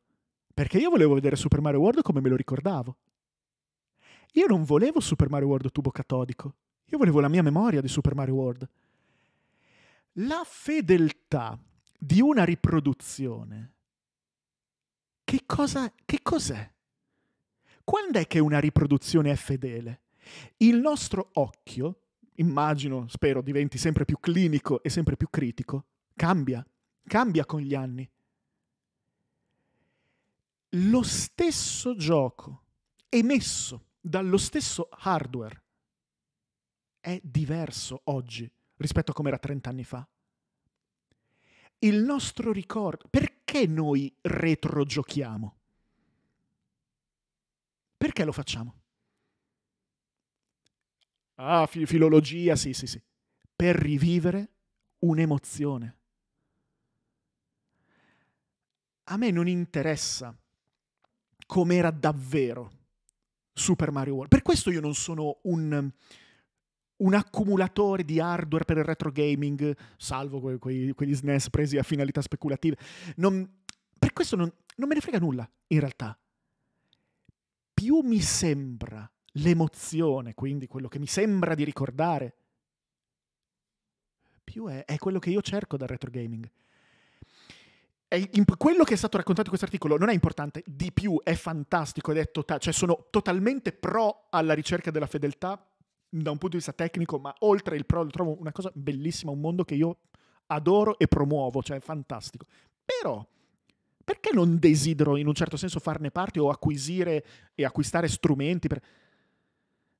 Perché io volevo vedere Super Mario World come me lo ricordavo. Io non volevo Super Mario World tubo catodico, io volevo la mia memoria di Super Mario World. La fedeltà di una riproduzione, che, cosa, che cos'è? Quando è che una riproduzione è fedele? Il nostro occhio, immagino, spero, diventi sempre più clinico e sempre più critico, cambia, cambia con gli anni. Lo stesso gioco emesso dallo stesso hardware è diverso oggi rispetto a come era 30 anni fa. Il nostro ricordo, perché noi retrogiochiamo? Perché lo facciamo? Ah, fi- filologia, sì, sì, sì. Per rivivere un'emozione. A me non interessa com'era davvero Super Mario World. Per questo io non sono un, un accumulatore di hardware per il retro gaming, salvo que- que- quegli SNES presi a finalità speculative. Non, per questo non, non me ne frega nulla, in realtà. Più mi sembra l'emozione, quindi quello che mi sembra di ricordare, più è, è quello che io cerco dal retro gaming quello che è stato raccontato in questo articolo non è importante di più, è fantastico ed è totale, cioè sono totalmente pro alla ricerca della fedeltà da un punto di vista tecnico, ma oltre il pro lo trovo una cosa bellissima, un mondo che io adoro e promuovo, cioè è fantastico. Però perché non desidero in un certo senso farne parte o acquisire e acquistare strumenti per...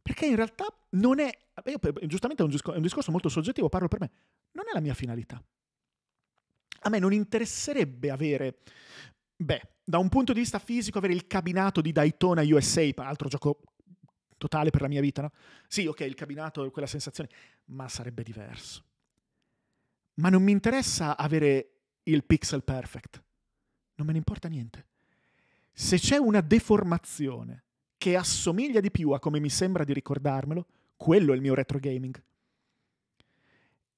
Perché in realtà non è, io, giustamente è un, discorso, è un discorso molto soggettivo, parlo per me, non è la mia finalità a me non interesserebbe avere, beh, da un punto di vista fisico, avere il cabinato di Daytona USA, altro gioco totale per la mia vita, no? Sì, ok, il cabinato, quella sensazione, ma sarebbe diverso. Ma non mi interessa avere il pixel perfect. Non me ne importa niente. Se c'è una deformazione che assomiglia di più a come mi sembra di ricordarmelo, quello è il mio retro gaming.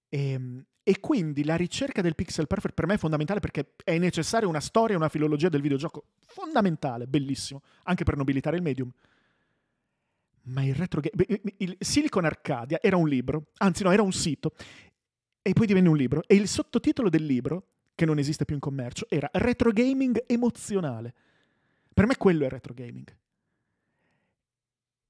E ehm, e quindi la ricerca del pixel perfect per me è fondamentale perché è necessaria una storia una filologia del videogioco. Fondamentale, bellissimo, anche per nobilitare il medium. Ma il retro game... Eh, il Silicon Arcadia era un libro, anzi no, era un sito, e poi divenne un libro. E il sottotitolo del libro, che non esiste più in commercio, era Retro Gaming Emozionale. Per me quello è retro gaming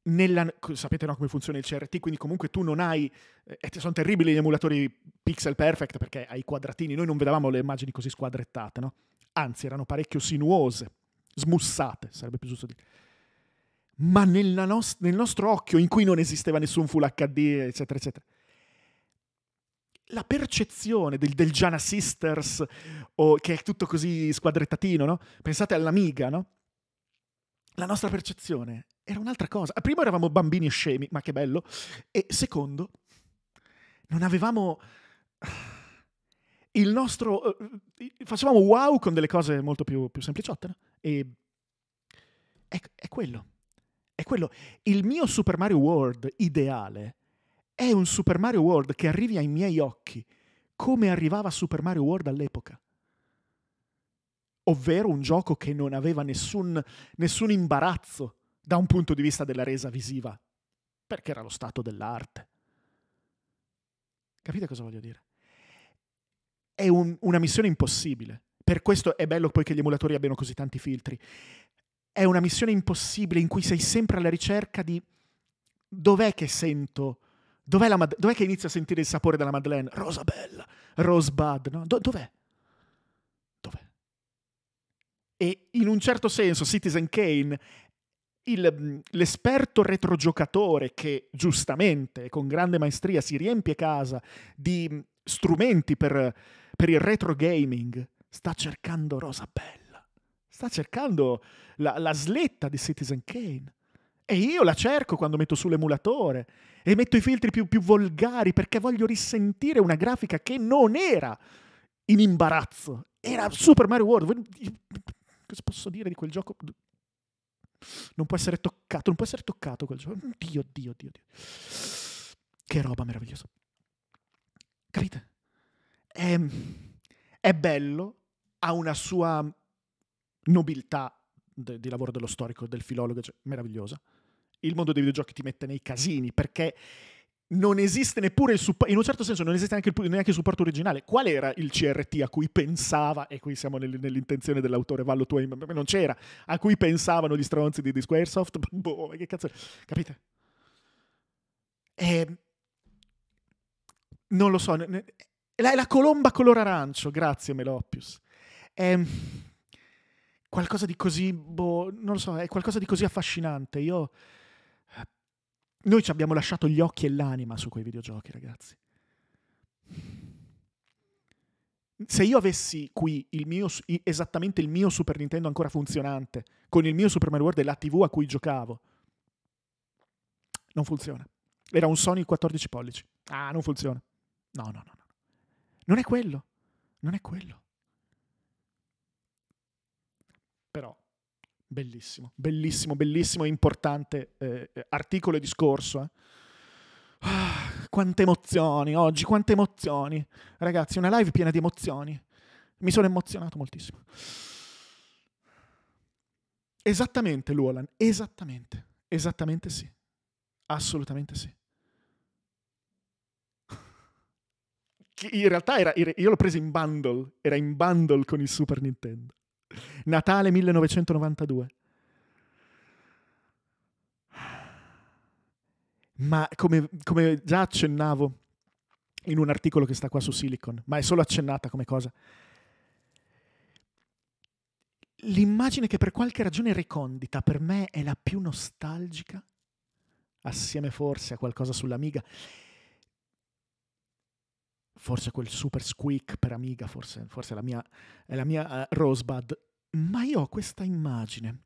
nella, sapete no, come funziona il CRT, quindi comunque tu non hai, eh, sono terribili gli emulatori pixel perfect perché hai i quadratini, noi non vedevamo le immagini così squadrettate, no? anzi erano parecchio sinuose, smussate, sarebbe più giusto dire. Ma nos- nel nostro occhio, in cui non esisteva nessun Full HD, eccetera, eccetera, la percezione del, del Jana Sisters, o, che è tutto così squadrettatino, no? pensate all'amiga, no? la nostra percezione era un'altra cosa. Primo eravamo bambini scemi, ma che bello. E secondo, non avevamo... Eh, il nostro... Eh, eh, facevamo wow con delle cose molto più, più sempliciotte, no? E... È, è quello. È quello. Il mio Super Mario World ideale è un Super Mario World che arrivi ai miei occhi come arrivava Super Mario World all'epoca ovvero un gioco che non aveva nessun, nessun, imbarazzo da un punto di vista della resa visiva, perché era lo stato dell'arte. Capite cosa voglio dire? È un, una missione impossibile. Per questo è bello poi che gli emulatori abbiano così tanti filtri. È una missione impossibile in cui sei sempre alla ricerca di dov'è che sento, dov'è, mad- dov'è che inizio a sentire il sapore della Madeleine? Rosabella, Rosebud, no? Do- dov'è? Dov'è? E in un certo senso Citizen Kane il, l'esperto retrogiocatore che giustamente, con grande maestria, si riempie casa di strumenti per, per il retro gaming, sta cercando Rosa Bella, sta cercando la, la sletta di Citizen Kane. E io la cerco quando metto sull'emulatore e metto i filtri più, più, volgari perché voglio risentire una grafica che non era in imbarazzo. Era Super Mario World. Cosa posso dire di quel gioco non può essere toccato, non può essere toccato quel gioco. Dio, Dio, Dio, Dio. Che roba meravigliosa. Capite? È, ehm, è bello, ha una sua nobiltà de, di lavoro dello storico, del filologo, cioè, meravigliosa. Il mondo dei videogiochi ti mette nei casini perché non esiste neppure il supporto, in un certo senso non esiste neanche il, neanche il, supporto originale. Qual era il CRT a cui pensava, e qui siamo nel, nell'intenzione dell'autore Vallo Tuoi, non c'era, a cui pensavano gli stronzi di, di Squaresoft? Boh, che cazzo, capite? Eh, non lo so, ne, la, la, colomba color arancio, grazie Meloppius. Eh, qualcosa di così, boh, non lo so, è qualcosa di così affascinante. Io... Noi ci abbiamo lasciato gli occhi e l'anima su quei videogiochi, ragazzi. Se io avessi qui il mio, esattamente il mio Super Nintendo ancora funzionante, con il mio Super Mario World e la TV a cui giocavo, non funziona. Era un Sony 14 pollici. Ah, non funziona. No, no, no, no. Non è quello. Non è quello. Però Bellissimo, bellissimo, bellissimo e importante eh, articolo e discorso. Eh. Ah, quante emozioni oggi, quante emozioni. Ragazzi, una live piena di emozioni. Mi sono emozionato moltissimo. Esattamente, Luolan, esattamente, esattamente sì. Assolutamente sì. In realtà era, io l'ho preso in bundle, era in bundle con il Super Nintendo. Natale 1992. Ma come, come già accennavo in un articolo che sta qua su Silicon, ma è solo accennata come cosa, l'immagine che per qualche ragione recondita per me è la più nostalgica, assieme forse a qualcosa sull'amiga, forse quel super squeak per Amiga, forse, forse è la mia, è la mia uh, Rosebud, ma io ho questa immagine.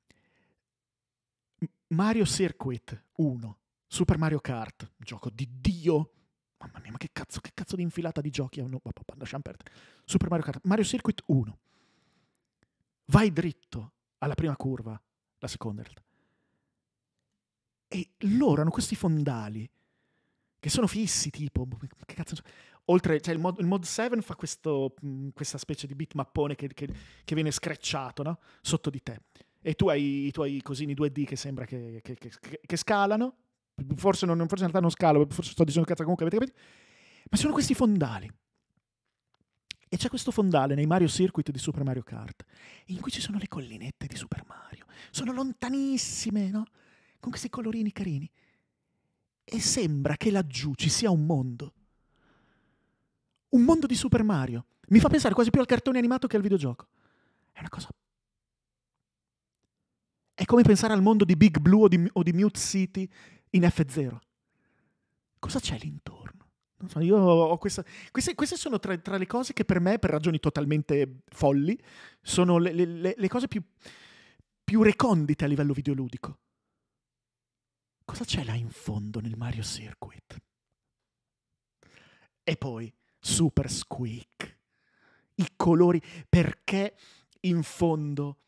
Mario Circuit 1, Super Mario Kart, gioco di Dio. Mamma mia, ma che cazzo, che cazzo di infilata di giochi hanno? lasciamo perdere. Super Mario Kart, Mario Circuit 1. Vai dritto alla prima curva, la seconda. E loro hanno questi fondali che sono fissi, tipo, boh, che cazzo, oltre, cioè il mod, il mod 7 fa questo, mm, questa specie di bitmappone che, che, che viene screcciato no? sotto di te. E tu hai i tuoi cosini 2D che sembra che, che scalano, forse, non, forse in realtà non scalo, forse sto dicendo cazzo comunque, avete capito? Ma sono questi fondali. E c'è questo fondale nei Mario Circuit di Super Mario Kart, in cui ci sono le collinette di Super Mario. Sono lontanissime, no? Con questi colorini carini. E sembra che laggiù ci sia un mondo un mondo di Super Mario. Mi fa pensare quasi più al cartone animato che al videogioco. È una cosa... È come pensare al mondo di Big Blue o di, o di Mute City in F0. Cosa c'è lì intorno? Non so, io ho questa... Queste, queste sono tra, tra, le cose che per me, per ragioni totalmente folli, sono le, le, le cose più, più recondite a livello videoludico. Cosa c'è là in fondo nel Mario Circuit? E poi, super squeak, i colori, perché in fondo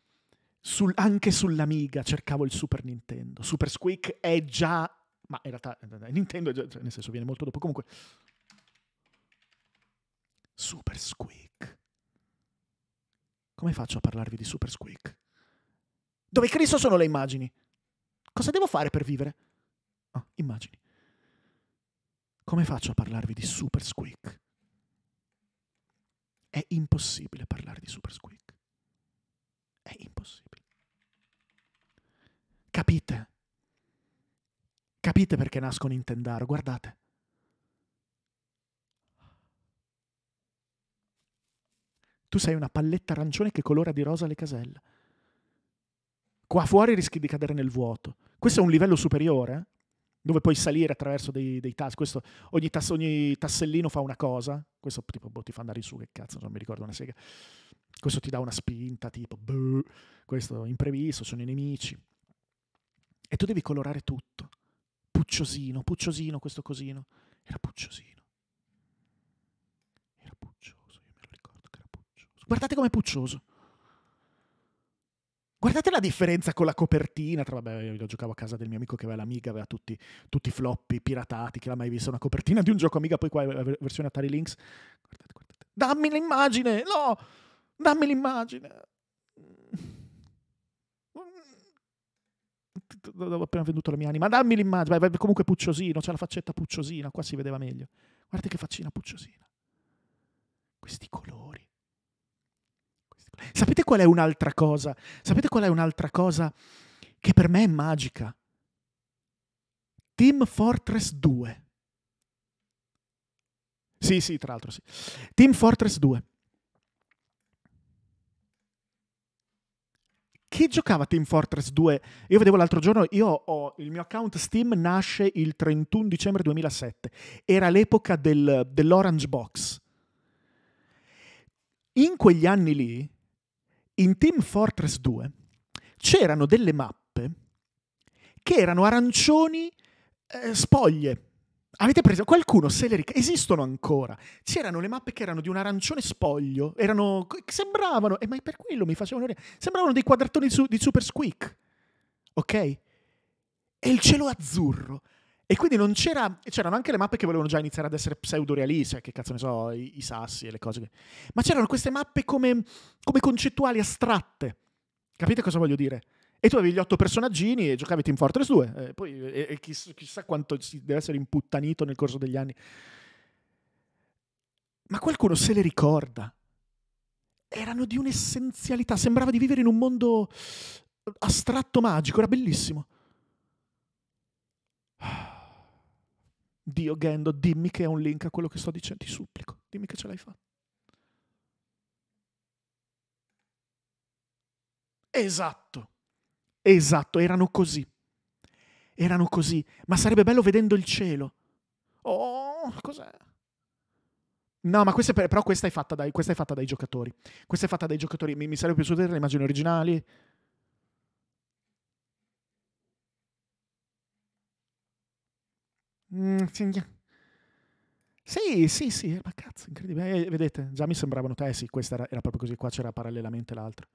sul, anche sull'Amiga cercavo il Super Nintendo. Super Squeak è già, ma in realtà eh, eh, Nintendo è già, cioè, nel senso viene molto dopo, comunque Super Squeak. Come faccio a parlarvi di Super Squeak? Dove Cristo sono le immagini? Cosa devo fare per vivere? Oh, immagini. Come faccio a parlarvi di Super Squeak? È impossibile parlare di Super Squeak. È impossibile. Capite? Capite perché nascono in tendaro? Guardate. Tu sei una palletta arancione che colora di rosa le caselle. Qua fuori rischi di cadere nel vuoto. Questo è un livello superiore. Eh? dove puoi salire attraverso dei, dei tasti. Questo, ogni, tas, ogni, tassellino fa una cosa. Questo tipo boh, ti fa andare in su, che cazzo, non mi ricordo una sega. Questo ti dà una spinta, tipo, beh, questo imprevisto, sono i nemici. E tu devi colorare tutto. Pucciosino, pucciosino, questo cosino. Era pucciosino. Era puccioso, io me lo ricordo che era puccioso. Guardate com'è puccioso. Guardate la differenza con la copertina. Tra, vabbè, lo giocavo a casa del mio amico che aveva l'Amiga, aveva tutti, tutti floppy piratati, che l'ha mai vista una copertina di un gioco Amiga, poi qua è la versione Atari Lynx. Guardate, guardate. Dammi l'immagine! No! Dammi l'immagine! Mm. Ho appena venduto la mia anima. Dammi l'immagine. Vai, comunque pucciosino, c'è la faccetta pucciosina, qua si vedeva meglio. Guardate che faccina pucciosina. Questi colori. Sapete qual è un'altra cosa? Sapete qual è un'altra cosa che per me è magica? Team Fortress 2. Sì, sì, tra l'altro sì. Team Fortress 2. Chi giocava Team Fortress 2? Io vedevo l'altro giorno, io ho, il mio account Steam nasce il 31 dicembre 2007. Era l'epoca del, dell'Orange Box. In quegli anni lì in Team Fortress 2 c'erano delle mappe che erano arancioni eh, spoglie. Avete preso? Qualcuno se le ricorda? Esistono ancora. C'erano le mappe che erano di un arancione spoglio. Erano. Sembravano. E eh, ma per quello mi facevano. Sembravano dei quadratoni su, di Super Squeak. Ok? E il cielo azzurro. E quindi non c'era. C'erano anche le mappe che volevano già iniziare ad essere pseudo-realiste, che cazzo ne so, i, i sassi e le cose. Che... Ma c'erano queste mappe come, come, concettuali astratte. Capite cosa voglio dire? E tu avevi gli otto personaggini e giocavi Team Fortress 2. E eh, poi e, e chiss, chissà quanto si deve essere imputtanito nel corso degli anni. Ma qualcuno se le ricorda. Erano di un'essenzialità. Sembrava di vivere in un mondo eh, astratto magico. Era bellissimo. Ah. Dio Gendo, dimmi che è un link a quello che sto dicendo, ti supplico, dimmi che ce l'hai fatta. Esatto, esatto, erano così. Erano così, ma sarebbe bello vedendo il cielo. Oh, cos'è? No, ma questa è, però questa è, dai, questa è, fatta dai, giocatori. Questa è fatta dai giocatori. Mi, mi sarebbe piaciuto vedere le immagini originali. Mm, sì, sì, sì, ma cazzo, incredibile. Eh, vedete, già mi sembravano eh, sì, questa era, era, proprio così, qua c'era parallelamente l'altra.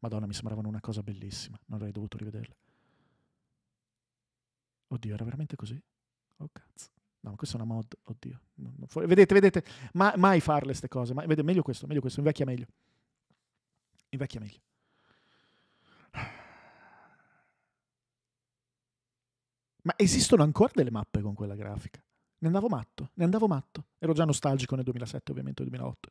Madonna, mi sembravano una cosa bellissima, non avrei dovuto rivederla. Oddio, era veramente così? Oh cazzo. No, questa è una mod, oddio. Non, non fu- vedete, vedete, ma, mai farle queste cose, ma, vede, meglio questo, meglio questo, invecchia meglio. Invecchia meglio. Ma esistono ancora delle mappe con quella grafica? Ne andavo matto, ne andavo matto. Ero già nostalgico nel 2007, ovviamente, nel 2008.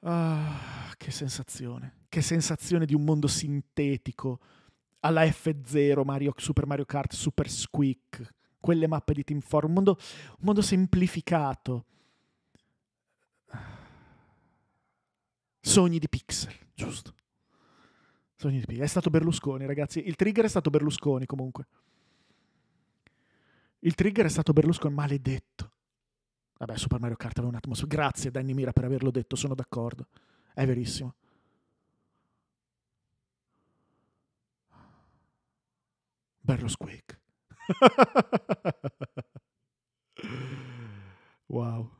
Ah, che sensazione. Che sensazione di un mondo sintetico alla F0, Mario, Super Mario Kart, Super Squeak, quelle mappe di Team 4, un mondo, un mondo semplificato. Sogni di pixel, giusto. Sogni di P. È stato Berlusconi, ragazzi. Il trigger è stato Berlusconi, comunque. Il trigger è stato Berlusconi, maledetto. Vabbè, Super Mario Kart aveva un un'atmosfera. Grazie, Danny Mira, per averlo detto, sono d'accordo. È verissimo. Berlusquake. wow.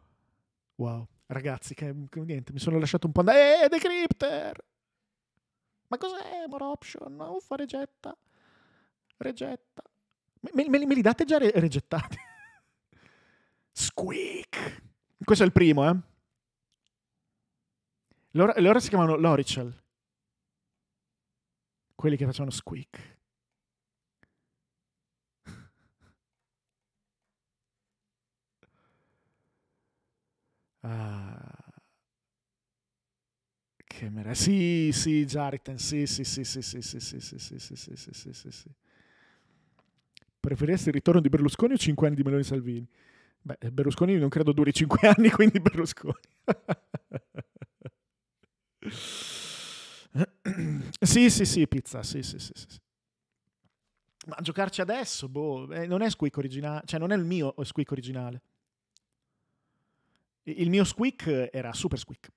Wow. Ragazzi, che, niente, mi sono lasciato un po' andare. Eh, eh Crypter! Ma cos'è More Option? Uffa, regetta. Regetta. Me, me, me li date già regettati? Squeak. Questo è il primo, eh. Loro, loro si chiamano Loricel. Quelli che facevano squeak. Ah che merda. Sì, sì, Jaritan, sì, sì, sì, sì, sì, sì, sì, sì, sì, sì, sì, sì, sì, sì, sì. Preferiresti il ritorno di Berlusconi o 5 anni di Meloni Salvini? Beh, Berlusconi non credo duri 5 anni, quindi Berlusconi. sì, sì, sì, pizza, sì, sì, sì, sì. Ma giocarci adesso, boh, eh, non è squeak originale, cioè non è il mio squeak originale. Il mio squeak era super squeak.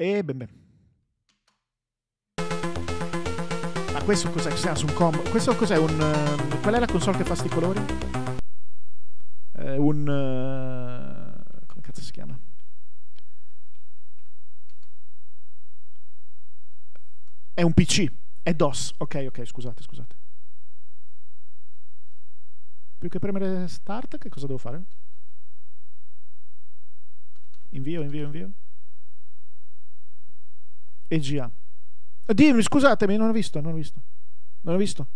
E ben ben. Ma questo cos'è? Cos'è su un combo? Questo cos'è un... Eh, qual è la console che fa sti colori? È un... Eh, come cazzo si chiama? È un PC. È DOS. Ok, ok, scusate, scusate. Più che premere start, che cosa devo fare? Invio, invio, invio. EGA. Eh, dimmi, scusatemi, non ho visto, non ho visto. Non ho visto.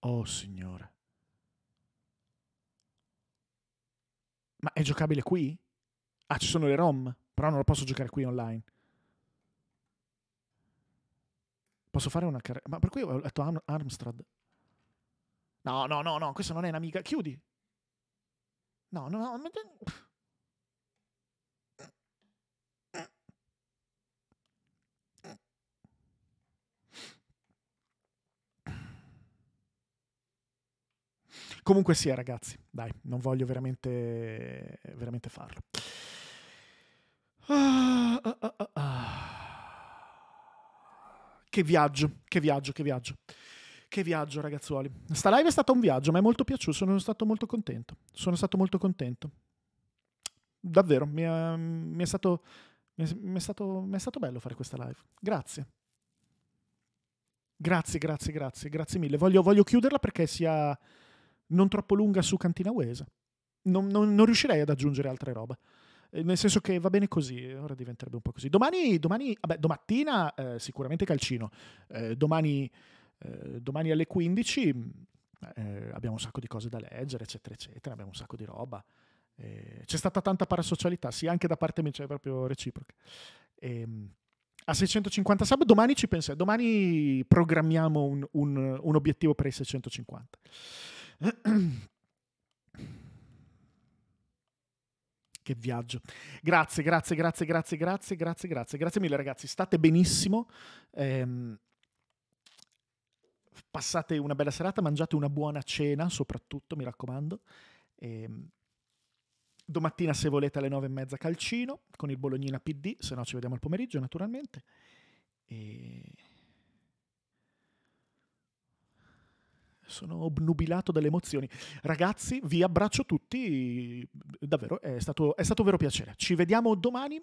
Oh signore. Ma è giocabile qui? Ah, ci sono le ROM, però non lo posso giocare qui online. Posso fare una carriera? Ma per cui ho letto Armstrad. No, no, no, no, questa non è un'amica. Chiudi. No, no, no. Comunque sia, ragazzi, dai, non voglio veramente, veramente farlo. Ah, ah, ah, ah. che viaggio, che viaggio, che viaggio. Che viaggio, ragazzuoli. Sta live è stato un viaggio, ma è molto piaciuto. Sono stato molto contento. Sono stato molto contento. Davvero, mi è, mi è, stato, mi è, mi è stato, stato bello fare questa live. Grazie. Grazie, grazie, grazie, grazie mille. Voglio, voglio chiuderla perché sia non troppo lunga su Cantina Uesa. Non, non, non riuscirei ad aggiungere altre roba eh, nel senso che va bene così, ora diventerebbe un po' così. Domani, domani vabbè, domattina eh, sicuramente calcino, eh, domani eh, domani alle 15 mm, eh, abbiamo un sacco di cose da leggere, eccetera, eccetera, abbiamo un sacco di roba. Eh, c'è stata tanta parasocialità, sì, anche da parte mia, cioè proprio reciproca. Ehm, a 650 sub, domani ci pensiamo, domani programmiamo un, un, un obiettivo per i 650. Che viaggio. Grazie, grazie, grazie, grazie, grazie, grazie, grazie, grazie mille ragazzi. State benissimo. Ehm, passate una bella serata, mangiate una buona cena soprattutto, mi raccomando. E, ehm, domattina se volete alle nove e mezza calcino con il Bolognina PD, se no ci vediamo al pomeriggio naturalmente. E... Sono obnubilato dalle emozioni. Ragazzi, vi abbraccio tutti, davvero è stato, è stato un vero piacere. Ci vediamo domani,